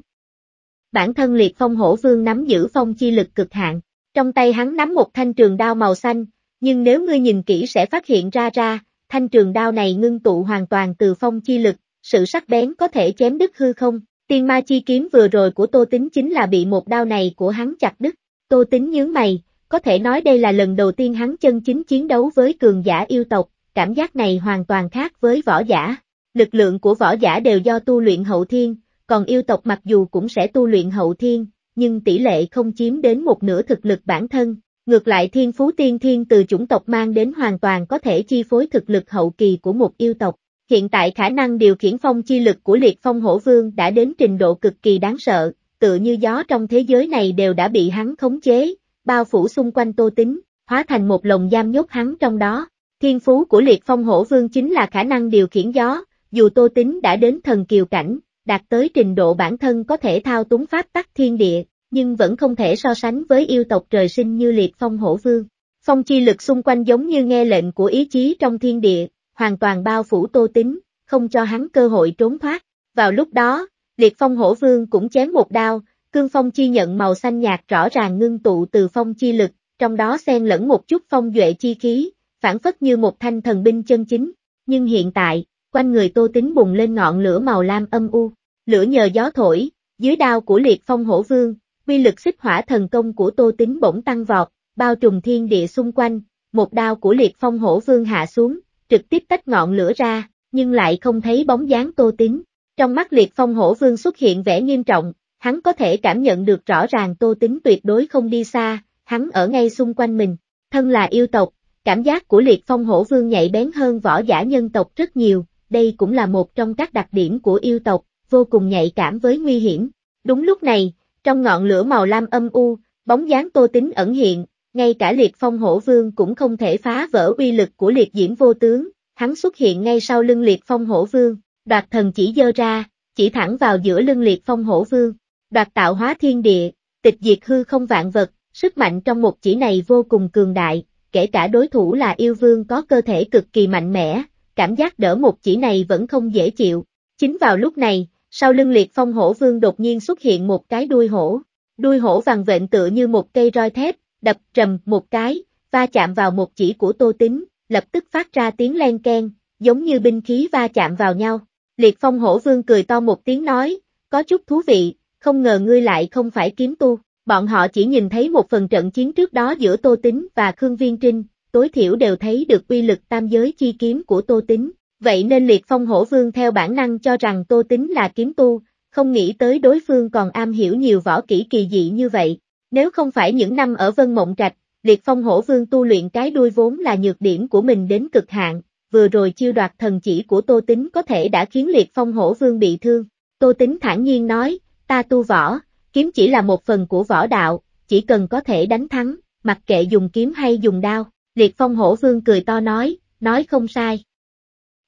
Bản thân liệt phong hổ vương nắm giữ phong chi lực cực hạn, trong tay hắn nắm một thanh trường đao màu xanh, nhưng nếu ngươi nhìn kỹ sẽ phát hiện ra ra, thanh trường đao này ngưng tụ hoàn toàn từ phong chi lực, sự sắc bén có thể chém đứt hư không. Tiên ma chi kiếm vừa rồi của Tô Tính chính là bị một đao này của hắn chặt đứt. Tô Tính nhướng mày, có thể nói đây là lần đầu tiên hắn chân chính chiến đấu với cường giả yêu tộc, cảm giác này hoàn toàn khác với võ giả. Lực lượng của võ giả đều do tu luyện hậu thiên, còn yêu tộc mặc dù cũng sẽ tu luyện hậu thiên, nhưng tỷ lệ không chiếm đến một nửa thực lực bản thân, ngược lại thiên phú tiên thiên từ chủng tộc mang đến hoàn toàn có thể chi phối thực lực hậu kỳ của một yêu tộc. Hiện tại khả năng điều khiển phong chi lực của liệt phong hổ vương đã đến trình độ cực kỳ đáng sợ, tựa như gió trong thế giới này đều đã bị hắn khống chế, bao phủ xung quanh tô tính, hóa thành một lồng giam nhốt hắn trong đó. Thiên phú của liệt phong hổ vương chính là khả năng điều khiển gió, dù tô tính đã đến thần kiều cảnh, đạt tới trình độ bản thân có thể thao túng pháp tắc thiên địa, nhưng vẫn không thể so sánh với yêu tộc trời sinh như liệt phong hổ vương. Phong chi lực xung quanh giống như nghe lệnh của ý chí trong thiên địa, hoàn toàn bao phủ tô tính, không cho hắn cơ hội trốn thoát. Vào lúc đó, liệt phong hổ vương cũng chém một đao, cương phong chi nhận màu xanh nhạt rõ ràng ngưng tụ từ phong chi lực, trong đó xen lẫn một chút phong duệ chi khí, phản phất như một thanh thần binh chân chính. Nhưng hiện tại, quanh người tô tính bùng lên ngọn lửa màu lam âm u lửa nhờ gió thổi, dưới đao của liệt phong hổ vương, quy lực xích hỏa thần công của tô tính bỗng tăng vọt, bao trùm thiên địa xung quanh, một đao của liệt phong hổ vương hạ xuống, trực tiếp tách ngọn lửa ra, nhưng lại không thấy bóng dáng tô tính. Trong mắt liệt phong hổ vương xuất hiện vẻ nghiêm trọng, hắn có thể cảm nhận được rõ ràng tô tính tuyệt đối không đi xa, hắn ở ngay xung quanh mình, thân là yêu tộc, cảm giác của liệt phong hổ vương nhạy bén hơn võ giả nhân tộc rất nhiều, đây cũng là một trong các đặc điểm của yêu tộc, vô cùng nhạy cảm với nguy hiểm. Đúng lúc này, trong ngọn lửa màu lam âm u, bóng dáng Tô Tính ẩn hiện, ngay cả liệt phong hổ vương cũng không thể phá vỡ uy lực của liệt diễm vô tướng, hắn xuất hiện ngay sau lưng liệt phong hổ vương, đoạt thần chỉ dơ ra, chỉ thẳng vào giữa lưng liệt phong hổ vương, đoạt tạo hóa thiên địa, tịch diệt hư không vạn vật, sức mạnh trong một chỉ này vô cùng cường đại, kể cả đối thủ là yêu vương có cơ thể cực kỳ mạnh mẽ, cảm giác đỡ một chỉ này vẫn không dễ chịu. Chính vào lúc này, sau lưng liệt phong hổ vương đột nhiên xuất hiện một cái đuôi hổ. Đuôi hổ vàng vện tựa như một cây roi thép, đập trầm một cái, va chạm vào một chỉ của tô tính, lập tức phát ra tiếng len ken, giống như binh khí va chạm vào nhau. Liệt phong hổ vương cười to một tiếng nói, có chút thú vị, không ngờ ngươi lại không phải kiếm tu. Bọn họ chỉ nhìn thấy một phần trận chiến trước đó giữa Tô Tính và Khương Viên Trinh, tối thiểu đều thấy được uy lực tam giới chi kiếm của Tô Tính, Vậy nên liệt phong hổ vương theo bản năng cho rằng tô tính là kiếm tu, không nghĩ tới đối phương còn am hiểu nhiều võ kỹ kỳ dị như vậy. Nếu không phải những năm ở Vân Mộng Trạch, liệt phong hổ vương tu luyện cái đuôi vốn là nhược điểm của mình đến cực hạn, vừa rồi chiêu đoạt thần chỉ của tô tính có thể đã khiến liệt phong hổ vương bị thương. Tô tính thản nhiên nói, ta tu võ, kiếm chỉ là một phần của võ đạo, chỉ cần có thể đánh thắng, mặc kệ dùng kiếm hay dùng đao. Liệt phong hổ vương cười to nói, nói không sai.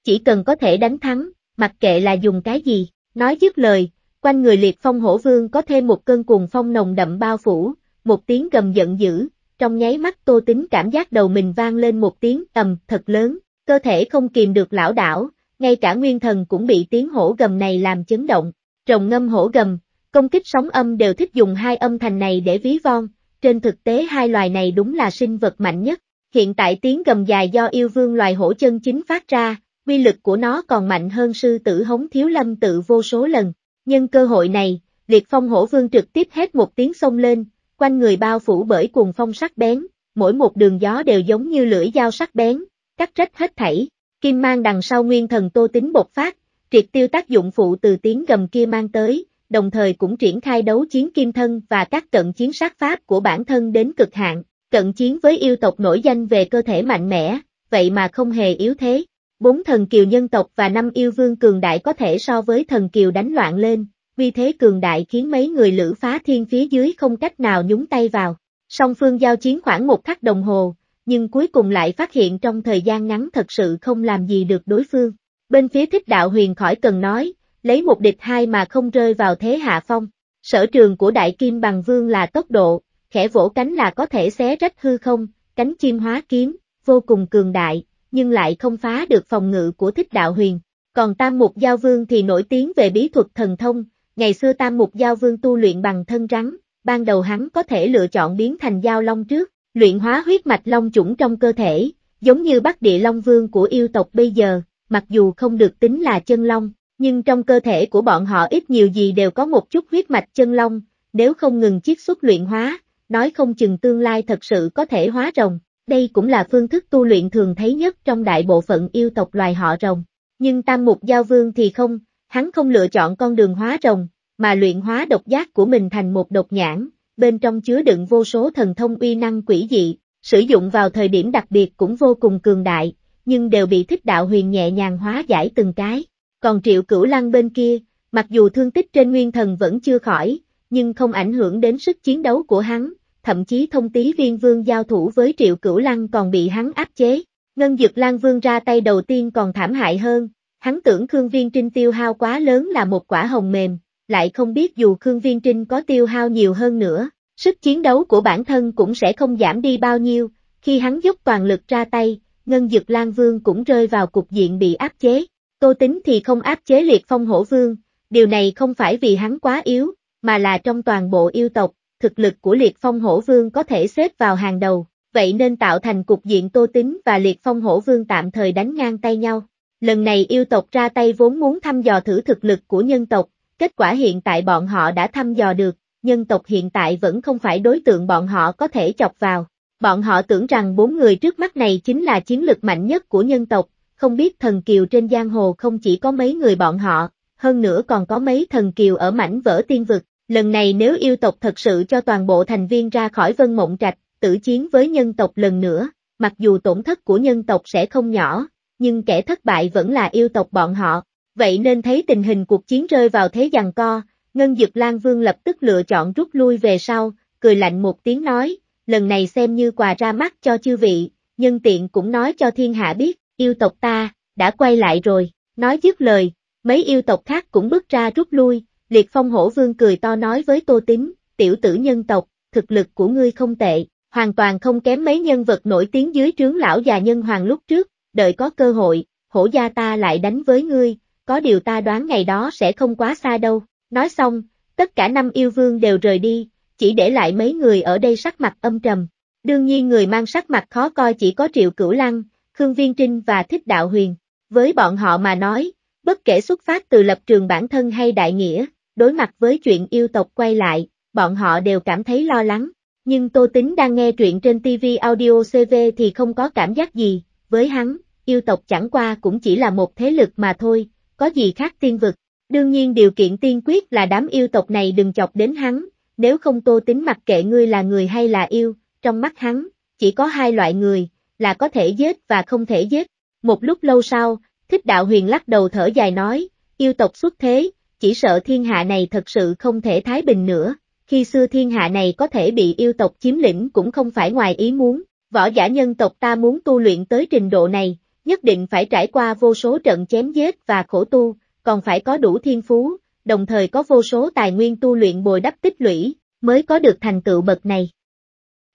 Chỉ cần có thể đánh thắng, mặc kệ là dùng cái gì, nói dứt lời, quanh người liệt phong hổ vương có thêm một cơn cuồng phong nồng đậm bao phủ, một tiếng gầm giận dữ, trong nháy mắt tô tính cảm giác đầu mình vang lên một tiếng tầm thật lớn, cơ thể không kìm được lão đảo, ngay cả nguyên thần cũng bị tiếng hổ gầm này làm chấn động, trồng ngâm hổ gầm, công kích sóng âm đều thích dùng hai âm thành này để ví von, trên thực tế hai loài này đúng là sinh vật mạnh nhất, hiện tại tiếng gầm dài do yêu vương loài hổ chân chính phát ra, uy lực của nó còn mạnh hơn sư tử hống thiếu lâm tự vô số lần. Nhân cơ hội này, liệt phong hổ vương trực tiếp hét một tiếng xông lên, quanh người bao phủ bởi cuồng phong sắc bén, mỗi một đường gió đều giống như lưỡi dao sắc bén, cắt rách hết thảy. Kim mang đằng sau nguyên thần tô tính bột phát, triệt tiêu tác dụng phụ từ tiếng gầm kia mang tới, đồng thời cũng triển khai đấu chiến kim thân và các cận chiến sát pháp của bản thân đến cực hạn, cận chiến với yêu tộc nổi danh về cơ thể mạnh mẽ, vậy mà không hề yếu thế bốn thần kiều nhân tộc và năm yêu vương cường đại có thể so với thần kiều đánh loạn lên, vì thế cường đại khiến mấy người lữ phá thiên phía dưới không cách nào nhúng tay vào. Song phương giao chiến khoảng một khắc đồng hồ, nhưng cuối cùng lại phát hiện trong thời gian ngắn thật sự không làm gì được đối phương. Bên phía thích đạo huyền khỏi cần nói, lấy một địch hai mà không rơi vào thế hạ phong. Sở trường của đại kim bằng vương là tốc độ, khẽ vỗ cánh là có thể xé rách hư không, cánh chim hóa kiếm, vô cùng cường đại, nhưng lại không phá được phòng ngự của thích đạo huyền. Còn Tam Mục Giao Vương thì nổi tiếng về bí thuật thần thông, ngày xưa Tam Mục Giao Vương tu luyện bằng thân rắn, ban đầu hắn có thể lựa chọn biến thành giao long trước, luyện hóa huyết mạch long chủng trong cơ thể, giống như Bắc Địa Long Vương của yêu tộc bây giờ, mặc dù không được tính là chân long, nhưng trong cơ thể của bọn họ ít nhiều gì đều có một chút huyết mạch chân long, nếu không ngừng chiết xuất luyện hóa, nói không chừng tương lai thật sự có thể hóa rồng. Đây cũng là phương thức tu luyện thường thấy nhất trong đại bộ phận yêu tộc loài họ rồng. Nhưng Tam Mục Giao Vương thì không, hắn không lựa chọn con đường hóa rồng, mà luyện hóa độc giác của mình thành một độc nhãn, bên trong chứa đựng vô số thần thông uy năng quỷ dị, sử dụng vào thời điểm đặc biệt cũng vô cùng cường đại, nhưng đều bị thích đạo huyền nhẹ nhàng hóa giải từng cái. Còn triệu cửu lăng bên kia, mặc dù thương tích trên nguyên thần vẫn chưa khỏi, nhưng không ảnh hưởng đến sức chiến đấu của hắn, thậm chí thông tí viên vương giao thủ với triệu cửu lăng còn bị hắn áp chế. Ngân Dược Lan Vương ra tay đầu tiên còn thảm hại hơn, hắn tưởng Khương Viên Trinh tiêu hao quá lớn là một quả hồng mềm, lại không biết dù Khương Viên Trinh có tiêu hao nhiều hơn nữa, sức chiến đấu của bản thân cũng sẽ không giảm đi bao nhiêu, khi hắn dốc toàn lực ra tay, Ngân Dược Lan Vương cũng rơi vào cục diện bị áp chế, Tô Tính thì không áp chế liệt phong hổ vương, điều này không phải vì hắn quá yếu, mà là trong toàn bộ yêu tộc, thực lực của liệt phong hổ vương có thể xếp vào hàng đầu, vậy nên tạo thành cục diện Tô Tính và liệt phong hổ vương tạm thời đánh ngang tay nhau. Lần này yêu tộc ra tay vốn muốn thăm dò thử thực lực của nhân tộc, kết quả hiện tại bọn họ đã thăm dò được, nhân tộc hiện tại vẫn không phải đối tượng bọn họ có thể chọc vào. Bọn họ tưởng rằng bốn người trước mắt này chính là chiến lực mạnh nhất của nhân tộc, không biết thần kiều trên giang hồ không chỉ có mấy người bọn họ, hơn nữa còn có mấy thần kiều ở mảnh vỡ tiên vực lần này nếu yêu tộc thật sự cho toàn bộ thành viên ra khỏi vân mộng trạch, tử chiến với nhân tộc lần nữa, mặc dù tổn thất của nhân tộc sẽ không nhỏ, nhưng kẻ thất bại vẫn là yêu tộc bọn họ, vậy nên thấy tình hình cuộc chiến rơi vào thế giằng co, Ngân Dực Lan Vương lập tức lựa chọn rút lui về sau, cười lạnh một tiếng nói, lần này xem như quà ra mắt cho chư vị, nhân tiện cũng nói cho thiên hạ biết, yêu tộc ta, đã quay lại rồi, nói dứt lời, mấy yêu tộc khác cũng bước ra rút lui, Liệt phong hổ vương cười to nói với Tô Tím, tiểu tử nhân tộc, thực lực của ngươi không tệ, hoàn toàn không kém mấy nhân vật nổi tiếng dưới trướng lão già nhân hoàng lúc trước, đợi có cơ hội, hổ gia ta lại đánh với ngươi, có điều ta đoán ngày đó sẽ không quá xa đâu. Nói xong, tất cả năm yêu vương đều rời đi, chỉ để lại mấy người ở đây sắc mặt âm trầm. Đương nhiên người mang sắc mặt khó coi chỉ có Triệu Cửu Lăng, Khương Viên Trinh và Thích Đạo Huyền. Với bọn họ mà nói, bất kể xuất phát từ lập trường bản thân hay đại nghĩa, Đối mặt với chuyện yêu tộc quay lại, bọn họ đều cảm thấy lo lắng. Nhưng Tô Tính đang nghe truyện trên TV Audio CV thì không có cảm giác gì, với hắn, yêu tộc chẳng qua cũng chỉ là một thế lực mà thôi, có gì khác tiên vực. Đương nhiên điều kiện tiên quyết là đám yêu tộc này đừng chọc đến hắn, nếu không Tô Tính mặc kệ ngươi là người hay là yêu, trong mắt hắn, chỉ có hai loại người, là có thể giết và không thể giết. Một lúc lâu sau, thích đạo huyền lắc đầu thở dài nói, yêu tộc xuất thế, chỉ sợ thiên hạ này thật sự không thể thái bình nữa, khi xưa thiên hạ này có thể bị yêu tộc chiếm lĩnh cũng không phải ngoài ý muốn, võ giả nhân tộc ta muốn tu luyện tới trình độ này, nhất định phải trải qua vô số trận chém giết và khổ tu, còn phải có đủ thiên phú, đồng thời có vô số tài nguyên tu luyện bồi đắp tích lũy, mới có được thành tựu bậc này.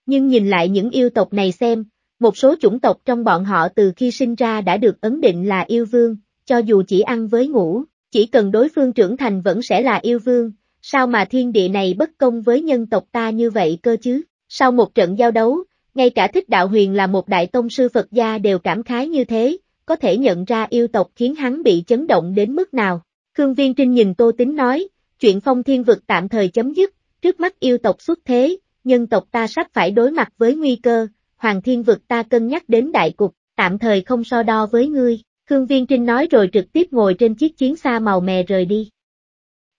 Nhưng nhìn lại những yêu tộc này xem, một số chủng tộc trong bọn họ từ khi sinh ra đã được ấn định là yêu vương, cho dù chỉ ăn với ngủ, chỉ cần đối phương trưởng thành vẫn sẽ là yêu vương, sao mà thiên địa này bất công với nhân tộc ta như vậy cơ chứ? Sau một trận giao đấu, ngay cả thích đạo huyền là một đại tông sư Phật gia đều cảm khái như thế, có thể nhận ra yêu tộc khiến hắn bị chấn động đến mức nào. Khương Viên Trinh nhìn Tô Tính nói, chuyện phong thiên vực tạm thời chấm dứt, trước mắt yêu tộc xuất thế, nhân tộc ta sắp phải đối mặt với nguy cơ, hoàng thiên vực ta cân nhắc đến đại cục, tạm thời không so đo với ngươi, Khương Viên Trinh nói rồi trực tiếp ngồi trên chiếc chiến xa màu mè rời đi.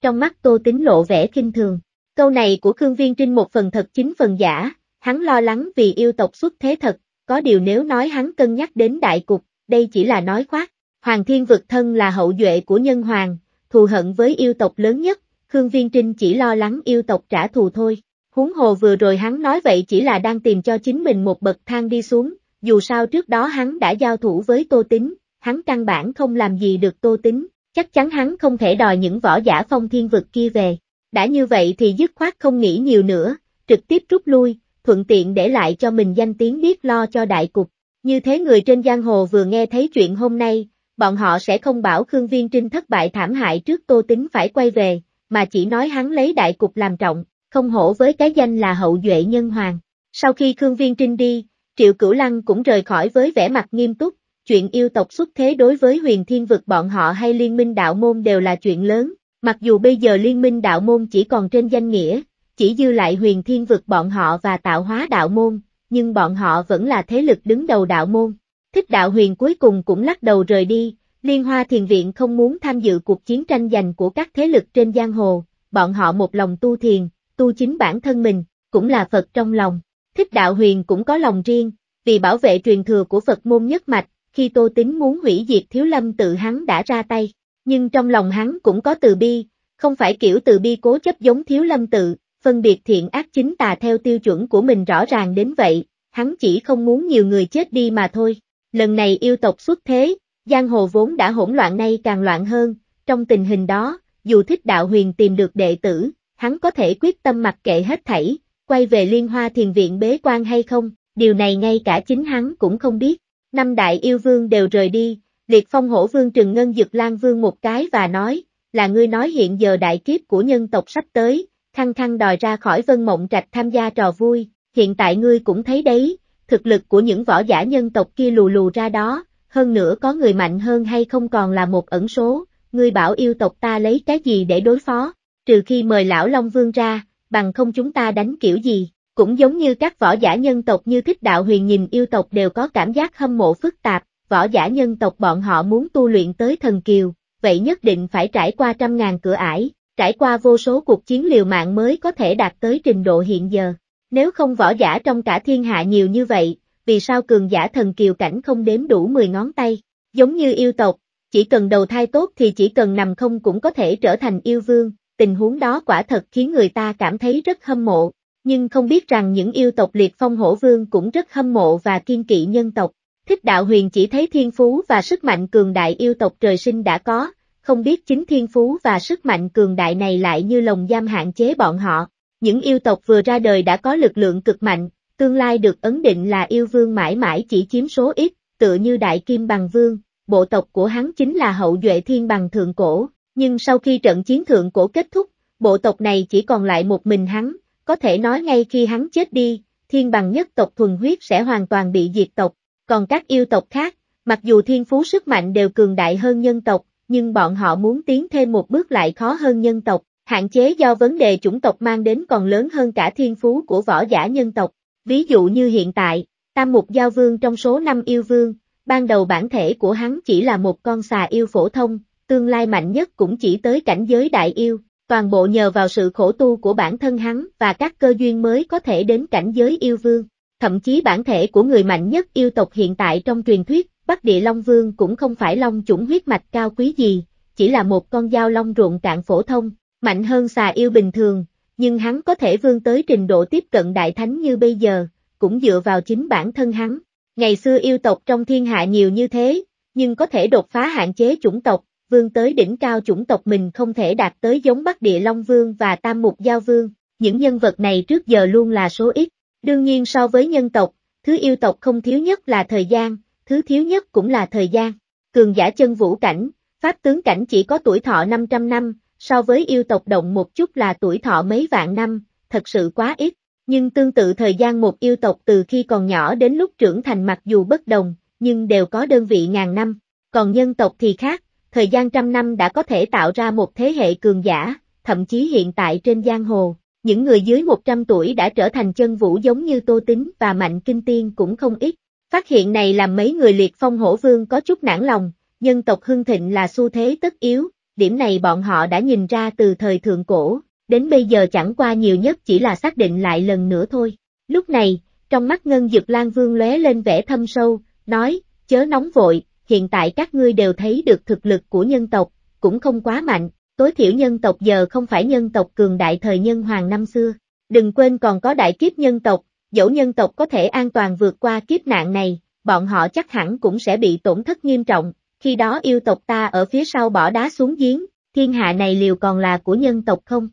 Trong mắt Tô tính lộ vẻ kinh thường, câu này của Khương Viên Trinh một phần thật chính phần giả, hắn lo lắng vì yêu tộc xuất thế thật, có điều nếu nói hắn cân nhắc đến đại cục, đây chỉ là nói khoác. Hoàng Thiên Vực Thân là hậu duệ của nhân hoàng, thù hận với yêu tộc lớn nhất, Khương Viên Trinh chỉ lo lắng yêu tộc trả thù thôi. Huống hồ vừa rồi hắn nói vậy chỉ là đang tìm cho chính mình một bậc thang đi xuống, dù sao trước đó hắn đã giao thủ với Tô tính hắn căn bản không làm gì được Tô Tính, chắc chắn hắn không thể đòi những võ giả phong thiên vực kia về. Đã như vậy thì dứt khoát không nghĩ nhiều nữa, trực tiếp rút lui, thuận tiện để lại cho mình danh tiếng biết lo cho đại cục. Như thế người trên giang hồ vừa nghe thấy chuyện hôm nay, bọn họ sẽ không bảo Khương Viên Trinh thất bại thảm hại trước Tô Tính phải quay về, mà chỉ nói hắn lấy đại cục làm trọng, không hổ với cái danh là hậu duệ nhân hoàng. Sau khi Khương Viên Trinh đi, Triệu Cửu Lăng cũng rời khỏi với vẻ mặt nghiêm túc, chuyện yêu tộc xuất thế đối với huyền thiên vực bọn họ hay liên minh đạo môn đều là chuyện lớn, mặc dù bây giờ liên minh đạo môn chỉ còn trên danh nghĩa, chỉ dư lại huyền thiên vực bọn họ và tạo hóa đạo môn, nhưng bọn họ vẫn là thế lực đứng đầu đạo môn. Thích đạo huyền cuối cùng cũng lắc đầu rời đi, Liên Hoa Thiền Viện không muốn tham dự cuộc chiến tranh giành của các thế lực trên giang hồ, bọn họ một lòng tu thiền, tu chính bản thân mình, cũng là Phật trong lòng. Thích đạo huyền cũng có lòng riêng, vì bảo vệ truyền thừa của Phật môn nhất mạch, khi Tô tính muốn hủy diệt Thiếu Lâm tự hắn đã ra tay, nhưng trong lòng hắn cũng có từ bi, không phải kiểu từ bi cố chấp giống Thiếu Lâm tự, phân biệt thiện ác chính tà theo tiêu chuẩn của mình rõ ràng đến vậy, hắn chỉ không muốn nhiều người chết đi mà thôi. Lần này yêu tộc xuất thế, giang hồ vốn đã hỗn loạn nay càng loạn hơn, trong tình hình đó, dù thích đạo huyền tìm được đệ tử, hắn có thể quyết tâm mặc kệ hết thảy, quay về liên hoa thiền viện bế quan hay không, điều này ngay cả chính hắn cũng không biết. Năm đại yêu vương đều rời đi, liệt phong hổ vương trừng ngân dực lan vương một cái và nói, là ngươi nói hiện giờ đại kiếp của nhân tộc sắp tới, khăng khăng đòi ra khỏi vân mộng trạch tham gia trò vui, hiện tại ngươi cũng thấy đấy, thực lực của những võ giả nhân tộc kia lù lù ra đó, hơn nữa có người mạnh hơn hay không còn là một ẩn số, ngươi bảo yêu tộc ta lấy cái gì để đối phó, trừ khi mời lão Long Vương ra, bằng không chúng ta đánh kiểu gì. Cũng giống như các võ giả nhân tộc như thích đạo huyền nhìn yêu tộc đều có cảm giác hâm mộ phức tạp, võ giả nhân tộc bọn họ muốn tu luyện tới thần kiều, vậy nhất định phải trải qua trăm ngàn cửa ải, trải qua vô số cuộc chiến liều mạng mới có thể đạt tới trình độ hiện giờ. Nếu không võ giả trong cả thiên hạ nhiều như vậy, vì sao cường giả thần kiều cảnh không đếm đủ 10 ngón tay, giống như yêu tộc, chỉ cần đầu thai tốt thì chỉ cần nằm không cũng có thể trở thành yêu vương, tình huống đó quả thật khiến người ta cảm thấy rất hâm mộ, nhưng không biết rằng những yêu tộc liệt phong hổ vương cũng rất hâm mộ và kiên kỵ nhân tộc. Thích đạo huyền chỉ thấy thiên phú và sức mạnh cường đại yêu tộc trời sinh đã có, không biết chính thiên phú và sức mạnh cường đại này lại như lồng giam hạn chế bọn họ. Những yêu tộc vừa ra đời đã có lực lượng cực mạnh, tương lai được ấn định là yêu vương mãi mãi chỉ chiếm số ít, tựa như đại kim bằng vương, bộ tộc của hắn chính là hậu duệ thiên bằng thượng cổ, nhưng sau khi trận chiến thượng cổ kết thúc, bộ tộc này chỉ còn lại một mình hắn, có thể nói ngay khi hắn chết đi, thiên bằng nhất tộc thuần huyết sẽ hoàn toàn bị diệt tộc, còn các yêu tộc khác, mặc dù thiên phú sức mạnh đều cường đại hơn nhân tộc, nhưng bọn họ muốn tiến thêm một bước lại khó hơn nhân tộc, hạn chế do vấn đề chủng tộc mang đến còn lớn hơn cả thiên phú của võ giả nhân tộc. Ví dụ như hiện tại, Tam Mục Giao Vương trong số năm yêu vương, ban đầu bản thể của hắn chỉ là một con xà yêu phổ thông, tương lai mạnh nhất cũng chỉ tới cảnh giới đại yêu, toàn bộ nhờ vào sự khổ tu của bản thân hắn và các cơ duyên mới có thể đến cảnh giới yêu vương. Thậm chí bản thể của người mạnh nhất yêu tộc hiện tại trong truyền thuyết, Bắc Địa Long Vương cũng không phải long chủng huyết mạch cao quý gì, chỉ là một con dao long ruộng cạn phổ thông, mạnh hơn xà yêu bình thường, nhưng hắn có thể vươn tới trình độ tiếp cận đại thánh như bây giờ, cũng dựa vào chính bản thân hắn. Ngày xưa yêu tộc trong thiên hạ nhiều như thế, nhưng có thể đột phá hạn chế chủng tộc, vương tới đỉnh cao chủng tộc mình không thể đạt tới giống Bắc Địa Long Vương và Tam Mục Giao Vương, những nhân vật này trước giờ luôn là số ít. Đương nhiên so với nhân tộc, thứ yêu tộc không thiếu nhất là thời gian, thứ thiếu nhất cũng là thời gian. Cường giả chân vũ cảnh, pháp tướng cảnh chỉ có tuổi thọ 500 năm, so với yêu tộc động một chút là tuổi thọ mấy vạn năm, thật sự quá ít. Nhưng tương tự thời gian một yêu tộc từ khi còn nhỏ đến lúc trưởng thành mặc dù bất đồng, nhưng đều có đơn vị ngàn năm. Còn nhân tộc thì khác, thời gian trăm năm đã có thể tạo ra một thế hệ cường giả, thậm chí hiện tại trên giang hồ, những người dưới 100 tuổi đã trở thành chân vũ giống như Tô Tính và Mạnh Kinh Tiên cũng không ít. Phát hiện này làm mấy người liệt phong hổ vương có chút nản lòng, nhân tộc hưng thịnh là xu thế tất yếu, điểm này bọn họ đã nhìn ra từ thời thượng cổ, đến bây giờ chẳng qua nhiều nhất chỉ là xác định lại lần nữa thôi. Lúc này, trong mắt Ngân Dực Lan Vương lóe lên vẻ thâm sâu, nói, chớ nóng vội, hiện tại các ngươi đều thấy được thực lực của nhân tộc, cũng không quá mạnh, tối thiểu nhân tộc giờ không phải nhân tộc cường đại thời nhân hoàng năm xưa. Đừng quên còn có đại kiếp nhân tộc, dẫu nhân tộc có thể an toàn vượt qua kiếp nạn này, bọn họ chắc hẳn cũng sẽ bị tổn thất nghiêm trọng, khi đó yêu tộc ta ở phía sau bỏ đá xuống giếng, thiên hạ này liều còn là của nhân tộc không?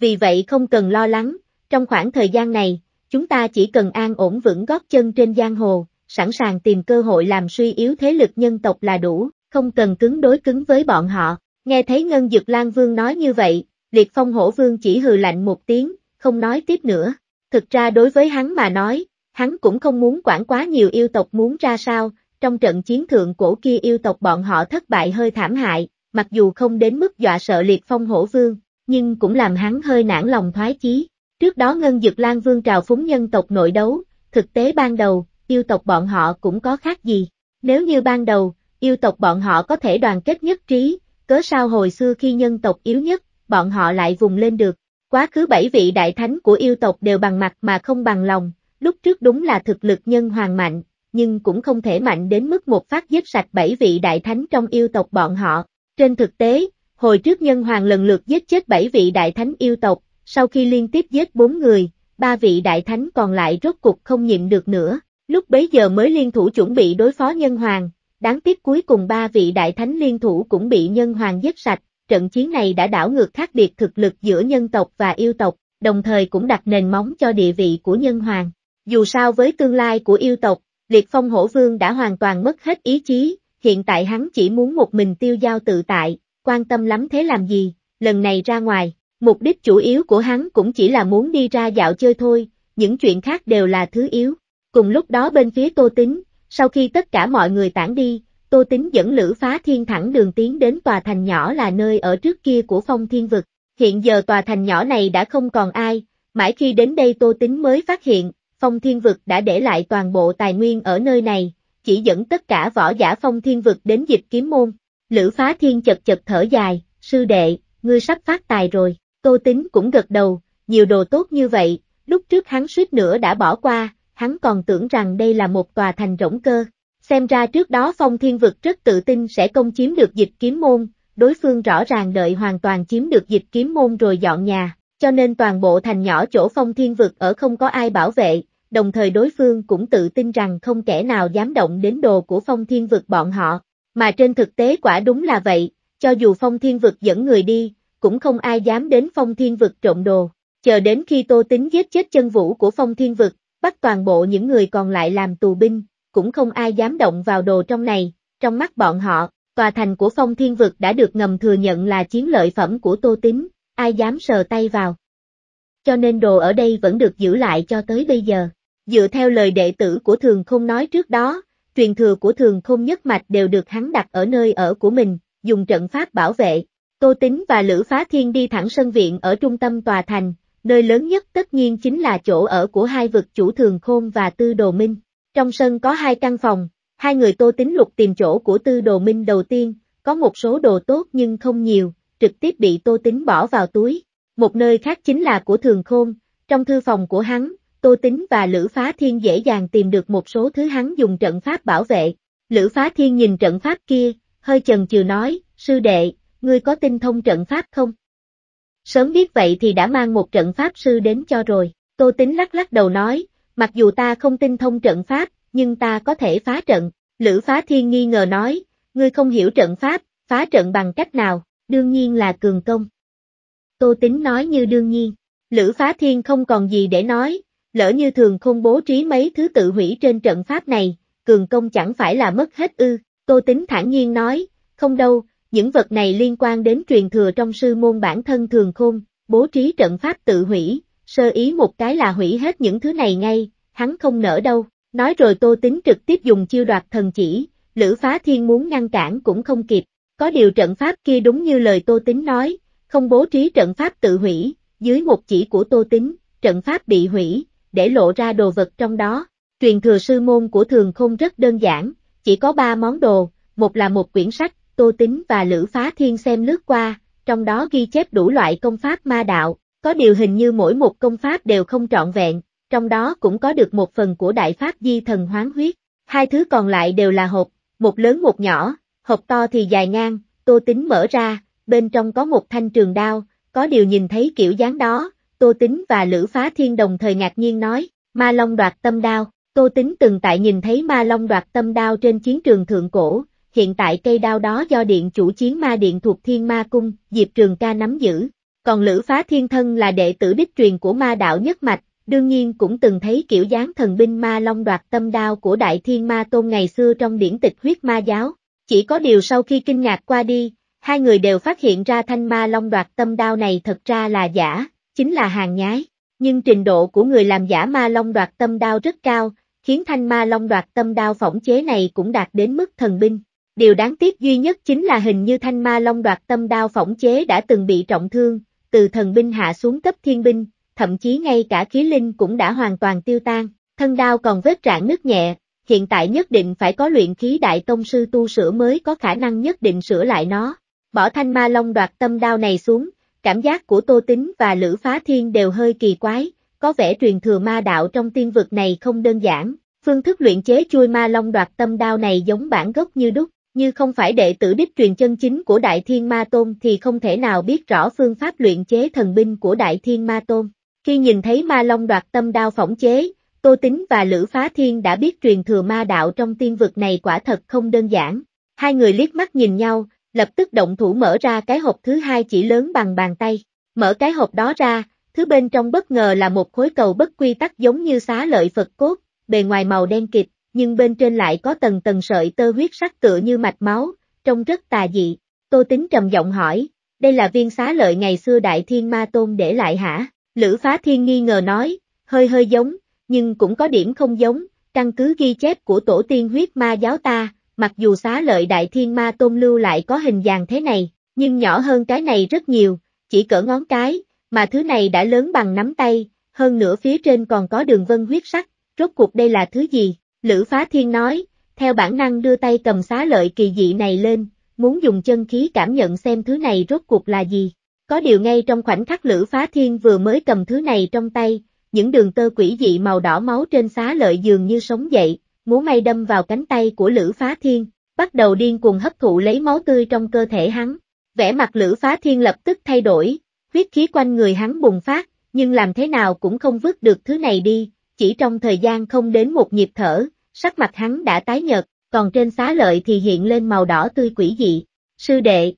Vì vậy không cần lo lắng, trong khoảng thời gian này, chúng ta chỉ cần an ổn vững gót chân trên giang hồ, sẵn sàng tìm cơ hội làm suy yếu thế lực nhân tộc là đủ, không cần cứng đối cứng với bọn họ. Nghe thấy Ngân dực Lan Vương nói như vậy, Liệt Phong Hổ Vương chỉ hừ lạnh một tiếng, không nói tiếp nữa. Thực ra đối với hắn mà nói, hắn cũng không muốn quản quá nhiều yêu tộc muốn ra sao, trong trận chiến thượng cổ kia yêu tộc bọn họ thất bại hơi thảm hại, mặc dù không đến mức dọa sợ Liệt Phong Hổ Vương, nhưng cũng làm hắn hơi nản lòng thoái chí. Trước đó Ngân Dực Lan Vương trào phúng nhân tộc nội đấu, thực tế ban đầu, yêu tộc bọn họ cũng có khác gì. Nếu như ban đầu, yêu tộc bọn họ có thể đoàn kết nhất trí, cớ sao hồi xưa khi nhân tộc yếu nhất, bọn họ lại vùng lên được. Quá khứ bảy vị đại thánh của yêu tộc đều bằng mặt mà không bằng lòng, lúc trước đúng là thực lực nhân hoàng mạnh, nhưng cũng không thể mạnh đến mức một phát giết sạch bảy vị đại thánh trong yêu tộc bọn họ. Trên thực tế, hồi trước nhân hoàng lần lượt giết chết bảy vị đại thánh yêu tộc, sau khi liên tiếp giết bốn người, ba vị đại thánh còn lại rốt cục không nhịn được nữa, Lúc bấy giờ mới liên thủ chuẩn bị đối phó nhân hoàng, đáng tiếc cuối cùng ba vị đại thánh liên thủ cũng bị nhân hoàng giết sạch, trận chiến này đã đảo ngược khác biệt thực lực giữa nhân tộc và yêu tộc, đồng thời cũng đặt nền móng cho địa vị của nhân hoàng. Dù sao với tương lai của yêu tộc, liệt phong hổ vương đã hoàn toàn mất hết ý chí, hiện tại hắn chỉ muốn một mình tiêu giao tự tại, quan tâm lắm thế làm gì, lần này ra ngoài, mục đích chủ yếu của hắn cũng chỉ là muốn đi ra dạo chơi thôi, những chuyện khác đều là thứ yếu. Cùng lúc đó bên phía Tô tính sau khi tất cả mọi người tản đi, Tô tính dẫn Lữ Phá Thiên thẳng đường tiến đến tòa thành nhỏ là nơi ở trước kia của phong thiên vực. Hiện giờ tòa thành nhỏ này đã không còn ai, mãi khi đến đây Tô tính mới phát hiện, phong thiên vực đã để lại toàn bộ tài nguyên ở nơi này, chỉ dẫn tất cả võ giả phong thiên vực đến dịch kiếm môn. Lữ Phá Thiên chật chật thở dài, sư đệ, ngươi sắp phát tài rồi, Tô tính cũng gật đầu, nhiều đồ tốt như vậy, lúc trước hắn suýt nữa đã bỏ qua, hắn còn tưởng rằng đây là một tòa thành rỗng cơ. Xem ra trước đó phong thiên vực rất tự tin sẽ công chiếm được dịch kiếm môn, đối phương rõ ràng đợi hoàn toàn chiếm được dịch kiếm môn rồi dọn nhà, cho nên toàn bộ thành nhỏ chỗ phong thiên vực ở không có ai bảo vệ, đồng thời đối phương cũng tự tin rằng không kẻ nào dám động đến đồ của phong thiên vực bọn họ. Mà trên thực tế quả đúng là vậy, cho dù phong thiên vực dẫn người đi, cũng không ai dám đến phong thiên vực trộm đồ. Chờ đến khi tô tính giết chết chân vũ của phong thiên vực, bắt toàn bộ những người còn lại làm tù binh, cũng không ai dám động vào đồ trong này, trong mắt bọn họ, tòa thành của phong thiên vực đã được ngầm thừa nhận là chiến lợi phẩm của Tô Tính, ai dám sờ tay vào. Cho nên đồ ở đây vẫn được giữ lại cho tới bây giờ. Dựa theo lời đệ tử của thường không nói trước đó, truyền thừa của thường không nhất mạch đều được hắn đặt ở nơi ở của mình, dùng trận pháp bảo vệ. Tô Tính và Lữ Phá Thiên đi thẳng sân viện ở trung tâm tòa thành, nơi lớn nhất tất nhiên chính là chỗ ở của hai vực chủ Thường Khôn và Tư Đồ Minh. Trong sân có hai căn phòng, hai người Tô Tính Lục tìm chỗ của Tư Đồ Minh đầu tiên, có một số đồ tốt nhưng không nhiều, trực tiếp bị Tô Tính bỏ vào túi. Một nơi khác chính là của Thường Khôn, trong thư phòng của hắn, Tô Tính và Lữ Phá Thiên dễ dàng tìm được một số thứ hắn dùng trận pháp bảo vệ. Lữ Phá Thiên nhìn trận pháp kia, hơi chần chừ nói, sư đệ, ngươi có tinh thông trận pháp không? Sớm biết vậy thì đã mang một trận pháp sư đến cho rồi. Tô Tính lắc lắc đầu nói, mặc dù ta không tin thông trận pháp, nhưng ta có thể phá trận. Lữ Phá Thiên nghi ngờ nói, ngươi không hiểu trận pháp, phá trận bằng cách nào, đương nhiên là cường công. Tô Tính nói như đương nhiên, Lữ Phá Thiên không còn gì để nói, lỡ như thường không bố trí mấy thứ tự hủy trên trận pháp này, cường công chẳng phải là mất hết ư, Tô Tính thản nhiên nói, không đâu, những vật này liên quan đến truyền thừa trong sư môn bản thân thường khôn, bố trí trận pháp tự hủy, sơ ý một cái là hủy hết những thứ này ngay, hắn không nỡ đâu. Nói rồi Tô Tính trực tiếp dùng chiêu đoạt thần chỉ, Lữ Phá Thiên muốn ngăn cản cũng không kịp. Có điều trận pháp kia đúng như lời Tô Tính nói, không bố trí trận pháp tự hủy, dưới một chỉ của Tô Tính, trận pháp bị hủy, để lộ ra đồ vật trong đó. Truyền thừa sư môn của thường khôn rất đơn giản, chỉ có ba món đồ, một là một quyển sách, Tô Tính và Lữ Phá Thiên xem lướt qua, trong đó ghi chép đủ loại công pháp ma đạo, có điều hình như mỗi một công pháp đều không trọn vẹn, trong đó cũng có được một phần của Đại Pháp Di Thần Hoán Huyết, hai thứ còn lại đều là hộp, một lớn một nhỏ, hộp to thì dài ngang, Tô Tính mở ra, bên trong có một thanh trường đao, có điều nhìn thấy kiểu dáng đó, Tô Tính và Lữ Phá Thiên đồng thời ngạc nhiên nói, Ma Long đoạt tâm đao, Tô Tính từng tại nhìn thấy Ma Long đoạt tâm đao trên chiến trường thượng cổ, hiện tại cây đao đó do điện chủ chiến ma điện thuộc thiên ma cung, Diệp Trường ca nắm giữ. Còn Lữ Phá Thiên Thân là đệ tử đích truyền của ma đạo nhất mạch, đương nhiên cũng từng thấy kiểu dáng thần binh ma long đoạt tâm đao của đại thiên ma tôn ngày xưa trong điển tịch huyết ma giáo. Chỉ có điều sau khi kinh ngạc qua đi, hai người đều phát hiện ra thanh ma long đoạt tâm đao này thật ra là giả, chính là hàng nhái. Nhưng trình độ của người làm giả ma long đoạt tâm đao rất cao, khiến thanh ma long đoạt tâm đao phỏng chế này cũng đạt đến mức thần binh. Điều đáng tiếc duy nhất chính là hình như thanh ma long đoạt tâm đao phỏng chế đã từng bị trọng thương, từ thần binh hạ xuống cấp thiên binh, thậm chí ngay cả khí linh cũng đã hoàn toàn tiêu tan, thân đao còn vết rạn nứt nhẹ, hiện tại nhất định phải có luyện khí đại tông sư tu sửa mới có khả năng nhất định sửa lại nó. Bỏ thanh ma long đoạt tâm đao này xuống, cảm giác của Tô Tính và Lữ Phá Thiên đều hơi kỳ quái, có vẻ truyền thừa ma đạo trong tiên vực này không đơn giản, phương thức luyện chế chui ma long đoạt tâm đao này giống bản gốc như đúc, như không phải đệ tử đích truyền chân chính của Đại Thiên Ma Tôn thì không thể nào biết rõ phương pháp luyện chế thần binh của Đại Thiên Ma Tôn. Khi nhìn thấy Ma Long đoạt tâm đao phỏng chế, Tô Tính và Lữ Phá Thiên đã biết truyền thừa ma đạo trong tiên vực này quả thật không đơn giản. Hai người liếc mắt nhìn nhau, lập tức động thủ mở ra cái hộp thứ hai chỉ lớn bằng bàn tay. Mở cái hộp đó ra, thứ bên trong bất ngờ là một khối cầu bất quy tắc giống như xá lợi Phật cốt, bề ngoài màu đen kịt, nhưng bên trên lại có tầng tầng sợi tơ huyết sắc tựa như mạch máu, trông rất tà dị. Tô Tính trầm giọng hỏi, đây là viên xá lợi ngày xưa Đại Thiên Ma Tôn để lại hả? Lữ Phá Thiên nghi ngờ nói, hơi hơi giống, nhưng cũng có điểm không giống, căn cứ ghi chép của tổ tiên huyết ma giáo ta, mặc dù xá lợi Đại Thiên Ma Tôn lưu lại có hình dạng thế này, nhưng nhỏ hơn cái này rất nhiều, chỉ cỡ ngón cái, mà thứ này đã lớn bằng nắm tay, hơn nữa phía trên còn có đường vân huyết sắc, rốt cuộc đây là thứ gì? Lữ Phá Thiên nói, theo bản năng đưa tay cầm xá lợi kỳ dị này lên, muốn dùng chân khí cảm nhận xem thứ này rốt cuộc là gì. Có điều ngay trong khoảnh khắc Lữ Phá Thiên vừa mới cầm thứ này trong tay, những đường tơ quỷ dị màu đỏ máu trên xá lợi dường như sống dậy, múa may đâm vào cánh tay của Lữ Phá Thiên, bắt đầu điên cuồng hấp thụ lấy máu tươi trong cơ thể hắn. Vẻ mặt Lữ Phá Thiên lập tức thay đổi, huyết khí quanh người hắn bùng phát, nhưng làm thế nào cũng không vứt được thứ này đi, chỉ trong thời gian không đến một nhịp thở, sắc mặt hắn đã tái nhợt, còn trên xá lợi thì hiện lên màu đỏ tươi quỷ dị. Sư đệ!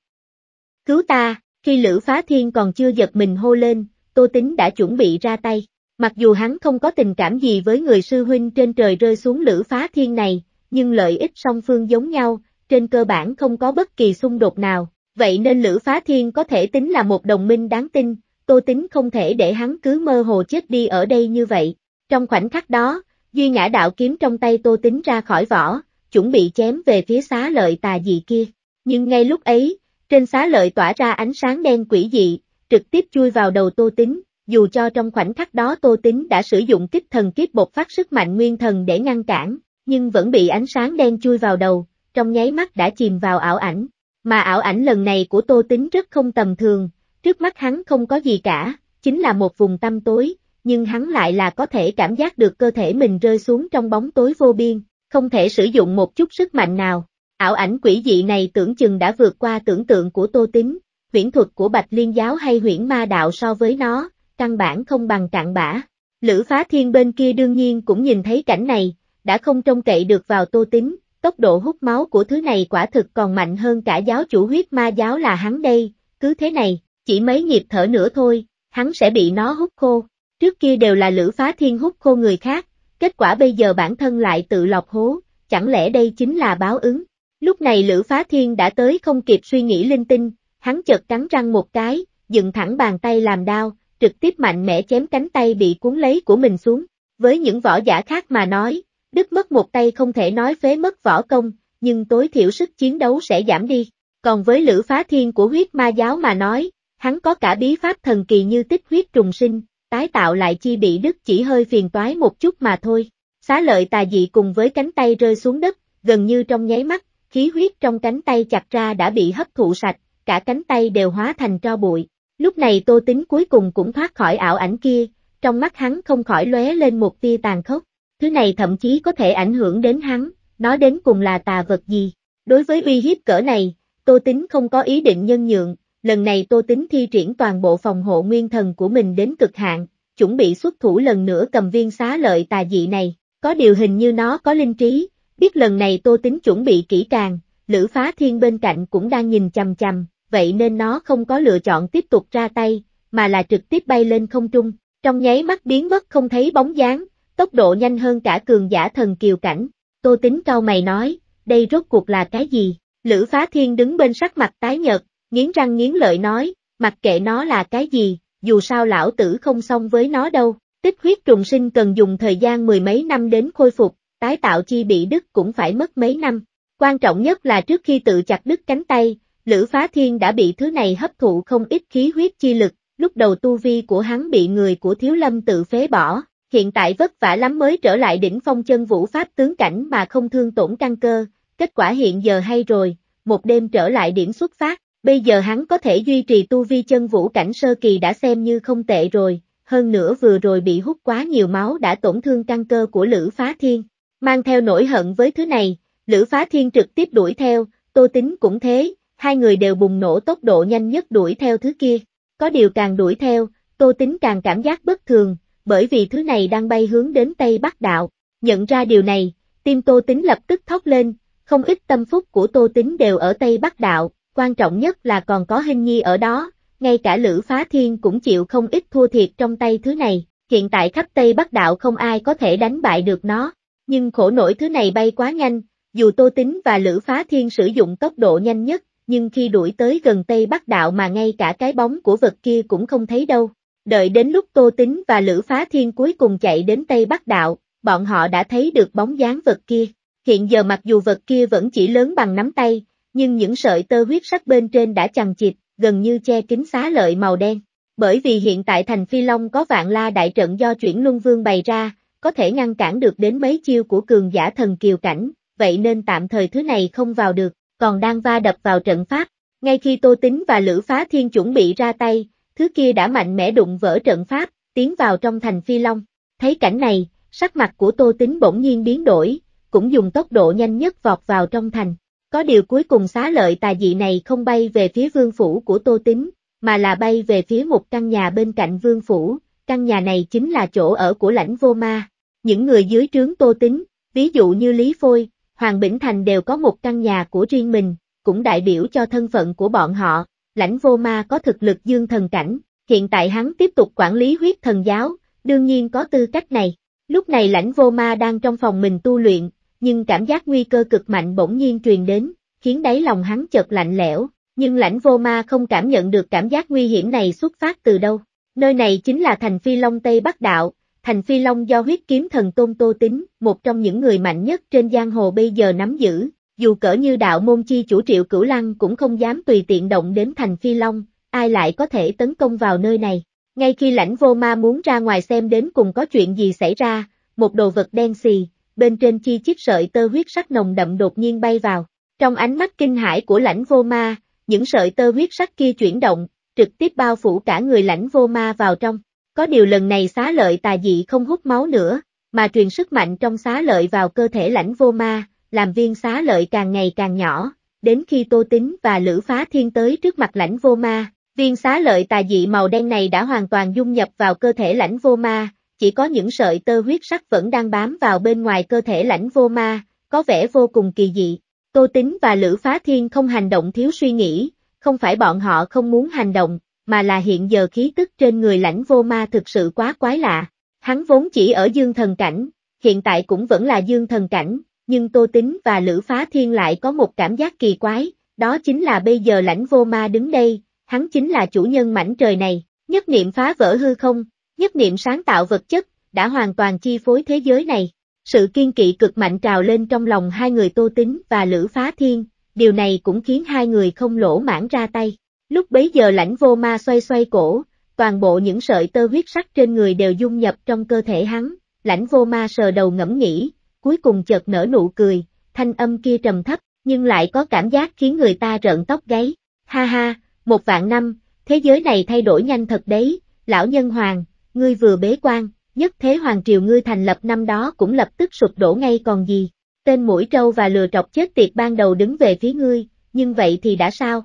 Cứu ta! Khi Lữ Phá Thiên còn chưa giật mình hô lên, Tô Tính đã chuẩn bị ra tay. Mặc dù hắn không có tình cảm gì với người sư huynh trên trời rơi xuống Lữ Phá Thiên này, nhưng lợi ích song phương giống nhau, trên cơ bản không có bất kỳ xung đột nào. Vậy nên Lữ Phá Thiên có thể tính là một đồng minh đáng tin, Tô Tính không thể để hắn cứ mơ hồ chết đi ở đây như vậy. Trong khoảnh khắc đó, Duy Ngã Đạo kiếm trong tay Tô Tính ra khỏi vỏ, chuẩn bị chém về phía xá lợi tà dị kia. Nhưng ngay lúc ấy, trên xá lợi tỏa ra ánh sáng đen quỷ dị, trực tiếp chui vào đầu Tô Tính, dù cho trong khoảnh khắc đó Tô Tính đã sử dụng kích thần kiếp bột phát sức mạnh nguyên thần để ngăn cản, nhưng vẫn bị ánh sáng đen chui vào đầu, trong nháy mắt đã chìm vào ảo ảnh. Mà ảo ảnh lần này của Tô Tính rất không tầm thường, trước mắt hắn không có gì cả, chính là một vùng tăm tối, nhưng hắn lại là có thể cảm giác được cơ thể mình rơi xuống trong bóng tối vô biên, không thể sử dụng một chút sức mạnh nào. Ảo ảnh quỷ dị này tưởng chừng đã vượt qua tưởng tượng của Tô Tín, huyễn thuật của Bạch Liên giáo hay huyễn ma đạo so với nó, căn bản không bằng trạng bã. Lữ Phá Thiên bên kia đương nhiên cũng nhìn thấy cảnh này, đã không trông cậy được vào Tô Tín, tốc độ hút máu của thứ này quả thực còn mạnh hơn cả giáo chủ huyết ma giáo là hắn đây, cứ thế này, chỉ mấy nhịp thở nữa thôi, hắn sẽ bị nó hút khô. Trước kia đều là Lữ Phá Thiên hút khô người khác, kết quả bây giờ bản thân lại tự lọc hố, chẳng lẽ đây chính là báo ứng? Lúc này Lữ Phá Thiên đã tới không kịp suy nghĩ linh tinh, hắn chợt cắn răng một cái, dựng thẳng bàn tay làm đao, trực tiếp mạnh mẽ chém cánh tay bị cuốn lấy của mình xuống. Với những võ giả khác mà nói, đứt mất một tay không thể nói phế mất võ công, nhưng tối thiểu sức chiến đấu sẽ giảm đi. Còn với Lữ Phá Thiên của huyết ma giáo mà nói, hắn có cả bí pháp thần kỳ như tích huyết trùng sinh, tái tạo lại chi bị đứt chỉ hơi phiền toái một chút mà thôi. Xá lợi tà dị cùng với cánh tay rơi xuống đất, gần như trong nháy mắt, khí huyết trong cánh tay chặt ra đã bị hấp thụ sạch, cả cánh tay đều hóa thành tro bụi. Lúc này Tô Tính cuối cùng cũng thoát khỏi ảo ảnh kia, trong mắt hắn không khỏi lóe lên một tia tàn khốc. Thứ này thậm chí có thể ảnh hưởng đến hắn, nó đến cùng là tà vật gì. Đối với uy hiếp cỡ này, Tô Tính không có ý định nhân nhượng, lần này Tô Tính thi triển toàn bộ phòng hộ nguyên thần của mình đến cực hạn, chuẩn bị xuất thủ lần nữa cầm viên xá lợi tà dị này, có điều hình như nó có linh trí, biết lần này Tô Tính chuẩn bị kỹ càng, Lữ Phá Thiên bên cạnh cũng đang nhìn chằm chằm, vậy nên nó không có lựa chọn tiếp tục ra tay, mà là trực tiếp bay lên không trung, trong nháy mắt biến mất không thấy bóng dáng, tốc độ nhanh hơn cả cường giả thần kiều cảnh, Tô Tính cao mày nói, đây rốt cuộc là cái gì? Lữ Phá Thiên đứng bên sắc mặt tái nhợt, nghiến răng nghiến lợi nói, mặc kệ nó là cái gì, dù sao lão tử không xong với nó đâu, tích huyết trùng sinh cần dùng thời gian mười mấy năm đến khôi phục, tái tạo chi bị đứt cũng phải mất mấy năm. Quan trọng nhất là trước khi tự chặt đứt cánh tay, Lữ Phá Thiên đã bị thứ này hấp thụ không ít khí huyết chi lực, lúc đầu tu vi của hắn bị người của Thiếu Lâm tự phế bỏ, hiện tại vất vả lắm mới trở lại đỉnh phong chân vũ pháp tướng cảnh mà không thương tổn căn cơ, kết quả hiện giờ hay rồi, một đêm trở lại điểm xuất phát, Bây giờ hắn có thể duy trì tu vi chân vũ cảnh sơ kỳ đã xem như không tệ rồi, hơn nữa vừa rồi bị hút quá nhiều máu đã tổn thương căn cơ của Lữ Phá Thiên. Mang theo nỗi hận với thứ này, Lữ Phá Thiên trực tiếp đuổi theo, Tô Tính cũng thế, hai người đều bùng nổ tốc độ nhanh nhất đuổi theo thứ kia. Có điều càng đuổi theo, Tô Tính càng cảm giác bất thường, bởi vì thứ này đang bay hướng đến Tây Bắc Đạo. Nhận ra điều này, tim Tô Tính lập tức thốc lên, không ít tâm phúc của Tô Tính đều ở Tây Bắc Đạo, quan trọng nhất là còn có hình nhi ở đó, ngay cả Lữ Phá Thiên cũng chịu không ít thua thiệt trong tay thứ này, hiện tại khắp Tây Bắc Đạo không ai có thể đánh bại được nó, nhưng khổ nổi thứ này bay quá nhanh, dù Tô Tính và Lữ Phá Thiên sử dụng tốc độ nhanh nhất, nhưng khi đuổi tới gần Tây Bắc Đạo mà ngay cả cái bóng của vật kia cũng không thấy đâu. Đợi đến lúc Tô Tính và Lữ Phá Thiên cuối cùng chạy đến Tây Bắc Đạo, bọn họ đã thấy được bóng dáng vật kia. Hiện giờ mặc dù vật kia vẫn chỉ lớn bằng nắm tay, nhưng những sợi tơ huyết sắc bên trên đã chằng chịt, gần như che kín xá lợi màu đen. Bởi vì hiện tại thành Phi Long có vạn la đại trận do chuyển Luân Vương bày ra, có thể ngăn cản được đến mấy chiêu của cường giả thần kiều cảnh, vậy nên tạm thời thứ này không vào được, còn đang va đập vào trận pháp. Ngay khi Tô Tính và Lữ Phá Thiên chuẩn bị ra tay, thứ kia đã mạnh mẽ đụng vỡ trận pháp, tiến vào trong thành Phi Long. Thấy cảnh này, sắc mặt của Tô Tính bỗng nhiên biến đổi, cũng dùng tốc độ nhanh nhất vọt vào trong thành. Có điều cuối cùng xá lợi tà dị này không bay về phía vương phủ của Tô tính mà là bay về phía một căn nhà bên cạnh vương phủ, căn nhà này chính là chỗ ở của lãnh vô ma. Những người dưới trướng Tô tính ví dụ như Lý Phôi, Hoàng Bỉnh Thành đều có một căn nhà của riêng mình, cũng đại biểu cho thân phận của bọn họ, lãnh vô ma có thực lực dương thần cảnh, hiện tại hắn tiếp tục quản lý huyết thần giáo, đương nhiên có tư cách này. Lúc này lãnh vô ma đang trong phòng mình tu luyện, nhưng cảm giác nguy cơ cực mạnh bỗng nhiên truyền đến, khiến đáy lòng hắn chợt lạnh lẽo, nhưng lãnh vô ma không cảm nhận được cảm giác nguy hiểm này xuất phát từ đâu. Nơi này chính là thành phi long Tây Bắc Đạo, thành phi long do huyết kiếm thần Tôn Tô Tính, một trong những người mạnh nhất trên giang hồ bây giờ nắm giữ, dù cỡ như đạo môn chi chủ triệu cửu lăng cũng không dám tùy tiện động đến thành phi long, ai lại có thể tấn công vào nơi này. Ngay khi lãnh vô ma muốn ra ngoài xem đến cùng có chuyện gì xảy ra, một đồ vật đen xì, bên trên chi chiếc sợi tơ huyết sắc nồng đậm đột nhiên bay vào. Trong ánh mắt kinh hãi của lãnh vô ma, những sợi tơ huyết sắc kia chuyển động, trực tiếp bao phủ cả người lãnh vô ma vào trong. Có điều lần này xá lợi tà dị không hút máu nữa, mà truyền sức mạnh trong xá lợi vào cơ thể lãnh vô ma, làm viên xá lợi càng ngày càng nhỏ, đến khi Tô Tính và Lữ Phá Thiên tới trước mặt lãnh vô ma, viên xá lợi tà dị màu đen này đã hoàn toàn dung nhập vào cơ thể lãnh vô ma, chỉ có những sợi tơ huyết sắc vẫn đang bám vào bên ngoài cơ thể lãnh vô ma, có vẻ vô cùng kỳ dị. Tô Tính và Lữ Phá Thiên không hành động thiếu suy nghĩ, không phải bọn họ không muốn hành động, mà là hiện giờ khí tức trên người lãnh vô ma thực sự quá quái lạ. Hắn vốn chỉ ở dương thần cảnh, hiện tại cũng vẫn là dương thần cảnh, nhưng Tô Tính và Lữ Phá Thiên lại có một cảm giác kỳ quái, đó chính là bây giờ lãnh vô ma đứng đây, hắn chính là chủ nhân mảnh trời này, nhất niệm phá vỡ hư không, Nhất niệm sáng tạo vật chất, đã hoàn toàn chi phối thế giới này. Sự kiên kỵ cực mạnh trào lên trong lòng hai người Tô Tính và Lữ Phá Thiên, điều này cũng khiến hai người không lỗ mãn ra tay. Lúc bấy giờ lãnh vô ma xoay xoay cổ, toàn bộ những sợi tơ huyết sắc trên người đều dung nhập trong cơ thể hắn, lãnh vô ma sờ đầu ngẫm nghĩ, cuối cùng chợt nở nụ cười, thanh âm kia trầm thấp, nhưng lại có cảm giác khiến người ta rợn tóc gáy. Ha ha, một vạn năm, thế giới này thay đổi nhanh thật đấy, lão nhân hoàng, Ngươi vừa bế quan, nhất thế hoàng triều ngươi thành lập năm đó cũng lập tức sụp đổ ngay còn gì. Tên mũi trâu và lừa trọc chết tiệt ban đầu đứng về phía ngươi, nhưng vậy thì đã sao?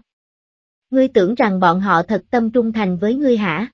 Ngươi tưởng rằng bọn họ thật tâm trung thành với ngươi hả?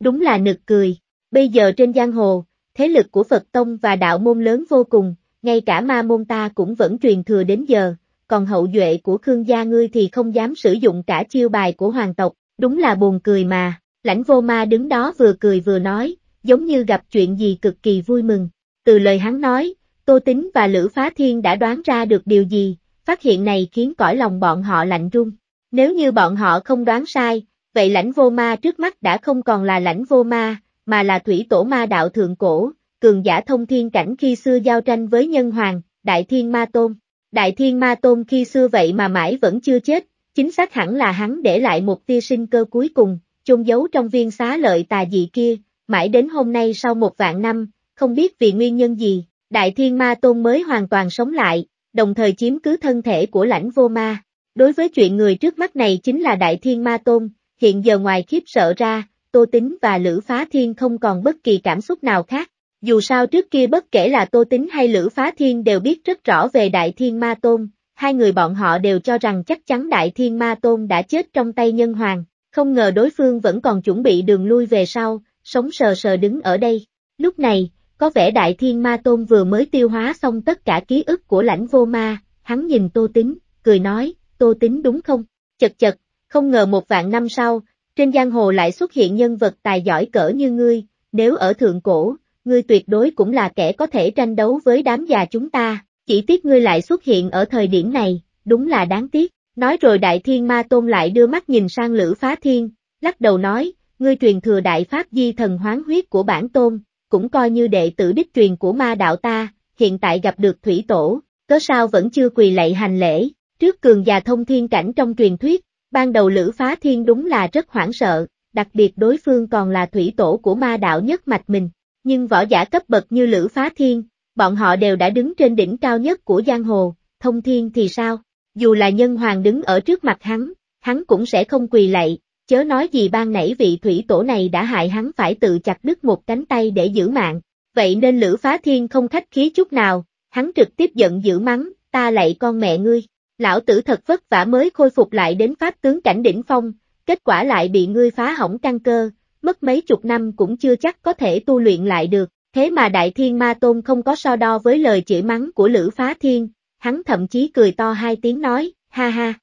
Đúng là nực cười, bây giờ trên giang hồ, thế lực của Phật Tông và đạo môn lớn vô cùng, ngay cả ma môn ta cũng vẫn truyền thừa đến giờ, còn hậu duệ của Khương gia ngươi thì không dám sử dụng cả chiêu bài của hoàng tộc, đúng là buồn cười mà. Lãnh vô ma đứng đó vừa cười vừa nói, giống như gặp chuyện gì cực kỳ vui mừng. Từ lời hắn nói, Tô Tính và Lữ Phá Thiên đã đoán ra được điều gì, phát hiện này khiến cõi lòng bọn họ lạnh rung. Nếu như bọn họ không đoán sai, vậy lãnh vô ma trước mắt đã không còn là lãnh vô ma, mà là thủy tổ ma đạo thượng cổ, cường giả thông thiên cảnh khi xưa giao tranh với nhân hoàng, đại thiên ma tôn. Đại thiên ma tôn khi xưa vậy mà mãi vẫn chưa chết, chính xác hẳn là hắn để lại một tia sinh cơ cuối cùng, chôn giấu trong viên xá lợi tà dị kia, mãi đến hôm nay sau một vạn năm, không biết vì nguyên nhân gì, Đại Thiên Ma Tôn mới hoàn toàn sống lại, đồng thời chiếm cứ thân thể của lãnh vô ma. Đối với chuyện người trước mắt này chính là Đại Thiên Ma Tôn, hiện giờ ngoài khiếp sợ ra, Tô Tính và Lữ Phá Thiên không còn bất kỳ cảm xúc nào khác. Dù sao trước kia bất kể là Tô Tính hay Lữ Phá Thiên đều biết rất rõ về Đại Thiên Ma Tôn, hai người bọn họ đều cho rằng chắc chắn Đại Thiên Ma Tôn đã chết trong tay nhân hoàng, không ngờ đối phương vẫn còn chuẩn bị đường lui về sau, sống sờ sờ đứng ở đây. Lúc này, có vẻ Đại Thiên Ma Tôn vừa mới tiêu hóa xong tất cả ký ức của lãnh vô ma, hắn nhìn Tô Tính, cười nói, Tô Tính đúng không? Chật chật, không ngờ một vạn năm sau, trên giang hồ lại xuất hiện nhân vật tài giỏi cỡ như ngươi, nếu ở thượng cổ, ngươi tuyệt đối cũng là kẻ có thể tranh đấu với đám già chúng ta, chỉ tiếc ngươi lại xuất hiện ở thời điểm này, đúng là đáng tiếc. Nói rồi Đại Thiên Ma Tôn lại đưa mắt nhìn sang Lữ Phá Thiên, lắc đầu nói, ngươi truyền thừa Đại Pháp Di Thần Hoán Huyết của bản Tôn, cũng coi như đệ tử đích truyền của ma đạo ta, hiện tại gặp được Thủy Tổ, cớ sao vẫn chưa quỳ lạy hành lễ, trước cường già thông thiên cảnh trong truyền thuyết, ban đầu Lữ Phá Thiên đúng là rất hoảng sợ, đặc biệt đối phương còn là Thủy Tổ của ma đạo nhất mạch mình, nhưng võ giả cấp bậc như Lữ Phá Thiên, bọn họ đều đã đứng trên đỉnh cao nhất của giang hồ, thông thiên thì sao? Dù là nhân hoàng đứng ở trước mặt hắn, hắn cũng sẽ không quỳ lạy, chớ nói gì ban nãy vị thủy tổ này đã hại hắn phải tự chặt đứt một cánh tay để giữ mạng. Vậy nên Lữ Phá Thiên không khách khí chút nào, hắn trực tiếp giận dữ mắng, ta lạy con mẹ ngươi, lão tử thật vất vả mới khôi phục lại đến pháp tướng cảnh đỉnh phong, kết quả lại bị ngươi phá hỏng căn cơ, mất mấy chục năm cũng chưa chắc có thể tu luyện lại được, thế mà Đại Thiên Ma Tôn không có so đo với lời chỉ mắng của Lữ Phá Thiên, hắn thậm chí cười to hai tiếng nói, ha ha.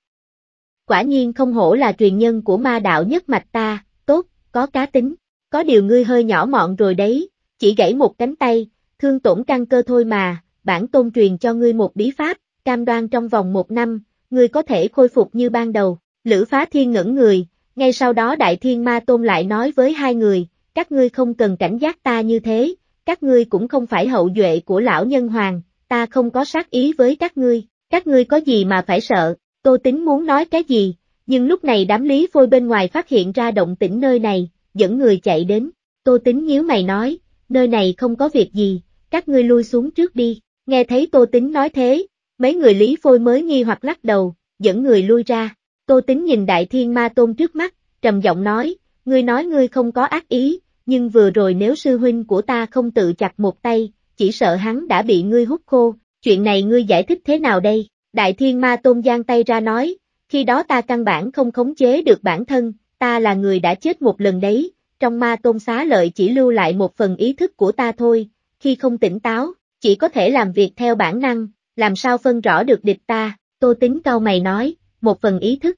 Quả nhiên không hổ là truyền nhân của ma đạo nhất mạch ta, tốt, có cá tính, có điều ngươi hơi nhỏ mọn rồi đấy, chỉ gãy một cánh tay, thương tổn căn cơ thôi mà, bản tôn truyền cho ngươi một bí pháp, cam đoan trong vòng một năm, ngươi có thể khôi phục như ban đầu, Lữ Phá Thiên ngẩn người, ngay sau đó Đại Thiên Ma Tôn lại nói với hai người, các ngươi không cần cảnh giác ta như thế, các ngươi cũng không phải hậu duệ của lão nhân hoàng, ta không có sát ý với các ngươi, các ngươi có gì mà phải sợ, Tô Tính muốn nói cái gì, nhưng lúc này đám Lý Phôi bên ngoài phát hiện ra động tĩnh nơi này, dẫn người chạy đến, Tô Tính nhíu mày nói, nơi này không có việc gì, các ngươi lui xuống trước đi, nghe thấy Tô Tính nói thế, mấy người Lý Phôi mới nghi hoặc lắc đầu, dẫn người lui ra, Tô Tính nhìn Đại Thiên Ma Tôn trước mắt, trầm giọng nói, ngươi nói ngươi không có ác ý, nhưng vừa rồi nếu sư huynh của ta không tự chặt một tay, chỉ sợ hắn đã bị ngươi hút khô, chuyện này ngươi giải thích thế nào đây? Đại Thiên Ma Tôn giang tay ra nói, khi đó ta căn bản không khống chế được bản thân, ta là người đã chết một lần đấy, trong Ma Tôn xá lợi chỉ lưu lại một phần ý thức của ta thôi, khi không tỉnh táo, chỉ có thể làm việc theo bản năng, làm sao phân rõ được địch ta, Tô Tính cao mày nói, một phần ý thức.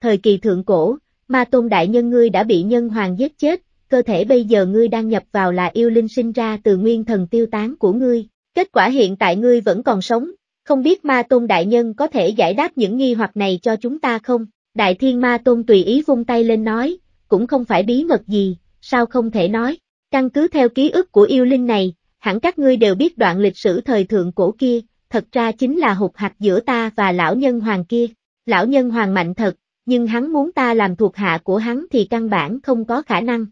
Thời kỳ thượng cổ, Ma Tôn Đại Nhân ngươi đã bị Nhân Hoàng giết chết, cơ thể bây giờ ngươi đang nhập vào là yêu linh sinh ra từ nguyên thần tiêu tán của ngươi. Kết quả hiện tại ngươi vẫn còn sống, không biết ma tôn đại nhân có thể giải đáp những nghi hoặc này cho chúng ta không? Đại thiên ma tôn tùy ý vung tay lên nói, cũng không phải bí mật gì, sao không thể nói? Căn cứ theo ký ức của yêu linh này, hẳn các ngươi đều biết đoạn lịch sử thời thượng cổ kia, thật ra chính là hụt hạch giữa ta và lão nhân hoàng kia. Lão nhân hoàng mạnh thật, nhưng hắn muốn ta làm thuộc hạ của hắn thì căn bản không có khả năng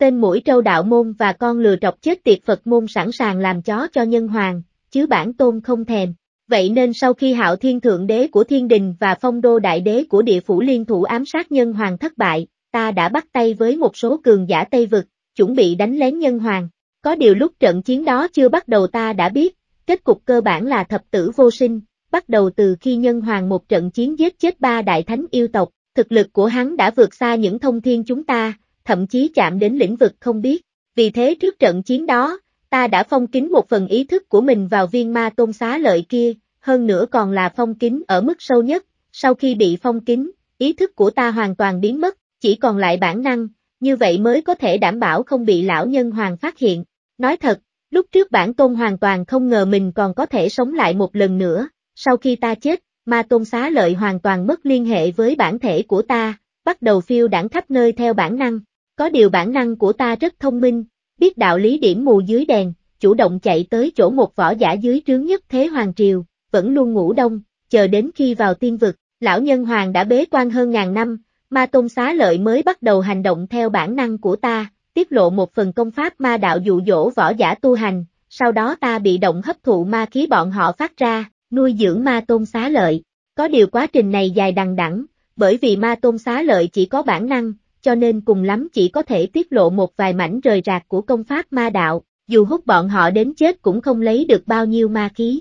tên mũi trâu đạo môn và con lừa trọc chết tiệt Phật môn sẵn sàng làm chó cho nhân hoàng, chứ bản tôn không thèm. Vậy nên sau khi hạo thiên thượng đế của thiên đình và phong đô đại đế của địa phủ liên thủ ám sát nhân hoàng thất bại, ta đã bắt tay với một số cường giả Tây Vực, chuẩn bị đánh lén nhân hoàng. Có điều lúc trận chiến đó chưa bắt đầu ta đã biết, kết cục cơ bản là thập tử vô sinh, bắt đầu từ khi nhân hoàng một trận chiến giết chết ba đại thánh yêu tộc, thực lực của hắn đã vượt xa những thông thiên chúng ta, thậm chí chạm đến lĩnh vực không biết. Vì thế trước trận chiến đó, ta đã phong kín một phần ý thức của mình vào viên ma tôn xá lợi kia, hơn nữa còn là phong kín ở mức sâu nhất, sau khi bị phong kín, ý thức của ta hoàn toàn biến mất, chỉ còn lại bản năng, như vậy mới có thể đảm bảo không bị lão nhân hoàng phát hiện. Nói thật, lúc trước bản tôn hoàn toàn không ngờ mình còn có thể sống lại một lần nữa, sau khi ta chết, ma tôn xá lợi hoàn toàn mất liên hệ với bản thể của ta, bắt đầu phiêu đảng khắp nơi theo bản năng, có điều bản năng của ta rất thông minh, biết đạo lý điểm mù dưới đèn, chủ động chạy tới chỗ một võ giả dưới trướng nhất thế hoàng triều, vẫn luôn ngủ đông, chờ đến khi vào tiên vực, lão nhân hoàng đã bế quan hơn ngàn năm, ma tôn xá lợi mới bắt đầu hành động theo bản năng của ta, tiết lộ một phần công pháp ma đạo dụ dỗ võ giả tu hành, sau đó ta bị động hấp thụ ma khí bọn họ phát ra, nuôi dưỡng ma tôn xá lợi. Có điều quá trình này dài đằng đẵng, bởi vì ma tôn xá lợi chỉ có bản năng, cho nên cùng lắm chỉ có thể tiết lộ một vài mảnh rời rạc của công pháp ma đạo, dù hút bọn họ đến chết cũng không lấy được bao nhiêu ma khí.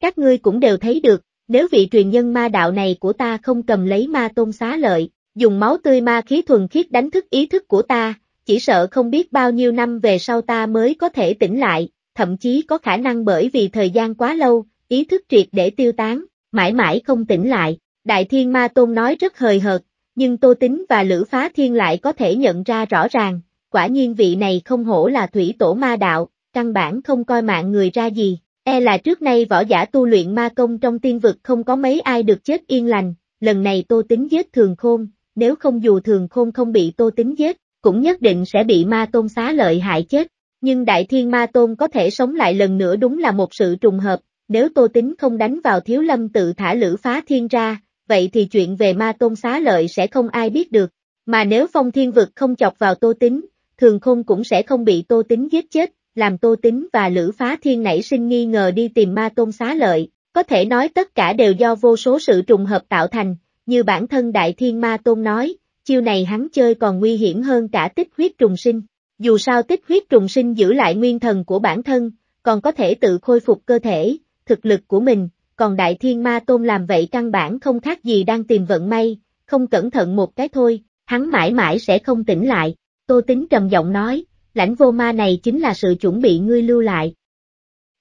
Các ngươi cũng đều thấy được, nếu vị truyền nhân ma đạo này của ta không cầm lấy ma tôn xá lợi, dùng máu tươi ma khí thuần khiết đánh thức ý thức của ta, chỉ sợ không biết bao nhiêu năm về sau ta mới có thể tỉnh lại, thậm chí có khả năng bởi vì thời gian quá lâu, ý thức triệt để tiêu tán, mãi mãi không tỉnh lại. Đại Thiên Ma Tôn nói rất hời hợt, nhưng Tô Tính và Lữ Phá Thiên lại có thể nhận ra rõ ràng, quả nhiên vị này không hổ là thủy tổ ma đạo, căn bản không coi mạng người ra gì, e là trước nay võ giả tu luyện ma công trong tiên vực không có mấy ai được chết yên lành, lần này Tô Tính giết thường khôn, nếu không dù thường khôn không bị Tô Tính giết, cũng nhất định sẽ bị ma tôn xá lợi hại chết, nhưng Đại Thiên Ma Tôn có thể sống lại lần nữa đúng là một sự trùng hợp, nếu Tô Tính không đánh vào thiếu lâm tự thả lữ phá thiên ra, vậy thì chuyện về ma tôn xá lợi sẽ không ai biết được, mà nếu phong thiên vực không chọc vào tô tính, thường khôn cũng sẽ không bị tô tính giết chết, làm tô tính và lữ phá thiên nảy sinh nghi ngờ đi tìm ma tôn xá lợi, có thể nói tất cả đều do vô số sự trùng hợp tạo thành, như bản thân đại thiên ma tôn nói, chiêu này hắn chơi còn nguy hiểm hơn cả tích huyết trùng sinh, dù sao tích huyết trùng sinh giữ lại nguyên thần của bản thân, còn có thể tự khôi phục cơ thể, thực lực của mình, còn Đại Thiên Ma Tôn làm vậy căn bản không khác gì đang tìm vận may, không cẩn thận một cái thôi, hắn mãi mãi sẽ không tỉnh lại, Tô Tính trầm giọng nói, lãnh vô ma này chính là sự chuẩn bị ngươi lưu lại.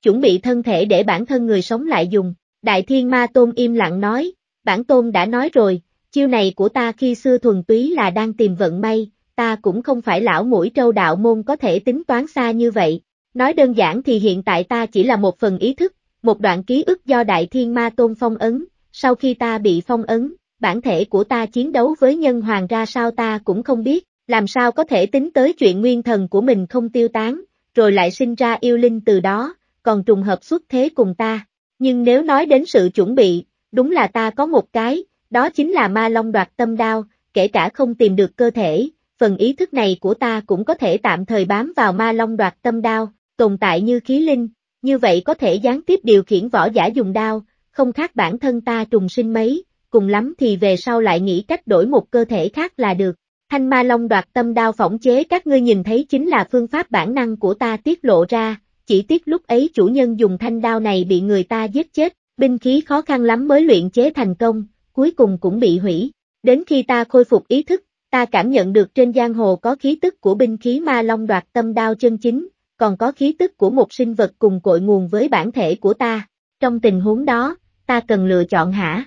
Chuẩn bị thân thể để bản thân người sống lại dùng, Đại Thiên Ma Tôn im lặng nói, bản Tôn đã nói rồi, chiêu này của ta khi xưa thuần túy là đang tìm vận may, ta cũng không phải lão mũi trâu đạo môn có thể tính toán xa như vậy. Nói đơn giản thì hiện tại ta chỉ là một phần ý thức, một đoạn ký ức do Đại Thiên Ma Tôn phong ấn, sau khi ta bị phong ấn, bản thể của ta chiến đấu với nhân hoàng ra sao ta cũng không biết, làm sao có thể tính tới chuyện nguyên thần của mình không tiêu tán, rồi lại sinh ra yêu linh từ đó, còn trùng hợp xuất thế cùng ta. Nhưng nếu nói đến sự chuẩn bị, đúng là ta có một cái, đó chính là ma long đoạt tâm đao, kể cả không tìm được cơ thể, phần ý thức này của ta cũng có thể tạm thời bám vào ma long đoạt tâm đao, tồn tại như khí linh, như vậy có thể gián tiếp điều khiển võ giả dùng đao, không khác bản thân ta trùng sinh mấy, cùng lắm thì về sau lại nghĩ cách đổi một cơ thể khác là được. Thanh ma long đoạt tâm đao phỏng chế các ngươi nhìn thấy chính là phương pháp bản năng của ta tiết lộ ra, chỉ tiếc lúc ấy chủ nhân dùng thanh đao này bị người ta giết chết, binh khí khó khăn lắm mới luyện chế thành công, cuối cùng cũng bị hủy. Đến khi ta khôi phục ý thức, ta cảm nhận được trên giang hồ có khí tức của binh khí ma long đoạt tâm đao chân chính, còn có khí tức của một sinh vật cùng cội nguồn với bản thể của ta. Trong tình huống đó, ta cần lựa chọn hả?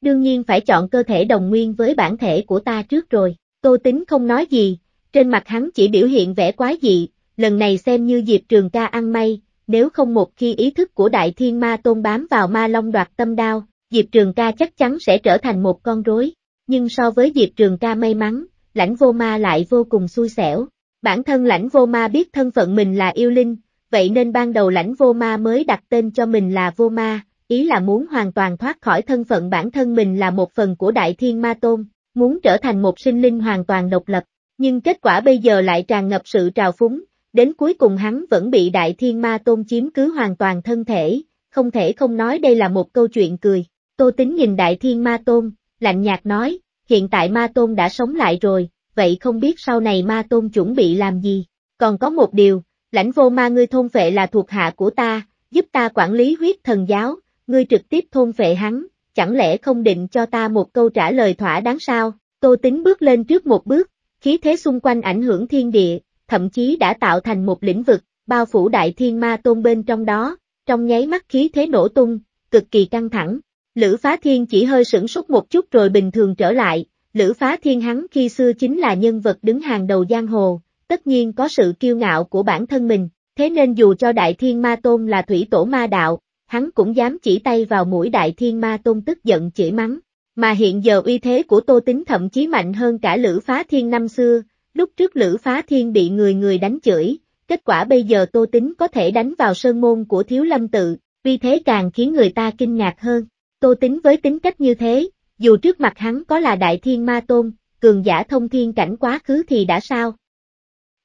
Đương nhiên phải chọn cơ thể đồng nguyên với bản thể của ta trước rồi. Tô Tính không nói gì, trên mặt hắn chỉ biểu hiện vẻ quá dị, lần này xem như Diệp Trường ca ăn may, nếu không một khi ý thức của Đại Thiên Ma Tôn bám vào Ma Long đoạt tâm đao, Diệp Trường ca chắc chắn sẽ trở thành một con rối. Nhưng so với Diệp Trường ca may mắn, lãnh vô ma lại vô cùng xui xẻo, Bản thân lãnh vô ma biết thân phận mình là yêu linh, vậy nên ban đầu lãnh vô ma mới đặt tên cho mình là vô ma, ý là muốn hoàn toàn thoát khỏi thân phận bản thân mình là một phần của đại thiên ma tôn, muốn trở thành một sinh linh hoàn toàn độc lập, nhưng kết quả bây giờ lại tràn ngập sự trào phúng, đến cuối cùng hắn vẫn bị đại thiên ma tôn chiếm cứ hoàn toàn thân thể, không thể không nói đây là một câu chuyện cười. Tô Tính nhìn đại thiên ma tôn, lạnh nhạt nói, hiện tại ma tôn đã sống lại rồi, vậy không biết sau này ma tôn chuẩn bị làm gì. Còn có một điều, lãnh vô ma ngươi thôn vệ là thuộc hạ của ta, giúp ta quản lý huyết thần giáo, ngươi trực tiếp thôn vệ hắn, chẳng lẽ không định cho ta một câu trả lời thỏa đáng sao? Tô tính bước lên trước một bước, khí thế xung quanh ảnh hưởng thiên địa, thậm chí đã tạo thành một lĩnh vực, bao phủ đại thiên ma tôn bên trong đó, trong nháy mắt khí thế nổ tung, cực kỳ căng thẳng. Lữ phá thiên chỉ hơi sửng sốt một chút rồi bình thường trở lại, Lữ Phá Thiên hắn khi xưa chính là nhân vật đứng hàng đầu giang hồ, tất nhiên có sự kiêu ngạo của bản thân mình, thế nên dù cho Đại Thiên Ma Tôn là thủy tổ ma đạo, hắn cũng dám chỉ tay vào mũi Đại Thiên Ma Tôn tức giận chỉ mắng. Mà hiện giờ uy thế của Tô Tính thậm chí mạnh hơn cả Lữ Phá Thiên năm xưa, lúc trước Lữ Phá Thiên bị người người đánh chửi, kết quả bây giờ Tô Tính có thể đánh vào sơn môn của Thiếu Lâm Tự, vì thế càng khiến người ta kinh ngạc hơn. Tô Tính với tính cách như thế, dù trước mặt hắn có là đại thiên ma tôn, cường giả thông thiên cảnh quá khứ thì đã sao?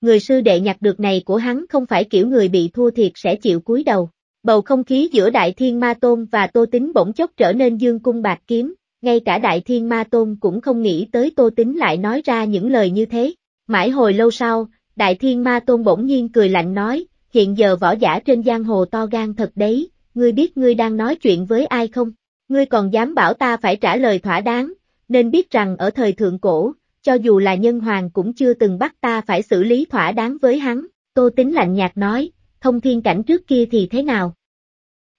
Người sư đệ nhặt được này của hắn không phải kiểu người bị thua thiệt sẽ chịu cúi đầu. Bầu không khí giữa Đại Thiên Ma Tôn và Tô Tính bỗng chốc trở nên dương cung bạc kiếm, ngay cả Đại Thiên Ma Tôn cũng không nghĩ tới Tô Tính lại nói ra những lời như thế. Mãi hồi lâu sau, Đại Thiên Ma Tôn bỗng nhiên cười lạnh nói, hiện giờ võ giả trên giang hồ to gan thật đấy, ngươi biết ngươi đang nói chuyện với ai không? Ngươi còn dám bảo ta phải trả lời thỏa đáng, nên biết rằng ở thời thượng cổ, cho dù là nhân hoàng cũng chưa từng bắt ta phải xử lý thỏa đáng với hắn, Tô Tính lạnh nhạt nói, thông thiên cảnh trước kia thì thế nào?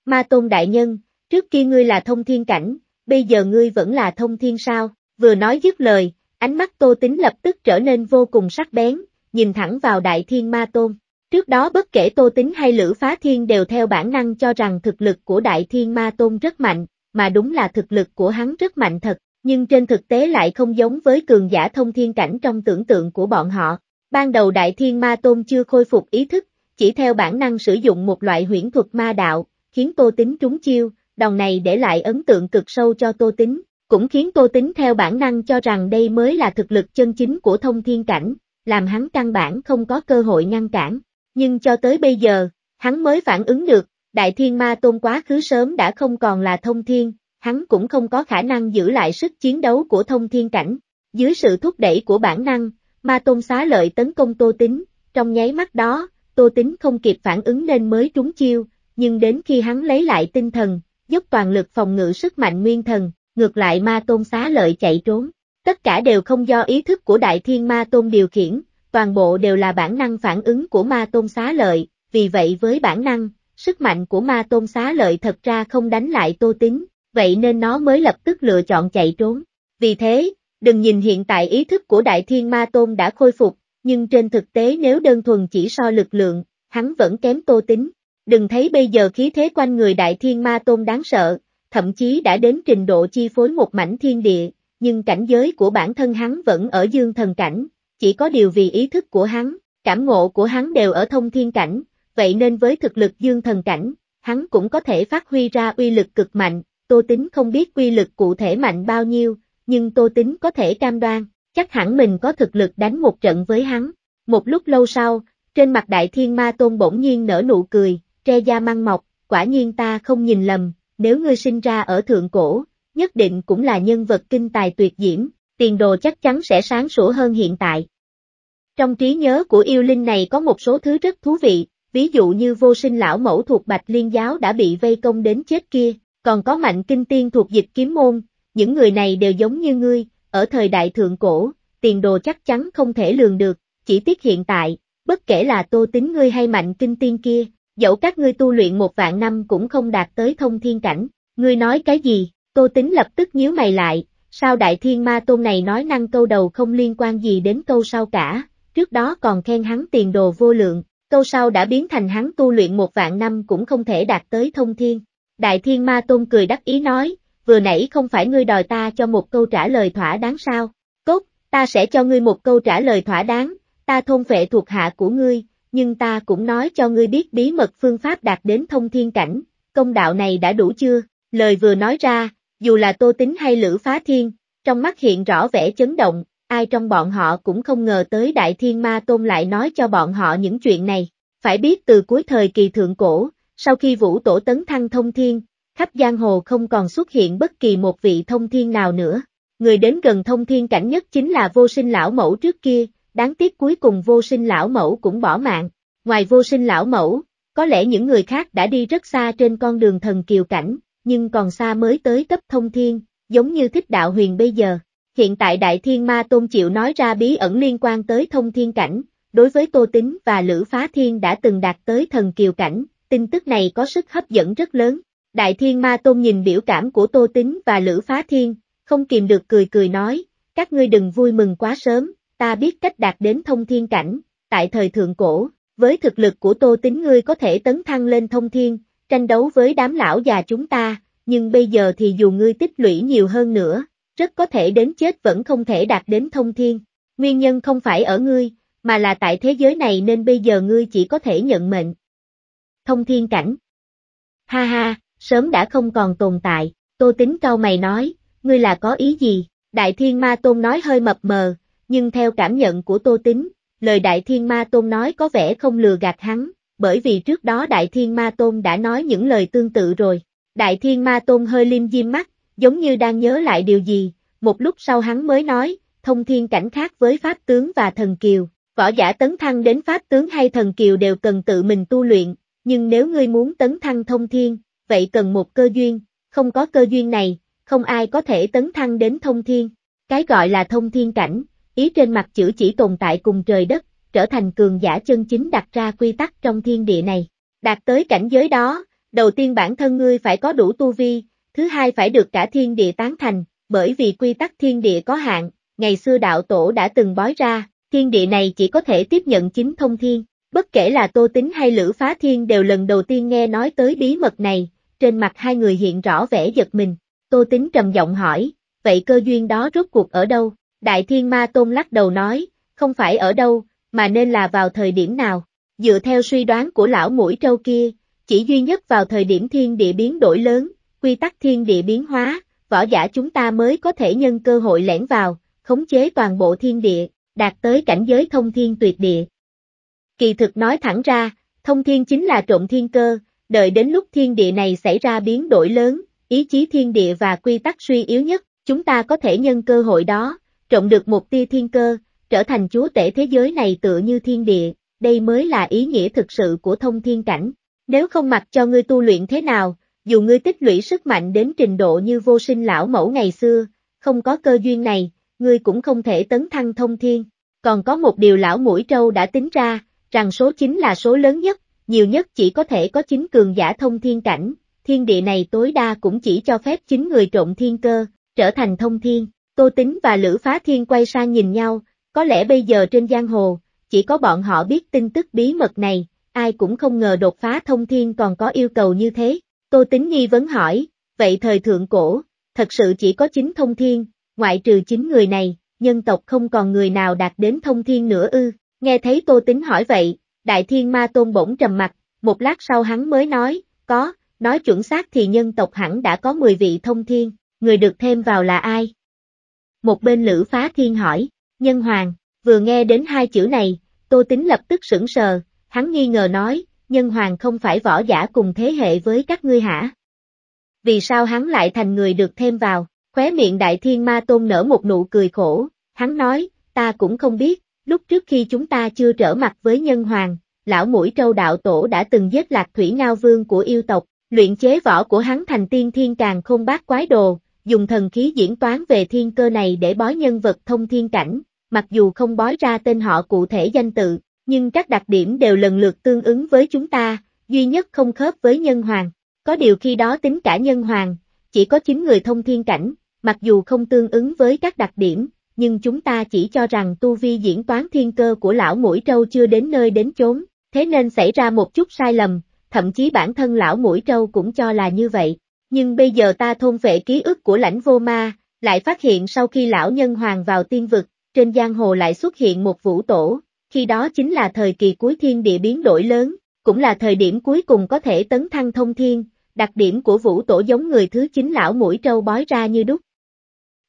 Ma Tôn Đại Nhân, trước kia ngươi là thông thiên cảnh, bây giờ ngươi vẫn là thông thiên sao, vừa nói dứt lời, ánh mắt Tô Tính lập tức trở nên vô cùng sắc bén, nhìn thẳng vào Đại Thiên Ma Tôn. Trước đó bất kể Tô Tính hay Lữ Phá Thiên đều theo bản năng cho rằng thực lực của Đại Thiên Ma Tôn rất mạnh, mà đúng là thực lực của hắn rất mạnh thật, nhưng trên thực tế lại không giống với cường giả thông thiên cảnh trong tưởng tượng của bọn họ. Ban đầu Đại Thiên Ma Tôn chưa khôi phục ý thức, chỉ theo bản năng sử dụng một loại huyễn thuật ma đạo, khiến Tô Tính trúng chiêu, đòn này để lại ấn tượng cực sâu cho Tô Tính, cũng khiến Tô Tính theo bản năng cho rằng đây mới là thực lực chân chính của thông thiên cảnh, làm hắn căn bản không có cơ hội ngăn cản. Nhưng cho tới bây giờ, hắn mới phản ứng được, Đại Thiên Ma Tôn quá khứ sớm đã không còn là thông thiên, hắn cũng không có khả năng giữ lại sức chiến đấu của thông thiên cảnh. Dưới sự thúc đẩy của bản năng, Ma Tôn xá lợi tấn công Tô Tính, trong nháy mắt đó, Tô Tính không kịp phản ứng nên mới trúng chiêu, nhưng đến khi hắn lấy lại tinh thần, dốc toàn lực phòng ngự sức mạnh nguyên thần, ngược lại Ma Tôn xá lợi chạy trốn. Tất cả đều không do ý thức của Đại Thiên Ma Tôn điều khiển, toàn bộ đều là bản năng phản ứng của Ma Tôn xá lợi, vì vậy với bản năng, Sức mạnh của ma tôn xá lợi thật ra không đánh lại tô tính, vậy nên nó mới lập tức lựa chọn chạy trốn. Vì thế, đừng nhìn hiện tại ý thức của đại thiên ma tôn đã khôi phục, nhưng trên thực tế nếu đơn thuần chỉ so lực lượng, hắn vẫn kém tô tính. Đừng thấy bây giờ khí thế quanh người đại thiên ma tôn đáng sợ, thậm chí đã đến trình độ chi phối một mảnh thiên địa, nhưng cảnh giới của bản thân hắn vẫn ở dương thần cảnh, chỉ có điều vì ý thức của hắn, cảm ngộ của hắn đều ở thông thiên cảnh, vậy nên với thực lực dương thần cảnh, hắn cũng có thể phát huy ra uy lực cực mạnh, Tô Tính không biết uy lực cụ thể mạnh bao nhiêu, nhưng Tô Tính có thể cam đoan, chắc hẳn mình có thực lực đánh một trận với hắn. Một lúc lâu sau, trên mặt đại thiên ma tôn bỗng nhiên nở nụ cười, tre da măng mọc, quả nhiên ta không nhìn lầm, nếu ngươi sinh ra ở thượng cổ, nhất định cũng là nhân vật kinh tài tuyệt diễm, tiền đồ chắc chắn sẽ sáng sủa hơn hiện tại. Trong trí nhớ của yêu linh này có một số thứ rất thú vị, ví dụ như vô sinh lão mẫu thuộc Bạch Liên giáo đã bị vây công đến chết kia, còn có mạnh kinh tiên thuộc dịch kiếm môn, những người này đều giống như ngươi, ở thời đại thượng cổ, tiền đồ chắc chắn không thể lường được, chỉ tiếc hiện tại, bất kể là tô tính ngươi hay mạnh kinh tiên kia, dẫu các ngươi tu luyện một vạn năm cũng không đạt tới thông thiên cảnh, ngươi nói cái gì, tô tính lập tức nhíu mày lại, sao đại thiên ma tôn này nói năng câu đầu không liên quan gì đến câu sau cả, trước đó còn khen hắn tiền đồ vô lượng, Câu sau đã biến thành hắn tu luyện một vạn năm cũng không thể đạt tới thông thiên. Đại Thiên Ma Tôn cười đắc ý nói, vừa nãy không phải ngươi đòi ta cho một câu trả lời thỏa đáng sao, cốt, ta sẽ cho ngươi một câu trả lời thỏa đáng, ta thôn vệ thuộc hạ của ngươi, nhưng ta cũng nói cho ngươi biết bí mật phương pháp đạt đến thông thiên cảnh, công đạo này đã đủ chưa, lời vừa nói ra, dù là tô tính hay lữ phá thiên, trong mắt hiện rõ vẻ chấn động, ai trong bọn họ cũng không ngờ tới Đại Thiên Ma Tôn lại nói cho bọn họ những chuyện này. Phải biết từ cuối thời kỳ thượng cổ, sau khi vũ tổ tấn thăng thông thiên, khắp giang hồ không còn xuất hiện bất kỳ một vị thông thiên nào nữa. Người đến gần thông thiên cảnh nhất chính là vô sinh lão mẫu trước kia, đáng tiếc cuối cùng vô sinh lão mẫu cũng bỏ mạng. Ngoài vô sinh lão mẫu, có lẽ những người khác đã đi rất xa trên con đường thần kiều cảnh, nhưng còn xa mới tới cấp thông thiên, giống như thích đạo huyền bây giờ. Hiện tại Đại Thiên Ma Tôn chịu nói ra bí ẩn liên quan tới thông thiên cảnh, đối với Tô Tính và Lữ Phá Thiên đã từng đạt tới thần kiều cảnh, tin tức này có sức hấp dẫn rất lớn. Đại Thiên Ma Tôn nhìn biểu cảm của Tô Tính và Lữ Phá Thiên, không kìm được cười cười nói, các ngươi đừng vui mừng quá sớm, ta biết cách đạt đến thông thiên cảnh, tại thời thượng cổ, với thực lực của Tô Tính ngươi có thể tấn thăng lên thông thiên, tranh đấu với đám lão già chúng ta, nhưng bây giờ thì dù ngươi tích lũy nhiều hơn nữa, rất có thể đến chết vẫn không thể đạt đến thông thiên. Nguyên nhân không phải ở ngươi, mà là tại thế giới này nên bây giờ ngươi chỉ có thể nhận mệnh. Thông thiên cảnh. Ha ha, sớm đã không còn tồn tại, tô tính cao mày nói, ngươi là có ý gì, đại thiên ma tôn nói hơi mập mờ, nhưng theo cảm nhận của tô tính, lời đại thiên ma tôn nói có vẻ không lừa gạt hắn, bởi vì trước đó đại thiên ma tôn đã nói những lời tương tự rồi. Đại thiên ma tôn hơi liêm diêm mắt, giống như đang nhớ lại điều gì, một lúc sau hắn mới nói, thông thiên cảnh khác với Pháp tướng và thần kiều, võ giả tấn thăng đến Pháp tướng hay thần kiều đều cần tự mình tu luyện, nhưng nếu ngươi muốn tấn thăng thông thiên, vậy cần một cơ duyên, không có cơ duyên này, không ai có thể tấn thăng đến thông thiên. Cái gọi là thông thiên cảnh, ý trên mặt chữ chỉ tồn tại cùng trời đất, trở thành cường giả chân chính đặt ra quy tắc trong thiên địa này. Đạt tới cảnh giới đó, đầu tiên bản thân ngươi phải có đủ tu vi, Thứ hai phải được cả thiên địa tán thành, bởi vì quy tắc thiên địa có hạn, ngày xưa đạo tổ đã từng bói ra, thiên địa này chỉ có thể tiếp nhận chính thông thiên. Bất kể là Tô Tính hay Lữ Phá Thiên đều lần đầu tiên nghe nói tới bí mật này, trên mặt hai người hiện rõ vẻ giật mình. Tô Tính trầm giọng hỏi, vậy cơ duyên đó rốt cuộc ở đâu? Đại Thiên Ma Tôn lắc đầu nói, không phải ở đâu, mà nên là vào thời điểm nào. Dựa theo suy đoán của lão mũi trâu kia, chỉ duy nhất vào thời điểm thiên địa biến đổi lớn, quy tắc thiên địa biến hóa, võ giả chúng ta mới có thể nhân cơ hội lẻn vào, khống chế toàn bộ thiên địa, đạt tới cảnh giới thông thiên tuyệt địa. Kỳ thực nói thẳng ra, thông thiên chính là trộm thiên cơ, đợi đến lúc thiên địa này xảy ra biến đổi lớn, ý chí thiên địa và quy tắc suy yếu nhất, chúng ta có thể nhân cơ hội đó, trộm được một tia thiên cơ, trở thành chúa tể thế giới này tựa như thiên địa, đây mới là ý nghĩa thực sự của thông thiên cảnh. Nếu không mặc cho ngươi tu luyện thế nào, dù ngươi tích lũy sức mạnh đến trình độ như vô sinh lão mẫu ngày xưa, không có cơ duyên này, ngươi cũng không thể tấn thăng thông thiên. Còn có một điều lão mũi trâu đã tính ra, rằng số 9 là số lớn nhất, nhiều nhất chỉ có thể có 9 cường giả thông thiên cảnh, thiên địa này tối đa cũng chỉ cho phép 9 người trộn thiên cơ, trở thành thông thiên. Tô Tính và Lữ Phá Thiên quay sang nhìn nhau, có lẽ bây giờ trên giang hồ, chỉ có bọn họ biết tin tức bí mật này, ai cũng không ngờ đột phá thông thiên còn có yêu cầu như thế. Tô Tính Nhi vấn hỏi, vậy thời thượng cổ, thật sự chỉ có chính thông thiên, ngoại trừ chính người này, nhân tộc không còn người nào đạt đến thông thiên nữa ư, nghe thấy Tô Tính hỏi vậy, Đại Thiên Ma Tôn bỗng trầm mặt, một lát sau hắn mới nói, có, nói chuẩn xác thì nhân tộc hẳn đã có 10 vị thông thiên, người được thêm vào là ai? Một bên Lữ Phá Thiên hỏi, nhân hoàng, vừa nghe đến hai chữ này, Tô Tính lập tức sững sờ, hắn nghi ngờ nói, nhân hoàng không phải võ giả cùng thế hệ với các ngươi hả? Vì sao hắn lại thành người được thêm vào, khóe miệng đại thiên ma tôn nở một nụ cười khổ, hắn nói, ta cũng không biết, lúc trước khi chúng ta chưa trở mặt với nhân hoàng, lão mũi trâu đạo tổ đã từng giết lạc thủy ngao vương của yêu tộc, luyện chế võ của hắn thành tiên thiên càng không bát quái đồ, dùng thần khí diễn toán về thiên cơ này để bói nhân vật thông thiên cảnh, mặc dù không bói ra tên họ cụ thể danh tự, nhưng các đặc điểm đều lần lượt tương ứng với chúng ta, duy nhất không khớp với nhân hoàng. Có điều khi đó tính cả nhân hoàng, chỉ có 9 người thông thiên cảnh, mặc dù không tương ứng với các đặc điểm, nhưng chúng ta chỉ cho rằng tu vi diễn toán thiên cơ của lão mũi trâu chưa đến nơi đến chốn, thế nên xảy ra một chút sai lầm, thậm chí bản thân lão mũi trâu cũng cho là như vậy. Nhưng bây giờ ta thôn vệ ký ức của lãnh vô ma, lại phát hiện sau khi lão nhân hoàng vào tiên vực, trên giang hồ lại xuất hiện một vũ tổ, khi đó chính là thời kỳ cuối thiên địa biến đổi lớn, cũng là thời điểm cuối cùng có thể tấn thăng thông thiên, đặc điểm của vũ tổ giống người thứ chín lão mũi trâu bói ra như đúc.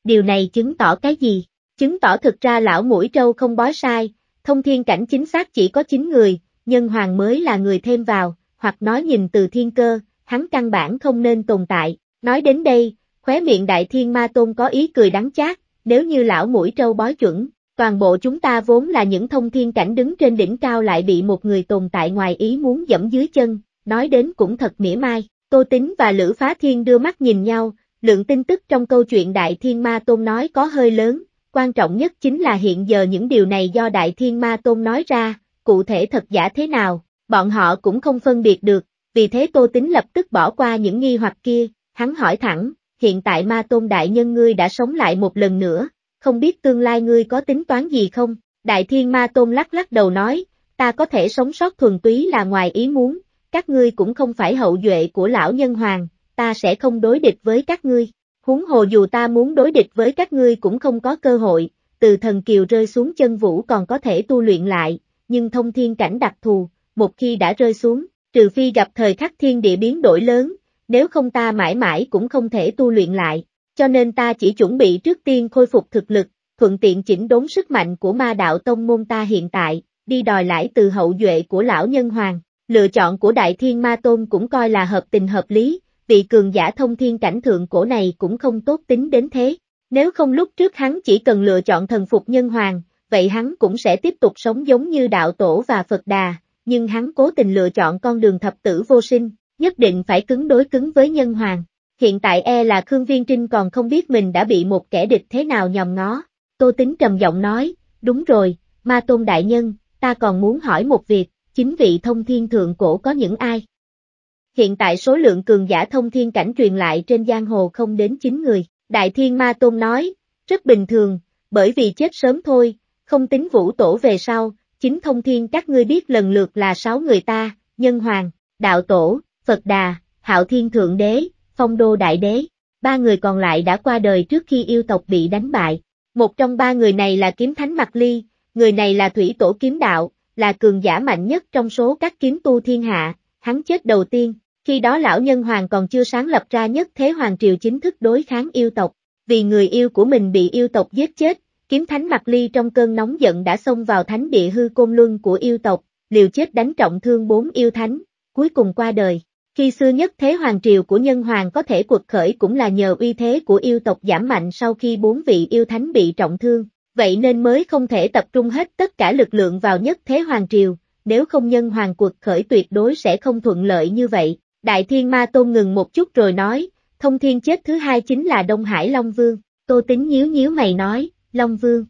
Điều này chứng tỏ cái gì? Chứng tỏ thực ra lão mũi trâu không bói sai, thông thiên cảnh chính xác chỉ có 9 người, nhân hoàng mới là người thêm vào, hoặc nói nhìn từ thiên cơ, hắn căn bản không nên tồn tại. Nói đến đây, khóe miệng đại thiên ma tôn có ý cười đắng chát, nếu như lão mũi trâu bói chuẩn, toàn bộ chúng ta vốn là những thông thiên cảnh đứng trên đỉnh cao lại bị một người tồn tại ngoài ý muốn dẫm dưới chân, nói đến cũng thật mỉa mai. Tô Tính và Lữ Phá Thiên đưa mắt nhìn nhau, lượng tin tức trong câu chuyện Đại Thiên Ma Tôn nói có hơi lớn, quan trọng nhất chính là hiện giờ những điều này do Đại Thiên Ma Tôn nói ra, cụ thể thật giả thế nào, bọn họ cũng không phân biệt được, vì thế Tô Tính lập tức bỏ qua những nghi hoặc kia, hắn hỏi thẳng, hiện tại Ma Tôn Đại Nhân ngươi đã sống lại một lần nữa, không biết tương lai ngươi có tính toán gì không? Đại Thiên Ma Tôn lắc lắc đầu nói, ta có thể sống sót thuần túy là ngoài ý muốn, các ngươi cũng không phải hậu duệ của lão nhân hoàng, ta sẽ không đối địch với các ngươi. Huống hồ dù ta muốn đối địch với các ngươi cũng không có cơ hội, từ thần kiều rơi xuống chân vũ còn có thể tu luyện lại, nhưng thông thiên cảnh đặc thù, một khi đã rơi xuống, trừ phi gặp thời khắc thiên địa biến đổi lớn, nếu không ta mãi mãi cũng không thể tu luyện lại cho nên ta chỉ chuẩn bị trước tiên khôi phục thực lực, thuận tiện chỉnh đốn sức mạnh của ma đạo tông môn ta hiện tại, đi đòi lại từ hậu duệ của lão nhân hoàng. Lựa chọn của Đại Thiên Ma Tôn cũng coi là hợp tình hợp lý, vị cường giả thông thiên cảnh thượng cổ này cũng không tốt tính đến thế. Nếu không lúc trước hắn chỉ cần lựa chọn thần phục nhân hoàng, vậy hắn cũng sẽ tiếp tục sống giống như đạo tổ và Phật đà, nhưng hắn cố tình lựa chọn con đường thập tử vô sinh, nhất định phải cứng đối cứng với nhân hoàng hiện tại e là Khương Viên Trinh còn không biết mình đã bị một kẻ địch thế nào nhòm ngó. Tô Tính trầm giọng nói, đúng rồi, ma tôn đại nhân, ta còn muốn hỏi một việc, chính vị thông thiên thượng cổ có những ai? Hiện tại số lượng cường giả thông thiên cảnh truyền lại trên giang hồ không đến 9 người, Đại Thiên Ma Tôn nói, rất bình thường, bởi vì chết sớm thôi, không tính vũ tổ về sau, chính thông thiên các ngươi biết lần lượt là sáu người ta, Nhân Hoàng, Đạo Tổ, Phật Đà, Hạo Thiên Thượng Đế, phong đô đại đế. Ba người còn lại đã qua đời trước khi yêu tộc bị đánh bại. Một trong ba người này là kiếm thánh Mạc Ly, người này là thủy tổ kiếm đạo, là cường giả mạnh nhất trong số các kiếm tu thiên hạ, hắn chết đầu tiên, khi đó lão nhân hoàng còn chưa sáng lập ra nhất thế hoàng triều chính thức đối kháng yêu tộc, vì người yêu của mình bị yêu tộc giết chết, kiếm thánh Mạc Ly trong cơn nóng giận đã xông vào thánh địa hư côn luân của yêu tộc, liều chết đánh trọng thương bốn yêu thánh, cuối cùng qua đời. Khi xưa nhất thế hoàng triều của nhân hoàng có thể cuộc khởi cũng là nhờ uy thế của yêu tộc giảm mạnh sau khi bốn vị yêu thánh bị trọng thương, vậy nên mới không thể tập trung hết tất cả lực lượng vào nhất thế hoàng triều, nếu không nhân hoàng cuộc khởi tuyệt đối sẽ không thuận lợi như vậy. Đại Thiên Ma Tôn ngừng một chút rồi nói, thông thiên chết thứ hai chính là Đông Hải Long Vương, Tô Tính nhíu nhíu mày nói, Long Vương.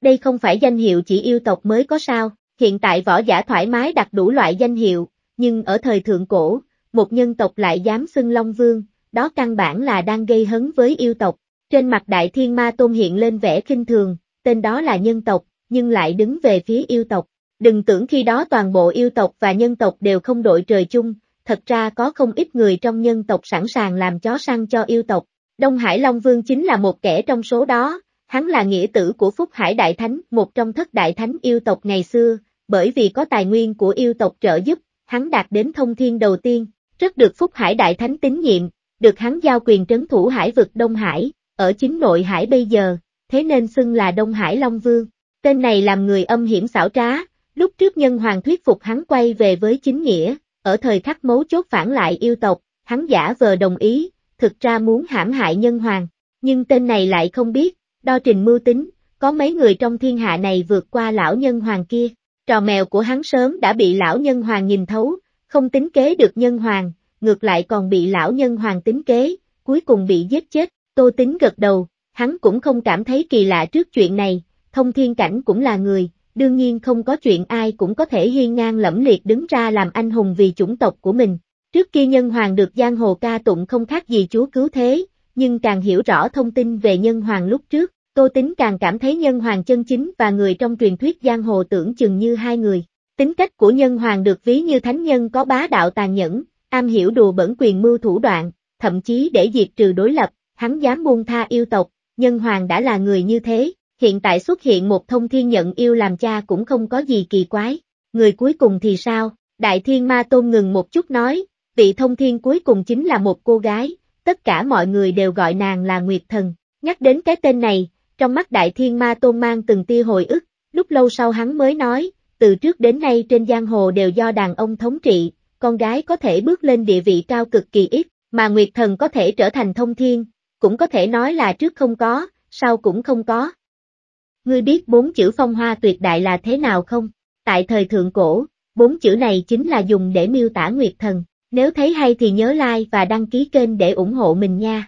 Đây không phải danh hiệu chỉ yêu tộc mới có sao, hiện tại võ giả thoải mái đặt đủ loại danh hiệu, nhưng ở thời thượng cổ, một nhân tộc lại dám xưng Long Vương, đó căn bản là đang gây hấn với yêu tộc. Trên mặt Đại Thiên Ma Tôn hiện lên vẻ kinh thường, tên đó là nhân tộc, nhưng lại đứng về phía yêu tộc. Đừng tưởng khi đó toàn bộ yêu tộc và nhân tộc đều không đội trời chung, thật ra có không ít người trong nhân tộc sẵn sàng làm chó săn cho yêu tộc. Đông Hải Long Vương chính là một kẻ trong số đó, hắn là nghĩa tử của Phúc Hải Đại Thánh, một trong thất đại thánh yêu tộc ngày xưa, bởi vì có tài nguyên của yêu tộc trợ giúp, hắn đạt đến thông thiên đầu tiên, rất được Phúc Hải Đại Thánh tín nhiệm, được hắn giao quyền trấn thủ hải vực Đông Hải, ở chính nội hải bây giờ, thế nên xưng là Đông Hải Long Vương. Tên này làm người âm hiểm xảo trá, lúc trước nhân hoàng thuyết phục hắn quay về với chính nghĩa, ở thời khắc mấu chốt phản lại yêu tộc, hắn giả vờ đồng ý, thực ra muốn hãm hại nhân hoàng, nhưng tên này lại không biết, đo trình mưu tính, có mấy người trong thiên hạ này vượt qua lão nhân hoàng kia, trò mèo của hắn sớm đã bị lão nhân hoàng nhìn thấu, không tính kế được nhân hoàng, ngược lại còn bị lão nhân hoàng tính kế, cuối cùng bị giết chết, tô tính gật đầu, hắn cũng không cảm thấy kỳ lạ trước chuyện này, thông thiên cảnh cũng là người, đương nhiên không có chuyện ai cũng có thể hiên ngang lẫm liệt đứng ra làm anh hùng vì chủng tộc của mình. Trước kia nhân hoàng được giang hồ ca tụng không khác gì chúa cứu thế, nhưng càng hiểu rõ thông tin về nhân hoàng lúc trước, tô tính càng cảm thấy nhân hoàng chân chính và người trong truyền thuyết giang hồ tưởng chừng như hai người. Tính cách của nhân hoàng được ví như thánh nhân có bá đạo tàn nhẫn, am hiểu đùa bẩn quyền mưu thủ đoạn, thậm chí để diệt trừ đối lập, hắn dám buông tha yêu tộc, nhân hoàng đã là người như thế, hiện tại xuất hiện một thông thiên nhận yêu làm cha cũng không có gì kỳ quái, người cuối cùng thì sao, đại thiên ma tôn ngừng một chút nói, vị thông thiên cuối cùng chính là một cô gái, tất cả mọi người đều gọi nàng là Nguyệt Thần, nhắc đến cái tên này, trong mắt đại thiên ma tôn mang từng tia hồi ức, lúc lâu sau hắn mới nói, từ trước đến nay trên giang hồ đều do đàn ông thống trị, con gái có thể bước lên địa vị cao cực kỳ ít, mà Nguyệt Thần có thể trở thành thông thiên, cũng có thể nói là trước không có, sau cũng không có. Ngươi biết bốn chữ phong hoa tuyệt đại là thế nào không? Tại thời thượng cổ, bốn chữ này chính là dùng để miêu tả Nguyệt Thần, nếu thấy hay thì nhớ like và đăng ký kênh để ủng hộ mình nha.